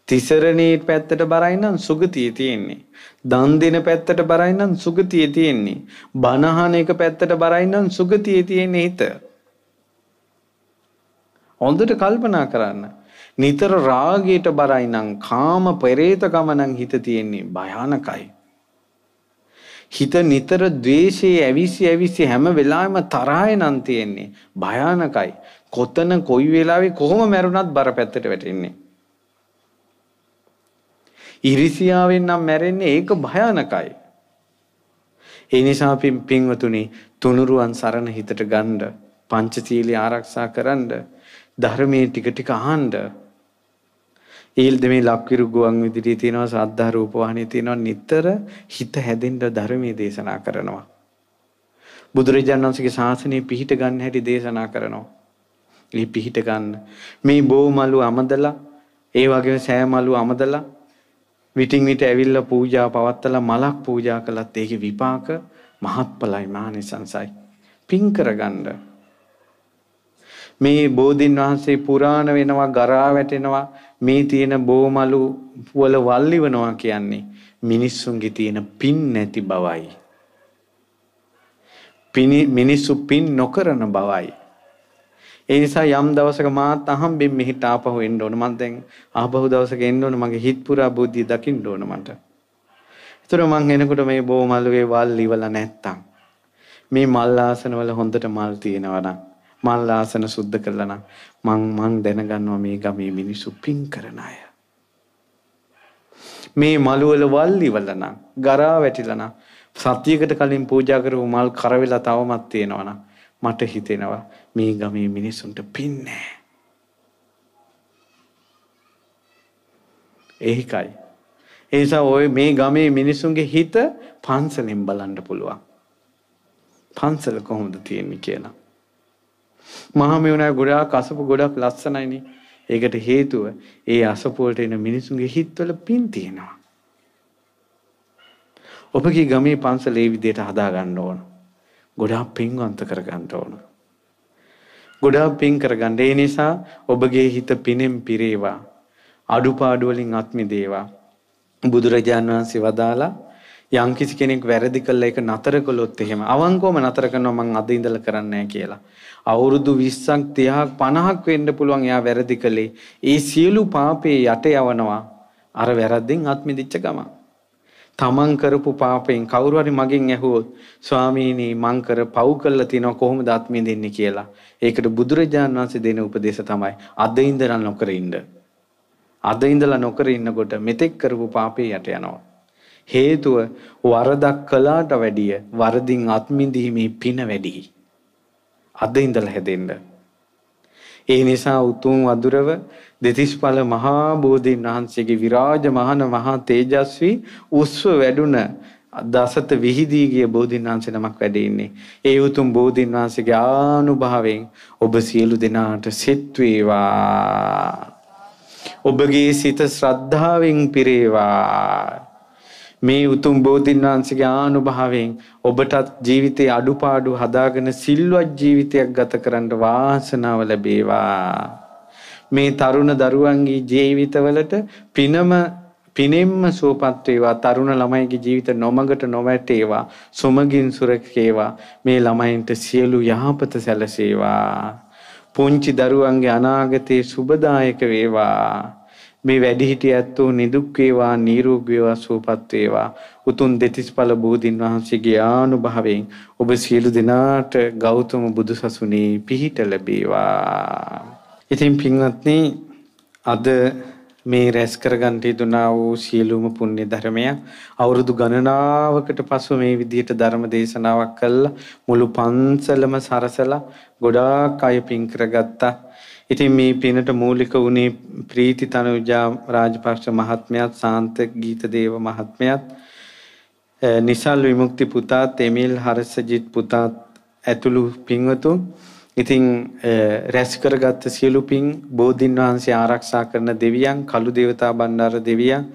තිසරණේ පැත්තට බරයි නම් සුගතියේ තියෙන්නේ. දන් දෙන පැත්තට බරයි නම් සුගතියේ තියෙන්නේ. බණහන එක පැත්තට බරයි නම් සුගතියේ තියෙන්නේ හිත. හොඳට කල්පනා කරන්න. නිතර රාගයට බරයි නම් කාම පෙරේතකම නම් හිත තියෙන්නේ භයානකයි. හිත නිතර ද්වේෂයේ ඇවිසි ඇවිසි හැම වෙලාවෙම තරහය නම් තියෙන්නේ භයානකයි. කොතන කොයි වෙලාවෙ කොහොම මැරුණත් බරපැත්තට වැටෙන්නේ. ඉරිසියාවෙන් නම් මැරෙන්නේ ඒක භයානකයි. ඒ නිසා පින්වතුනි තුනුරුවන් සරණ හිතට ගන්න පංචශීලී ආරක්ෂා කරන්න ධර්මයේ ටික ටික අහන්න. ඊල්ද මේ ලක්විරු ගුවන් විදුලියේ තියෙනවා සාද්ධා රූප වාහනේ තියෙනවා නිතර හිත හැදෙන්න ධර්මයේ දේශනා කරනවා. බුදුරජාණන් වහන්සේගේ ශාසනය පිහිට ගන්න හැටි දේශනා කරනවා. ඒ පිහිට ගන්න මේ බෝමලු අමදලා ඒ වගේම සෑමලු අමදලා විටින් විට ඇවිල්ලා පූජා පවත්තලා මලක් පූජා කළත් ඒකේ විපාක මහත්ඵලයි මහානිසංසයි පින් කරගන්න මේ බෝධින් වහන්සේ පුරාණ වෙනවා ගරා වැටෙනවා මේ තියෙන බෝමලු වල වල්ලිවනවා කියන්නේ මිනිස්සුන්ගේ තියෙන පින් නැති බවයි. මිනිස්සු පින් නොකරන බවයි. ඒ නිසා යම් දවසක මාත් අහම්බෙන් මෙහිට ආපහු එන්න ඕන. මම දැන් ආපහු දවසක එන්න ඕන. මගේ හිත පුරා බුද්ධිය දකින්න ඕන මට. ඒතර මං එනකොට මේ බෝමලුවේ වල් ඉවලා නැත්තම් මේ මල් ආසනවල හොඳට මල් තියෙනවා නම් මල් ආසන සුද්ධ කළා නම් මං මං දැනගන්නවා මේ ගමේ මිනිස්සු පින් කරන අය. මේ මළුවල වල් ඉවලා නම් ගරා වැටිලා නම් සතියකට කලින් පූජා කරපු මල් කර වෙලා තවමත් තියෙනවා නම් මට හිතෙනවා මේ ගමේ මිනිසුන්ට පින් නැහැ. ඒකයි. ඒ නිසා ඔය මේ ගමේ මිනිසුන්ගේ හිත පන්සලෙන් බලන්න පුළුවන්. පන්සල කොහොමද තියෙන්නේ කියලා. මහා මෙවුනා ගොඩාක් අසපු ගොඩක් ලස්සනයිනේ. ඒකට හේතුව ඒ අසපුවලට එන මිනිසුන්ගේ හිත්වල පින් තියෙනවා. ඔබගේ ගමේ පන්සල ඒ විදිහට හදා ගන්න ඕන. ගොඩාක් පින්වන්ත කර ගන්න ඕන. ගොඩාක් පින් කරගන්න. ඒ නිසා ඔබගේ හිත පිනෙන් පිරේවා. අඩුපාඩු වලින් අත් මිදේවා. බුදුරජාණන් වහන්සේ වදාලා යම් කිසි කෙනෙක් වැරදි කළා ඒක නතර කළොත් එහෙම අවංකවම නතර කරනවා මං අද ඉඳලා කරන්නේ කියලා. අවුරුදු 20ක් 30ක් 50ක් වෙන්න පුළුවන් එයා වැරදි කළේ. ඒ සියලු පාපේ යට යවනවා අර වැරද්දෙන් අත් මිදිච්ච ගම. තමන් කරපු පාපයෙන් කවුරු හරි මගෙන් ඇහුවොත් ස්වාමීනි මං කර පව් කළා තිනවා කොහොමද අත් මිදින්නේ කියලා. ඒකට බුදුරජාණන් වහන්සේ දෙන උපදේශ තමයි අද ඉඳලා නොකර ඉන්න. අද ඉඳලා නොකර ඉන්නකොට මෙතෙක් කරපු පාපේ යට යනවා. හේතුව වරදක් කළාට වැඩිය වරදින් අත්මිඳීමේ පින වැඩියි. අද ඉඳලා හැදෙන්න. ඒ නිසා උතුම් වදුරව දෙතිස්ඵල මහා බෝධීන් වහන්සේගේ විරාජ මහන මහා තේජස්වී උස්ව වැඩුණ දසත විහිදී ගිය බෝධීන් වහන්සේ නමක් වැඩ ඉන්නේ. ඒ උතුම් බෝධීන් වහන්සේගේ ආනුභාවයෙන් ඔබ සියලු දෙනාට සිත් වේවා. ඔබගේ සිත ශ්‍රද්ධාවෙන් පිරේවා. මේ උතුම් බෝධින් වහන්සේගේ ආනුභාවයෙන් ඔබටත් ජීවිතේ අඩුපාඩු හදාගෙන සිල්වත් ජීවිතයක් ගත කරන්න වාසනාව ලැබේවා. මේ තරුණ දරුවන්ගේ ජීවිතවලට පිනම පිනෙම්ම සුවපත් වේවා තරුණ ළමයිගේ ජීවිත නොමගට නොවැටේවා සුමගින් සුරකේවා මේ ළමයින්ට සියලු යහපත සැලසේවා පුංචි දරුවන්ගේ අනාගතේ සුබදායක වේවා මේ වැඩිහිටි ඇත්තෝ නිදුක් වේවා නිරෝග වේවා සුවපත් වේවා උතුම් දෙතිස්පල බෝධින් වහන්සේගේ ආනුභාවයෙන් ඔබ සියලු දෙනාට ගෞතම බුදුසසුනේ පිහිට ලැබේවා ඉතින් පින්වත්නි අද මේ රැස් කරගන්ට යුතුනා වූ සියලුම පුණ්‍ය ධර්මයක් අවුරුදු ගණනාවකට පසු මේ විදිහට ධර්ම දේශනාවක් කළා මුළු පන්සලම සරසලා ගොඩාක් අය පින් කරගත්තා ඉතින් මේ පිනට මූලික වුණේ ප්‍රීති තනුජා රාජපක්ෂ මහත්මයාත් සාන්ත ගීතදේව මහත්මයාත් නිසල් විමුක්ති පුතාත් එමිල් හර්ෂජිත් පුතාත් ඇතුළු පින්වතුන් ඉතින් රැස් කරගත්ත සියලු පින් බෝධින් වහන්සේ ආරක්ෂා කරන දෙවියන් කළු දේවතා බණ්ඩාර දෙවියන්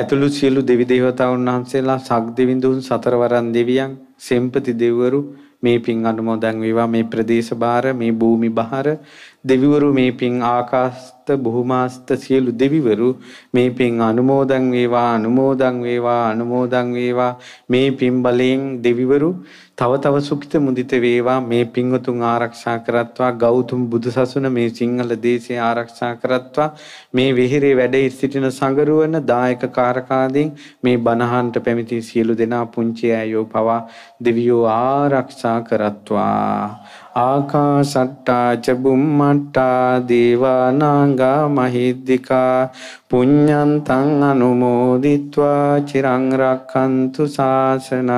ඇතුළු සියලු දෙවි දේවතාවුන් වහන්සේලා සක් දෙවිඳුන් සතරවරන් දෙවියන් සෙම්පති දෙවිවරු මේ පින් අනුමෝදන් වේවා මේ ප්‍රදේශ බාර මේ භූමි බහර දෙවිවරු මේ පින් ආකාශත බුහුමාස්ත සියලු දෙවිවරු මේ පින් අනුමෝදන් වේවා අනුමෝදන් වේවා අනුමෝදන් වේවා මේ පින් බලයෙන් දෙවිවරු තව තව සුඛිත මුදිත වේවා මේ පිංවතුන් ආරක්ෂා කරත්වා ගෞතම බුදුසසුන මේ සිංහල දේශය ආරක්ෂා කරත්වා මේ විහිරේ වැඩ සිටින සංගරුවන දායක කාරකාදීන් මේ බණහන්ට පැමිති සියලු දෙනා පුංචි අයෝ පවා දෙවියෝ ආරක්ෂා කරත්වා ආකාශට්ටා චබුම්මට්ටා දේවානාංගා මහිද්దికා පුඤ්ඤන්තං අනුමෝදිත්වා චිරං රක්ඛන්තු සාසනං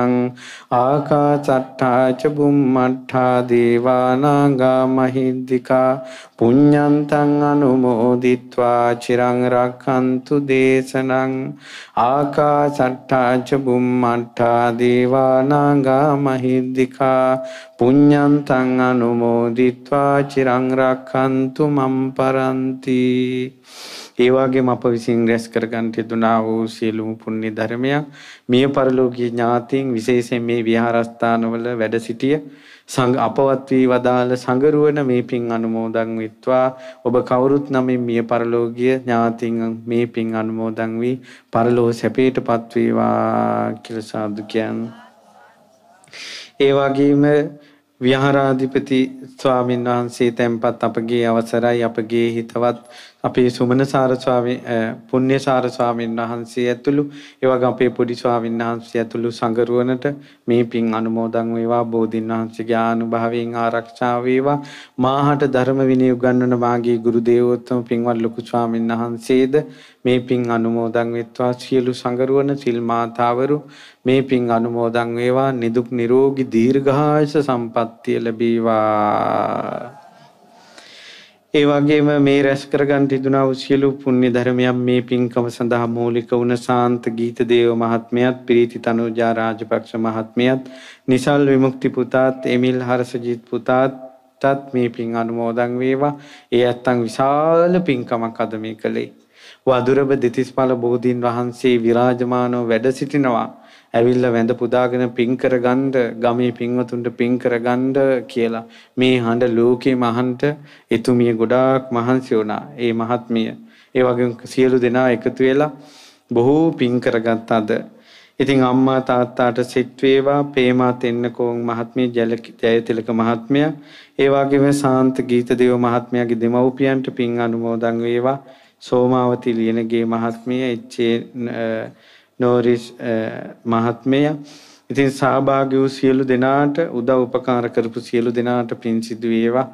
ආකාසට්ඨා ච බුම්මට්ඨා දේවානාගා මහිද්దికා පුඤ්ඤන්තං අනුමෝදිත්වා චිරං රක්ඛන්තු දේශනං ආකාසට්ඨා ච බුම්මට්ඨා දේවානාගා මහිද්దికා පුඤ්ඤන්තං අනුමෝදිත්වා චිරං රක්ඛන්තු මම් පරන්ති ඒ වගේම අප විසින් රැස් කරගන්නට දුනා වූ සියලුම පුණ්‍ය ධර්මයන් මිය පරලෝකීය ඥාතීන් විශේෂයෙන් මේ විහාරස්ථානවල වැඩ සිටිය සංඝ අපවත් වී වදාළ සංගරුවන මේ පින් අනුමෝදන් විත්වා ඔබ කවුරුත් නමින් මිය පරලෝකීය ඥාතීන් මේ පින් අනුමෝදන් වී පරලෝ සැපේටපත් වේවා කියලා සාදු කියන්නේ ඒ වගේම විහාරාධිපති ස්වාමින් වහන්සේ තැන්පත් අපගේ අවසරයි අපගේ හිතවත් අපේ සුමනසාර ස්වාමී පුණ්‍යසාර ස්වාමින් වහන්සේ ඇතුළු එවග අපේ පොඩි ස්වාමින් වහන්සේ ඇතුළු සංගරුවනට මේ පින් අනුමෝදන් වේවා බෝධින් වහන්සේගේ ආනුභාවයෙන් ආරක්ෂා වේවා මාහට ධර්ම විනය උගන්වන මාගේ ගුරු දේවෝත්තම පින්වත් ලොකු ස්වාමින් වහන්සේද මේ පින් අනුමෝදන් වෙත්වා සියලු සංගරුවන සිල් මාතාවරු මේ පින් අනුමෝදන් වේවා නිදුක් නිරෝගී දීර්ඝායස සම්පන්නිය ලැබේවා ඒ වගේම මේ රැස් කරගන්න තිබුණා වූ සියලු පුණ්‍ය ධර්මයන් මේ පින්කම සඳහා මූලික වුණ සාන්ත ගීත දේව මහත්මයාත් ප්‍රීති තනෝජා රාජපක්ෂ මහත්මයාත් නිසල් විමුක්ති පුතාත් එමිල් හර්ෂජීත් පුතාත්ත් මේ පින් අනුමෝදන් වේවා. ඒ ඇත්තන් විශාල පින්කමක් අද මේ කළේ. වදුරබ දෙතිස්පල බෝධීන් වහන්සේ විරාජමානව වැඩ සිටිනවා. ඇවිල්ලා වැඳ පුදාගෙන පින් කරගන්න ගමේ පින්වතුන්ට පින් කරගන්න කියලා මේ හඬ ලෝකේ මහන්ට එතුමිය ගොඩාක් මහන්සි වුණා. ඒ මහත්මිය. ඒ වගේම සියලු දෙනා එකතු වෙලා බොහෝ පින් කරගත්තාද. ඉතින් අම්මා තාත්තාට සිත් වේවා ප්‍රේමා තෙන්නකෝන් මහත්මිය ජයතිලක මහත්මිය ඒ වගේම ශාන්ත ගීතදේව මහත්මයාගේ දෙමව්පියන්ට පින් අනුමෝදන් වේවා සෝමාවති ලියනගේ මහත්මිය එච්.ඒ. නෝරිස් මහත්මිය ඉතින් සහභාගී වූ සියලු දෙනාට උදව් උපකාර කරපු සියලු දෙනාට පින් සිදු වේවා.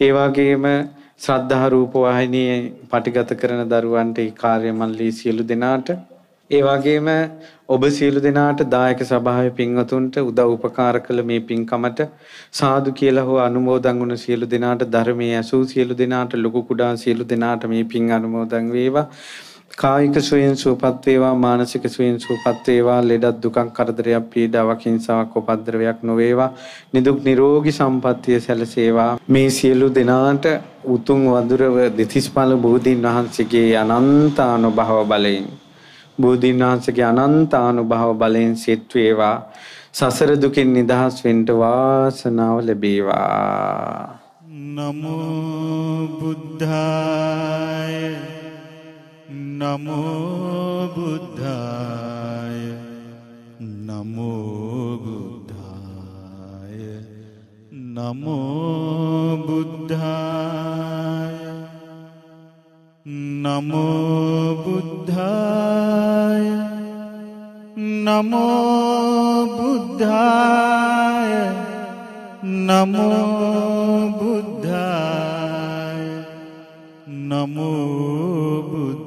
ඒ වගේම ශ්‍රද්ධා රූප වාහිනියේ පටිගත කරන දරුවන්ට ඒ කාර්ය මණ්ඩලයේ සියලු දෙනාට ඒ වගේම ඔබ සියලු දෙනාට දායක සභාවේ පින්වතුන්ට උදව් උපකාර කළ මේ පින්කමට සාදු කියලා හෝ අනුමෝදන් වුණ සියලු දෙනාට ධර්මයේ ඇසූ සියලු දෙනාට ලොකු කුඩා සියලු දෙනාට මේ පින් අනුමෝදන් වේවා කායික සුවයෙන් සුවපත් වේවා මානසික සුවයෙන් සුවපත් වේවා ලෙඩක් දුකක් කරදරයක් පීඩාවක් හිංසාවක් උපද්‍රවයක් නොවේවා නිදුක් නිරෝගී සම්පන්නිය සැලසේවා මේ සියලු දෙනාට උතුම් වඳුරව දෙතිස්පල බෝධීන් වහන්සේගේ අනන්ත අනුභව බලයෙන් බෝධීන් වහන්සේගේ අනන්ත අනුභව බලෙන් සිත් වේවා. සසර දුකින් නිදහස් වෙන්න වාසනාව ලැබේවා. නමෝ බුද්ධාය නමෝ බුද්ධාය නමෝ බුද්ධාය නමෝ බුද්ධාය नमो बुद्धाय नमो बुद्धाय नमो बुद्धाय नमो बुद्ध